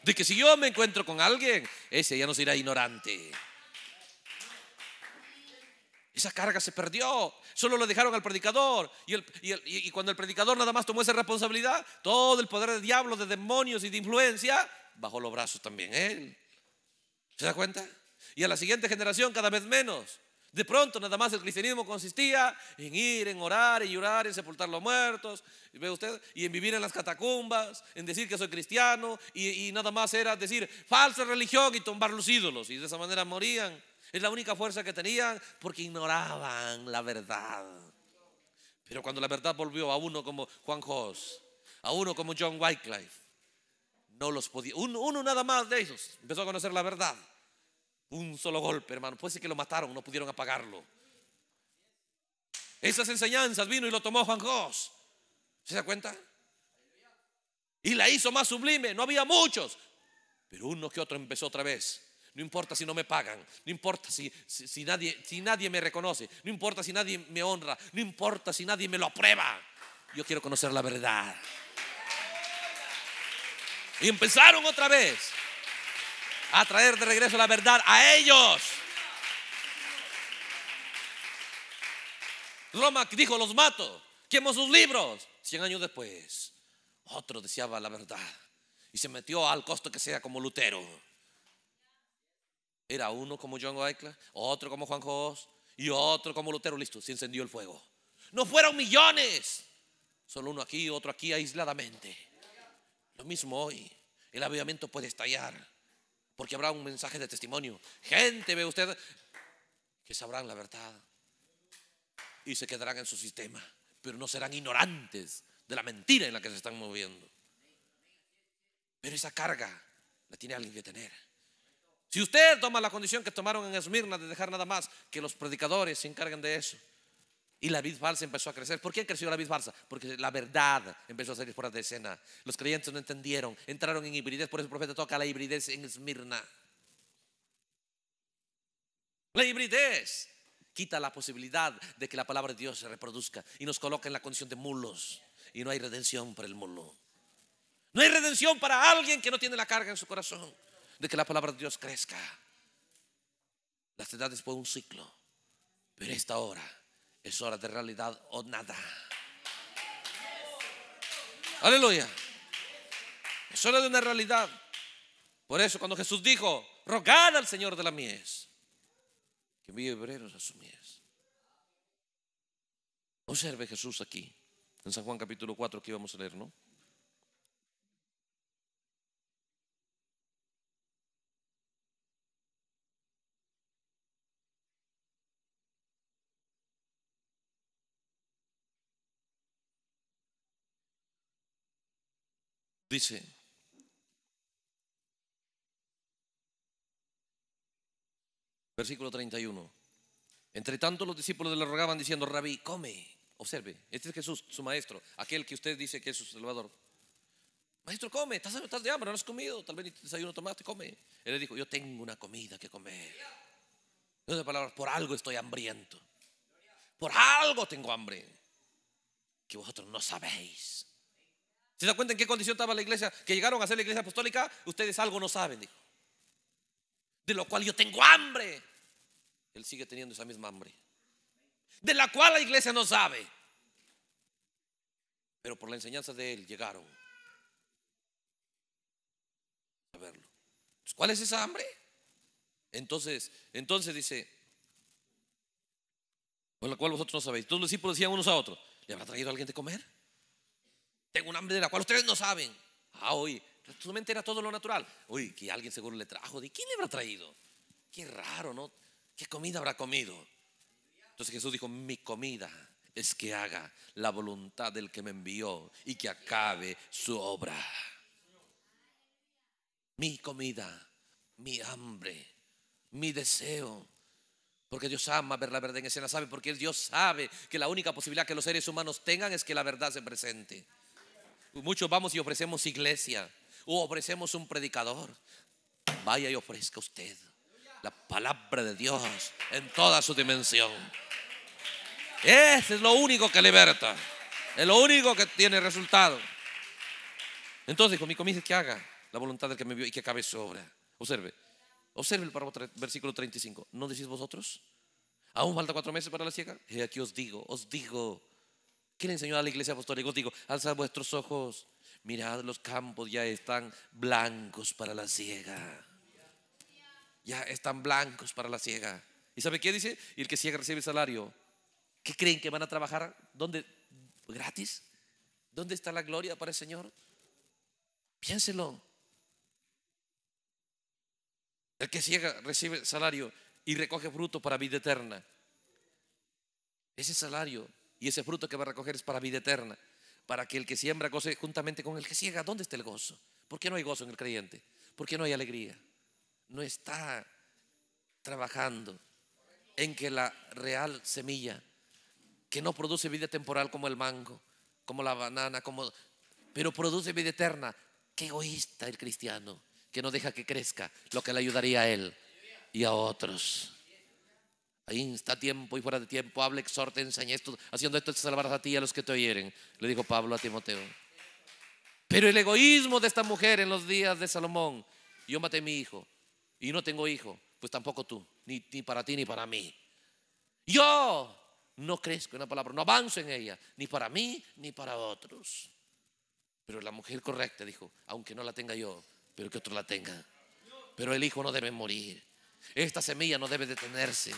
De que si yo me encuentro con alguien, ese ya no será ignorante. Esa carga se perdió. Solo lo dejaron al predicador. Y, cuando el predicador nada más tomó esa responsabilidad, todo el poder de diablo, de demonios y de influencia, bajó los brazos también. él ¿Se da cuenta? Y a la siguiente generación cada vez menos. De pronto nada más el cristianismo consistía en ir, en orar, y llorar, en sepultar los muertos, ¿ve usted? Y en vivir en las catacumbas, en decir que soy cristiano, y, y nada más era decir falsa religión y tumbar los ídolos, y de esa manera morían. Es la única fuerza que tenían porque ignoraban la verdad. Pero cuando la verdad volvió a uno como Juan Jos, a uno como John Wycliffe, no los podía. Uno, nada más de ellos empezó a conocer la verdad. Un solo golpe, hermano. Puede ser que lo mataron, no pudieron apagarlo. Esas enseñanzas vino y lo tomó Juan Jos. ¿Se da cuenta? Y la hizo más sublime. No había muchos, pero uno que otro empezó otra vez no importa si no me pagan, no importa si, si, nadie, si nadie me reconoce, no importa si nadie me honra, no importa si nadie me lo aprueba. Yo quiero conocer la verdad. Y empezaron otra vez a traer de regreso la verdad a ellos. Roma dijo, los mato, quemo sus libros. Cien años después, otro deseaba la verdad y se metió al costo que sea como Lutero. Era uno como John Wycliffe, otro como Juan José y otro como Lutero. Listo, se encendió el fuego. No fueron millones, solo uno aquí, otro aquí aisladamente. Lo mismo hoy, el avivamiento puede estallar, porque habrá un mensaje de testimonio. Gente, ve usted, que sabrán la verdad y se quedarán en su sistema, pero no serán ignorantes de la mentira en la que se están moviendo. Pero esa carga la tiene alguien que tener. Si usted toma la condición que tomaron en Esmirna de dejar nada más, que los predicadores se encarguen de eso. Y la vid falsa empezó a crecer. ¿Por qué creció la vid falsa? Porque la verdad empezó a salir fuera de escena. Los creyentes no entendieron, entraron en hibridez, por eso el profeta toca la hibridez en Esmirna. La hibridez quita la posibilidad de que la palabra de Dios se reproduzca y nos coloca en la condición de mulos. Y no hay redención para el mulo. No hay redención para alguien que no tiene la carga en su corazón de que la palabra de Dios crezca. Las edades de un ciclo, pero esta hora es hora de realidad o nada. Aleluya. Es hora de una realidad. Por eso cuando Jesús dijo, rogad al Señor de la mies, que envíe obreros a su mies. Observe Jesús aquí, en San Juan capítulo 4 que íbamos a leer, ¿no? Dice, versículo 31. Entre tanto los discípulos le rogaban diciendo, rabí, come, observe, este es Jesús, su maestro, aquel que usted dice que es su Salvador. Maestro, come, estás, estás de hambre, no has comido, tal vez ni desayuno tomaste, come. Él le dijo, yo tengo una comida que comer. En palabras, por algo estoy hambriento. Por algo tengo hambre que vosotros no sabéis. ¿Se da cuenta en qué condición estaba la iglesia? Que llegaron a ser la iglesia apostólica, ustedes algo no saben, dijo. De lo cual yo tengo hambre. Él sigue teniendo esa misma hambre. De la cual la iglesia no sabe. Pero por la enseñanza de él llegaron a verlo. Pues, ¿Cuál es esa hambre? Entonces, entonces dice, con la cual vosotros no sabéis. Todos los discípulos decían unos a otros, ¿le habrá traído a alguien de comer? Tengo un hambre de la cual ustedes no saben. Ah, hoy, su era todo lo natural. Uy, que alguien seguro le trajo. ¿De quién le habrá traído? Qué raro, ¿no? ¿Qué comida habrá comido? Entonces Jesús dijo, mi comida es que haga la voluntad del que me envió y que acabe su obra. Mi comida, mi hambre, mi deseo. Porque Dios ama ver la verdad en escena, sabe, porque Dios sabe que la única posibilidad que los seres humanos tengan es que la verdad se presente. Muchos vamos y ofrecemos iglesia o ofrecemos un predicador. Vaya y ofrezca usted la palabra de Dios en toda su dimensión. Ese es lo único que liberta. Es lo único que tiene resultado. Entonces, con mi comida que haga la voluntad del que me vio y que acabe su obra. Observe. Observe el versículo 35. ¿No decís vosotros? ¿Aún falta cuatro meses para la ciega? Y aquí os digo, os digo ¿Qué le enseñó a la iglesia apostólica? Alza vuestros ojos, mirad los campos ya están blancos para la ciega. Ya están blancos para la ciega. ¿Y sabe qué dice? Y el que ciega recibe salario. ¿Qué creen que van a trabajar? ¿Dónde? ¿Gratis? ¿Dónde está la gloria para el Señor? Piénselo. El que ciega recibe salario y recoge fruto para vida eterna. Ese salario y ese fruto que va a recoger es para vida eterna, para que el que siembra goce juntamente con el que ciega. ¿Dónde está el gozo? ¿Por qué no hay gozo en el creyente? ¿Por qué no hay alegría? No está trabajando en que la real semilla, que no produce vida temporal como el mango, como la banana, como, pero produce vida eterna. Qué egoísta el cristiano que no deja que crezca lo que le ayudaría a él y a otros ahí está tiempo y fuera de tiempo, habla, exhorta, enseña esto, haciendo esto te salvarás a ti y a los que te oyeren, le dijo Pablo a Timoteo. Pero el egoísmo de esta mujer en los días de Salomón, yo maté a mi hijo y no tengo hijo, pues tampoco tú, ni, ni para ti ni para mí. Yo no crezco en la palabra, no avanzo en ella, ni para mí ni para otros. Pero la mujer correcta dijo, aunque no la tenga yo, pero que otro la tenga. Pero el hijo no debe morir. Esta semilla no debe detenerse.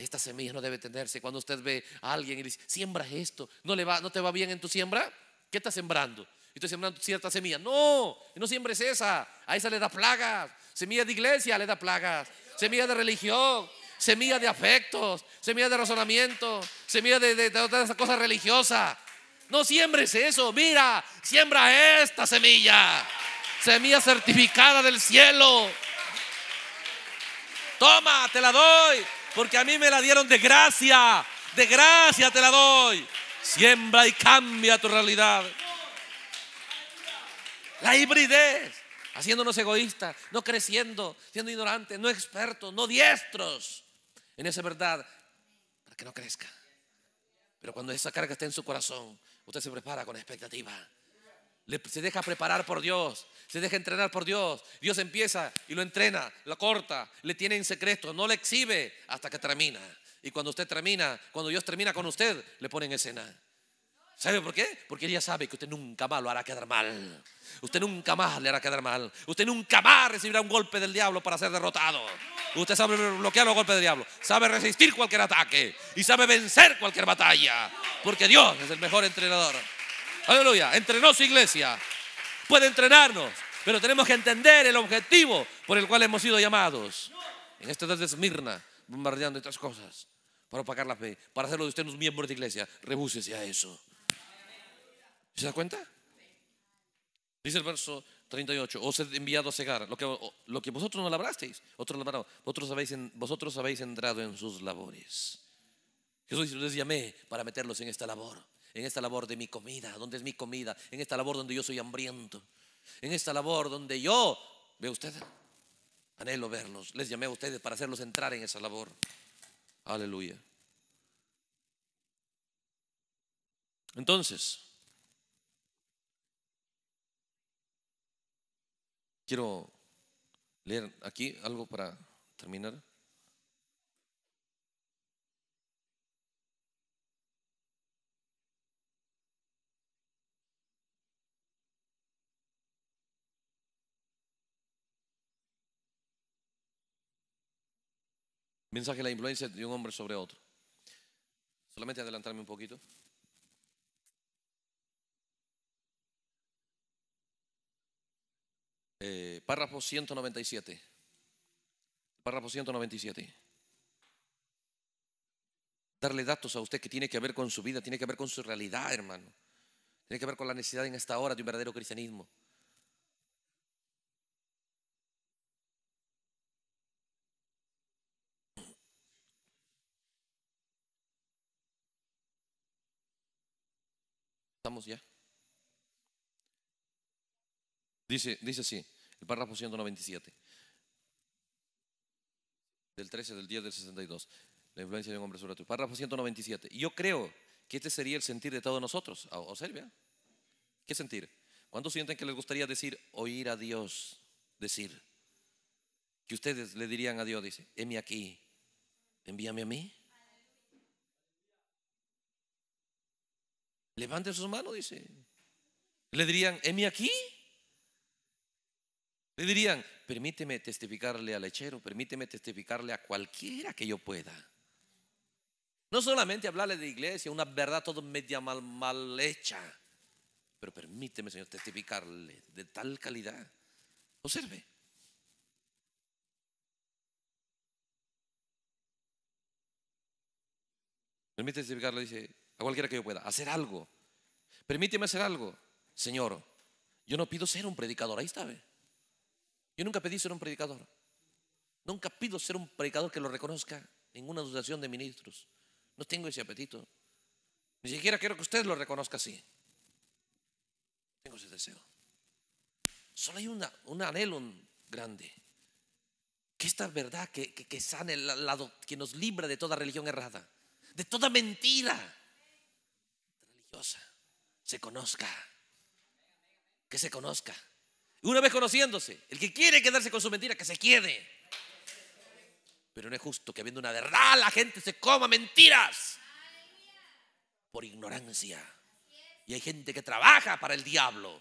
Esta semilla no debe tenerse. Cuando usted ve a alguien y le dice, siembra esto, ¿no, le va, no te va bien en tu siembra? ¿Qué estás sembrando? Y estoy sembrando cierta semilla. No, no siembres esa. A esa le da plagas. Semilla de iglesia le da plagas. Semilla de religión. Semilla de afectos. Semilla de razonamiento. Semilla de, todas esas cosas religiosas. No siembres eso. Mira, siembra esta semilla. Semilla certificada del cielo. Toma, te la doy. Porque a mí me la dieron de gracia. De gracia te la doy. Siembra y cambia tu realidad. La hibridez. Haciéndonos egoístas, no creciendo, siendo ignorantes, no expertos, no diestros en esa verdad para que no crezca. Pero cuando esa carga está en su corazón, usted se prepara con expectativa se deja preparar por Dios, se deja entrenar por Dios. Dios empieza y lo entrena, lo corta, le tiene en secreto, no le exhibe hasta que termina. Y cuando usted termina, cuando Dios termina con usted, le pone en escena. ¿Sabe por qué? Porque ella sabe que usted nunca más lo hará quedar mal. Usted nunca más le hará quedar mal. Usted nunca más recibirá un golpe del diablo para ser derrotado. Usted sabe bloquear los golpes del diablo. Sabe resistir cualquier ataque. Y sabe vencer cualquier batalla. Porque Dios es el mejor entrenador. Aleluya. Entrenó su iglesia. Puede entrenarnos. Pero tenemos que entender el objetivo por el cual hemos sido llamados. En esta edad de Esmirna, bombardeando estas cosas. Para opacar la fe. Para hacerlo de ustedes miembros de iglesia. Rebúsese a eso. ¿Se da cuenta? Dice el verso 38, os he enviado a cegar lo que, vosotros no labrasteis, otros vosotros habéis, vosotros habéis entrado en sus labores. Jesús dice, les llamé para meterlos en esta labor en esta labor de mi comida, donde es mi comida, en esta labor donde yo soy hambriento, en esta labor donde yo, ve usted, anhelo verlos, les llamé a ustedes para hacerlos entrar en esa labor. Aleluya. Entonces, quiero leer aquí algo para terminar. Mensaje de la influencia de un hombre sobre otro. Solamente adelantarme un poquito. Eh, párrafo 197. Párrafo 197. Darle datos a usted que tiene que ver con su vida, tiene que ver con su realidad, hermano. Tiene que ver con la necesidad en esta hora de un verdadero cristianismo. ya. Dice, dice así, el párrafo 197, del 13, del 10, del 62, la influencia de un hombre sobre otro. Párrafo 197. Y yo creo que este sería el sentir de todos nosotros. Serbia? ¿qué sentir? ¿Cuántos sienten que les gustaría decir, oír a Dios decir? Que ustedes le dirían a Dios, dice, heme aquí, envíame a mí. Levanten sus manos, dice. Le dirían, ¿heme aquí? Le dirían, permíteme testificarle al lechero, permíteme testificarle a cualquiera que yo pueda. No solamente hablarle de iglesia, una verdad todo media mal, mal hecha, pero permíteme, Señor, testificarle de tal calidad. Observe. Permíteme testificarle, dice, a cualquiera que yo pueda, hacer algo. Permíteme hacer algo. Señor, yo no pido ser un predicador, ahí está. ¿ve? Yo nunca pedí ser un predicador. Nunca pido ser un predicador que lo reconozca ninguna asociación de ministros. No tengo ese apetito. Ni siquiera quiero que usted lo reconozca así. Tengo ese deseo. Solo hay una, un anhelo grande. Que esta verdad que, que, sane que nos libra de toda religión errada, de toda mentira se conozca. Que se conozca. Una vez conociéndose, el que quiere quedarse con su mentira, que se quede. Pero no es justo que habiendo una verdad la gente se coma mentiras por ignorancia. Y hay gente que trabaja para el diablo,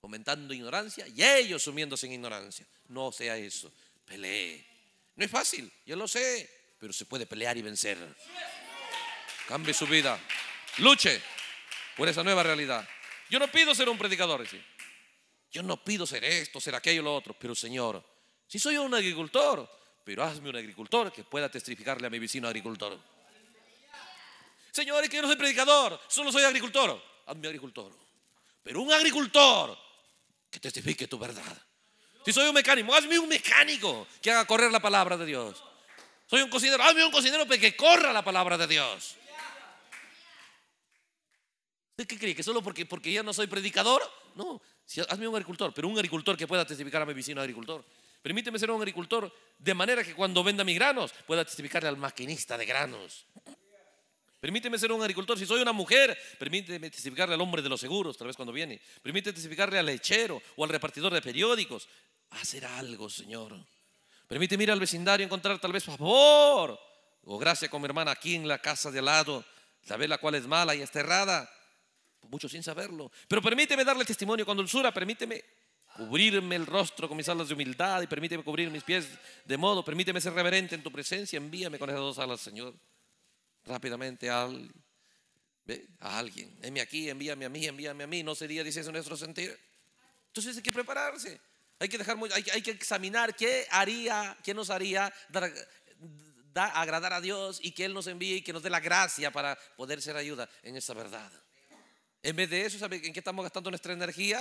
fomentando ignorancia y ellos sumiéndose en ignorancia. No sea eso, pelee. No es fácil, yo lo sé, pero se puede pelear y vencer. Cambie su vida. Luche por esa nueva realidad. Yo no pido ser un predicador. Yo no pido ser esto, ser aquello, lo otro. Pero Señor, si soy un agricultor, pero hazme un agricultor que pueda testificarle a mi vecino agricultor. es que yo no soy predicador, solo soy agricultor. Hazme agricultor. Pero un agricultor que testifique tu verdad. Si soy un mecánico, hazme un mecánico que haga correr la palabra de Dios. Soy un cocinero, hazme un cocinero que corra la palabra de Dios qué cree? ¿Que solo porque, porque ya no soy predicador? No, si, hazme un agricultor, pero un agricultor que pueda testificar a mi vecino agricultor. Permíteme ser un agricultor de manera que cuando venda mis granos pueda testificarle al maquinista de granos. Permíteme ser un agricultor. Si soy una mujer, permíteme testificarle al hombre de los seguros, tal vez cuando viene. Permíteme testificarle al lechero o al repartidor de periódicos. Hacer algo, Señor. Permíteme ir al vecindario y encontrar tal vez favor o gracia con mi hermana aquí en la casa de al lado, saber la cual es mala y está errada muchos sin saberlo. Pero permíteme darle testimonio con dulzura, ah, permíteme cubrirme el rostro con mis alas de humildad y permíteme cubrir mis pies de modo, permíteme ser reverente en tu presencia, envíame con esas dos alas, Señor, rápidamente al, a alguien. Envíame aquí, envíame a mí, envíame a mí, no sería, dice eso, nuestro sentir. Entonces hay que prepararse, hay que dejar hay, que examinar qué haría, qué nos haría agradar a Dios y que Él nos envíe y que nos dé la gracia para poder ser ayuda en esa verdad. En vez de eso, ¿sabe en qué estamos gastando nuestra energía?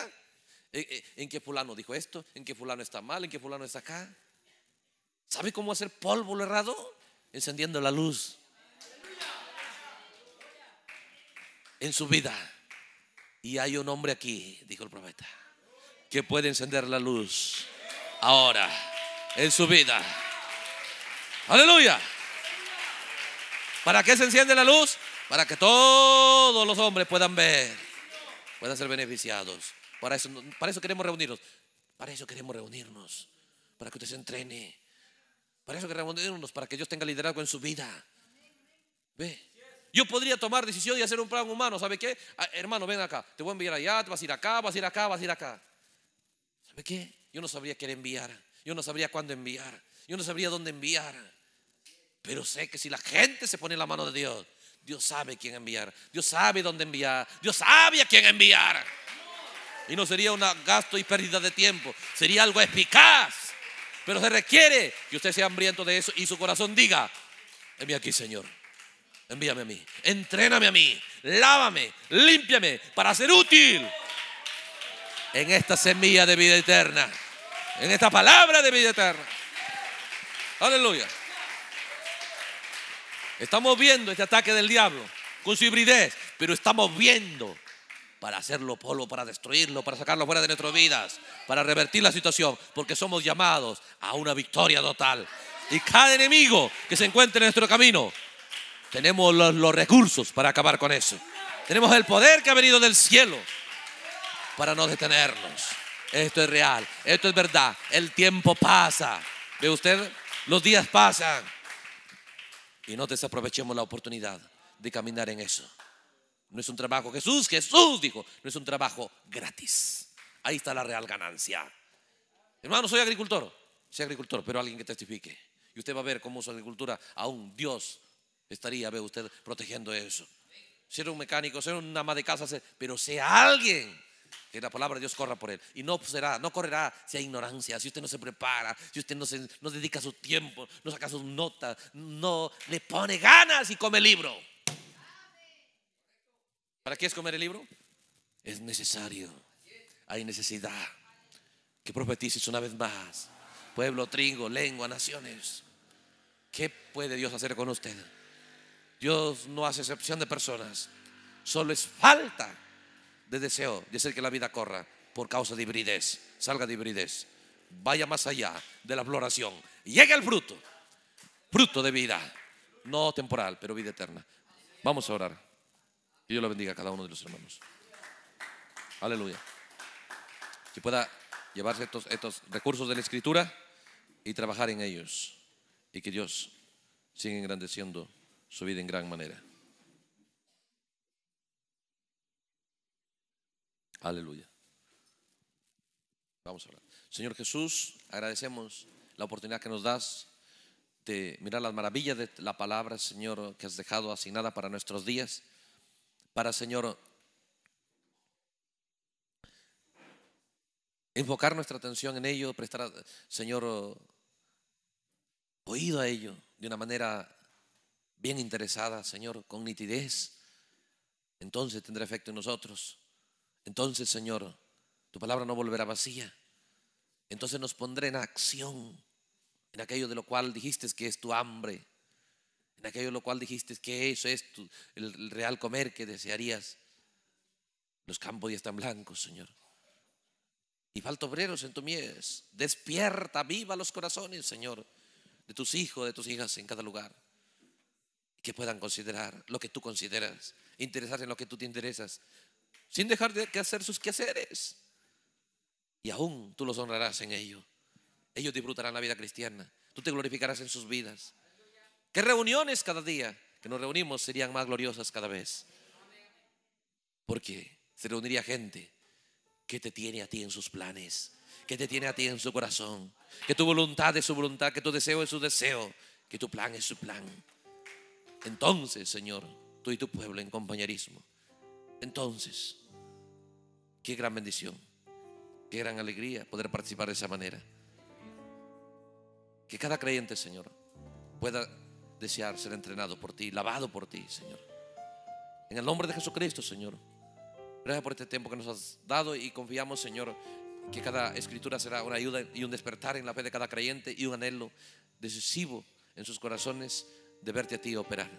En, qué fulano dijo esto, en qué fulano está mal, en qué fulano está acá. ¿Sabe cómo hacer polvo errado? Encendiendo la luz. En su vida. Y hay un hombre aquí, dijo el profeta, que puede encender la luz ahora en su vida. Aleluya. ¿Para qué se enciende la luz? para que todos los hombres puedan ver, puedan ser beneficiados. Para eso, para eso queremos reunirnos. Para eso queremos reunirnos, para que usted se entrene. Para eso queremos reunirnos, para que Dios tenga liderazgo en su vida. Ve. Yo podría tomar decisión y hacer un plan humano. ¿Sabe qué? Ah, hermano, ven acá. Te voy a enviar allá, te vas a ir acá, vas a ir acá, vas a ir acá. ¿Sabe qué? Yo no sabría qué enviar. Yo no sabría cuándo enviar. Yo no sabría dónde enviar. Pero sé que si la gente se pone en la mano de Dios, Dios sabe quién enviar, Dios sabe dónde enviar, Dios sabe a quién enviar. Y no sería un gasto y pérdida de tiempo, sería algo eficaz. Pero se requiere que usted sea hambriento de eso y su corazón diga, Envíame aquí Señor, envíame a mí, entréname a mí, lávame, límpiame para ser útil en esta semilla de vida eterna, en esta palabra de vida eterna. Aleluya. Estamos viendo este ataque del diablo con su hibridez, pero estamos viendo para hacerlo polvo, para destruirlo, para sacarlo fuera de nuestras vidas, para revertir la situación, porque somos llamados a una victoria total. Y cada enemigo que se encuentre en nuestro camino, tenemos los, recursos para acabar con eso. Tenemos el poder que ha venido del cielo para no detenernos. Esto es real, esto es verdad. El tiempo pasa. ¿Ve usted? Los días pasan. Y no desaprovechemos la oportunidad de caminar en eso. No es un trabajo, Jesús, Jesús dijo, no es un trabajo gratis. Ahí está la real ganancia. Hermano, soy agricultor. Soy agricultor, pero alguien que testifique. Y usted va a ver cómo su agricultura, aún Dios estaría, ve usted, protegiendo eso. Ser un mecánico, ser un ama de casa, pero sea alguien que la palabra de Dios corra por él. Y no será, no correrá si hay ignorancia, si usted no se prepara, si usted no, se, dedica su tiempo, no saca sus notas, no le pone ganas y come el libro. ¿Para qué es comer el libro? Es necesario. Hay necesidad. Que profetices una vez más. Pueblo, trigo, lengua, naciones. ¿Qué puede Dios hacer con usted? Dios no hace excepción de personas. Solo es falta de deseo de hacer que la vida corra por causa de hibridez. Salga de hibridez. Vaya más allá de la floración. Llegue el fruto. Fruto de vida. No temporal, pero vida eterna. Vamos a orar. y Dios lo bendiga a cada uno de los hermanos. Aleluya. Que pueda llevarse estos, estos recursos de la escritura y trabajar en ellos. Y que Dios siga engrandeciendo su vida en gran manera. Aleluya. Vamos a hablar. Señor Jesús, agradecemos la oportunidad que nos das de mirar las maravillas de la palabra, Señor, que has dejado asignada para nuestros días. Para, Señor, enfocar nuestra atención en ello, prestar, Señor, oído a ello de una manera bien interesada, Señor, con nitidez. Entonces tendrá efecto en nosotros. Entonces, Señor, tu palabra no volverá vacía. Entonces nos pondré en acción en aquello de lo cual dijiste que es tu hambre, en aquello de lo cual dijiste que eso es el, real comer que desearías. Los campos ya están blancos, Señor. Y falta obreros en tu mies. Despierta, viva los corazones, Señor, de tus hijos, de tus hijas en cada lugar. Que puedan considerar lo que tú consideras, interesarse en lo que tú te interesas, sin dejar de hacer sus quehaceres. Y aún tú los honrarás en ello. Ellos disfrutarán la vida cristiana. Tú te glorificarás en sus vidas. ¿Qué reuniones cada día que nos reunimos serían más gloriosas cada vez? Porque se reuniría gente que te tiene a ti en sus planes, que te tiene a ti en su corazón, que tu voluntad es su voluntad, que tu deseo es su deseo, que tu plan es su plan. Entonces, Señor, tú y tu pueblo en compañerismo entonces, qué gran bendición, qué gran alegría poder participar de esa manera. Que cada creyente, Señor, pueda desear ser entrenado por ti, lavado por ti, Señor. En el nombre de Jesucristo, Señor. Gracias por este tiempo que nos has dado y confiamos, Señor, que cada escritura será una ayuda y un despertar en la fe de cada creyente y un anhelo decisivo en sus corazones de verte a ti operar.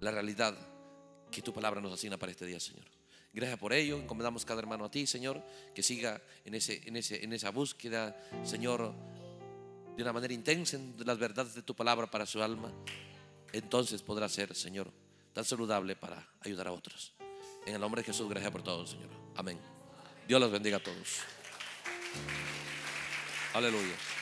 La realidad que tu palabra nos asigna para este día, Señor. Gracias por ello. Encomendamos cada hermano a ti, Señor, que siga en, ese, en, ese, en esa búsqueda, Señor, de una manera intensa en las verdades de tu palabra para su alma. Entonces podrá ser, Señor, tan saludable para ayudar a otros. En el nombre de Jesús, gracias por todo, Señor. Amén. Dios los bendiga a todos. Aleluya.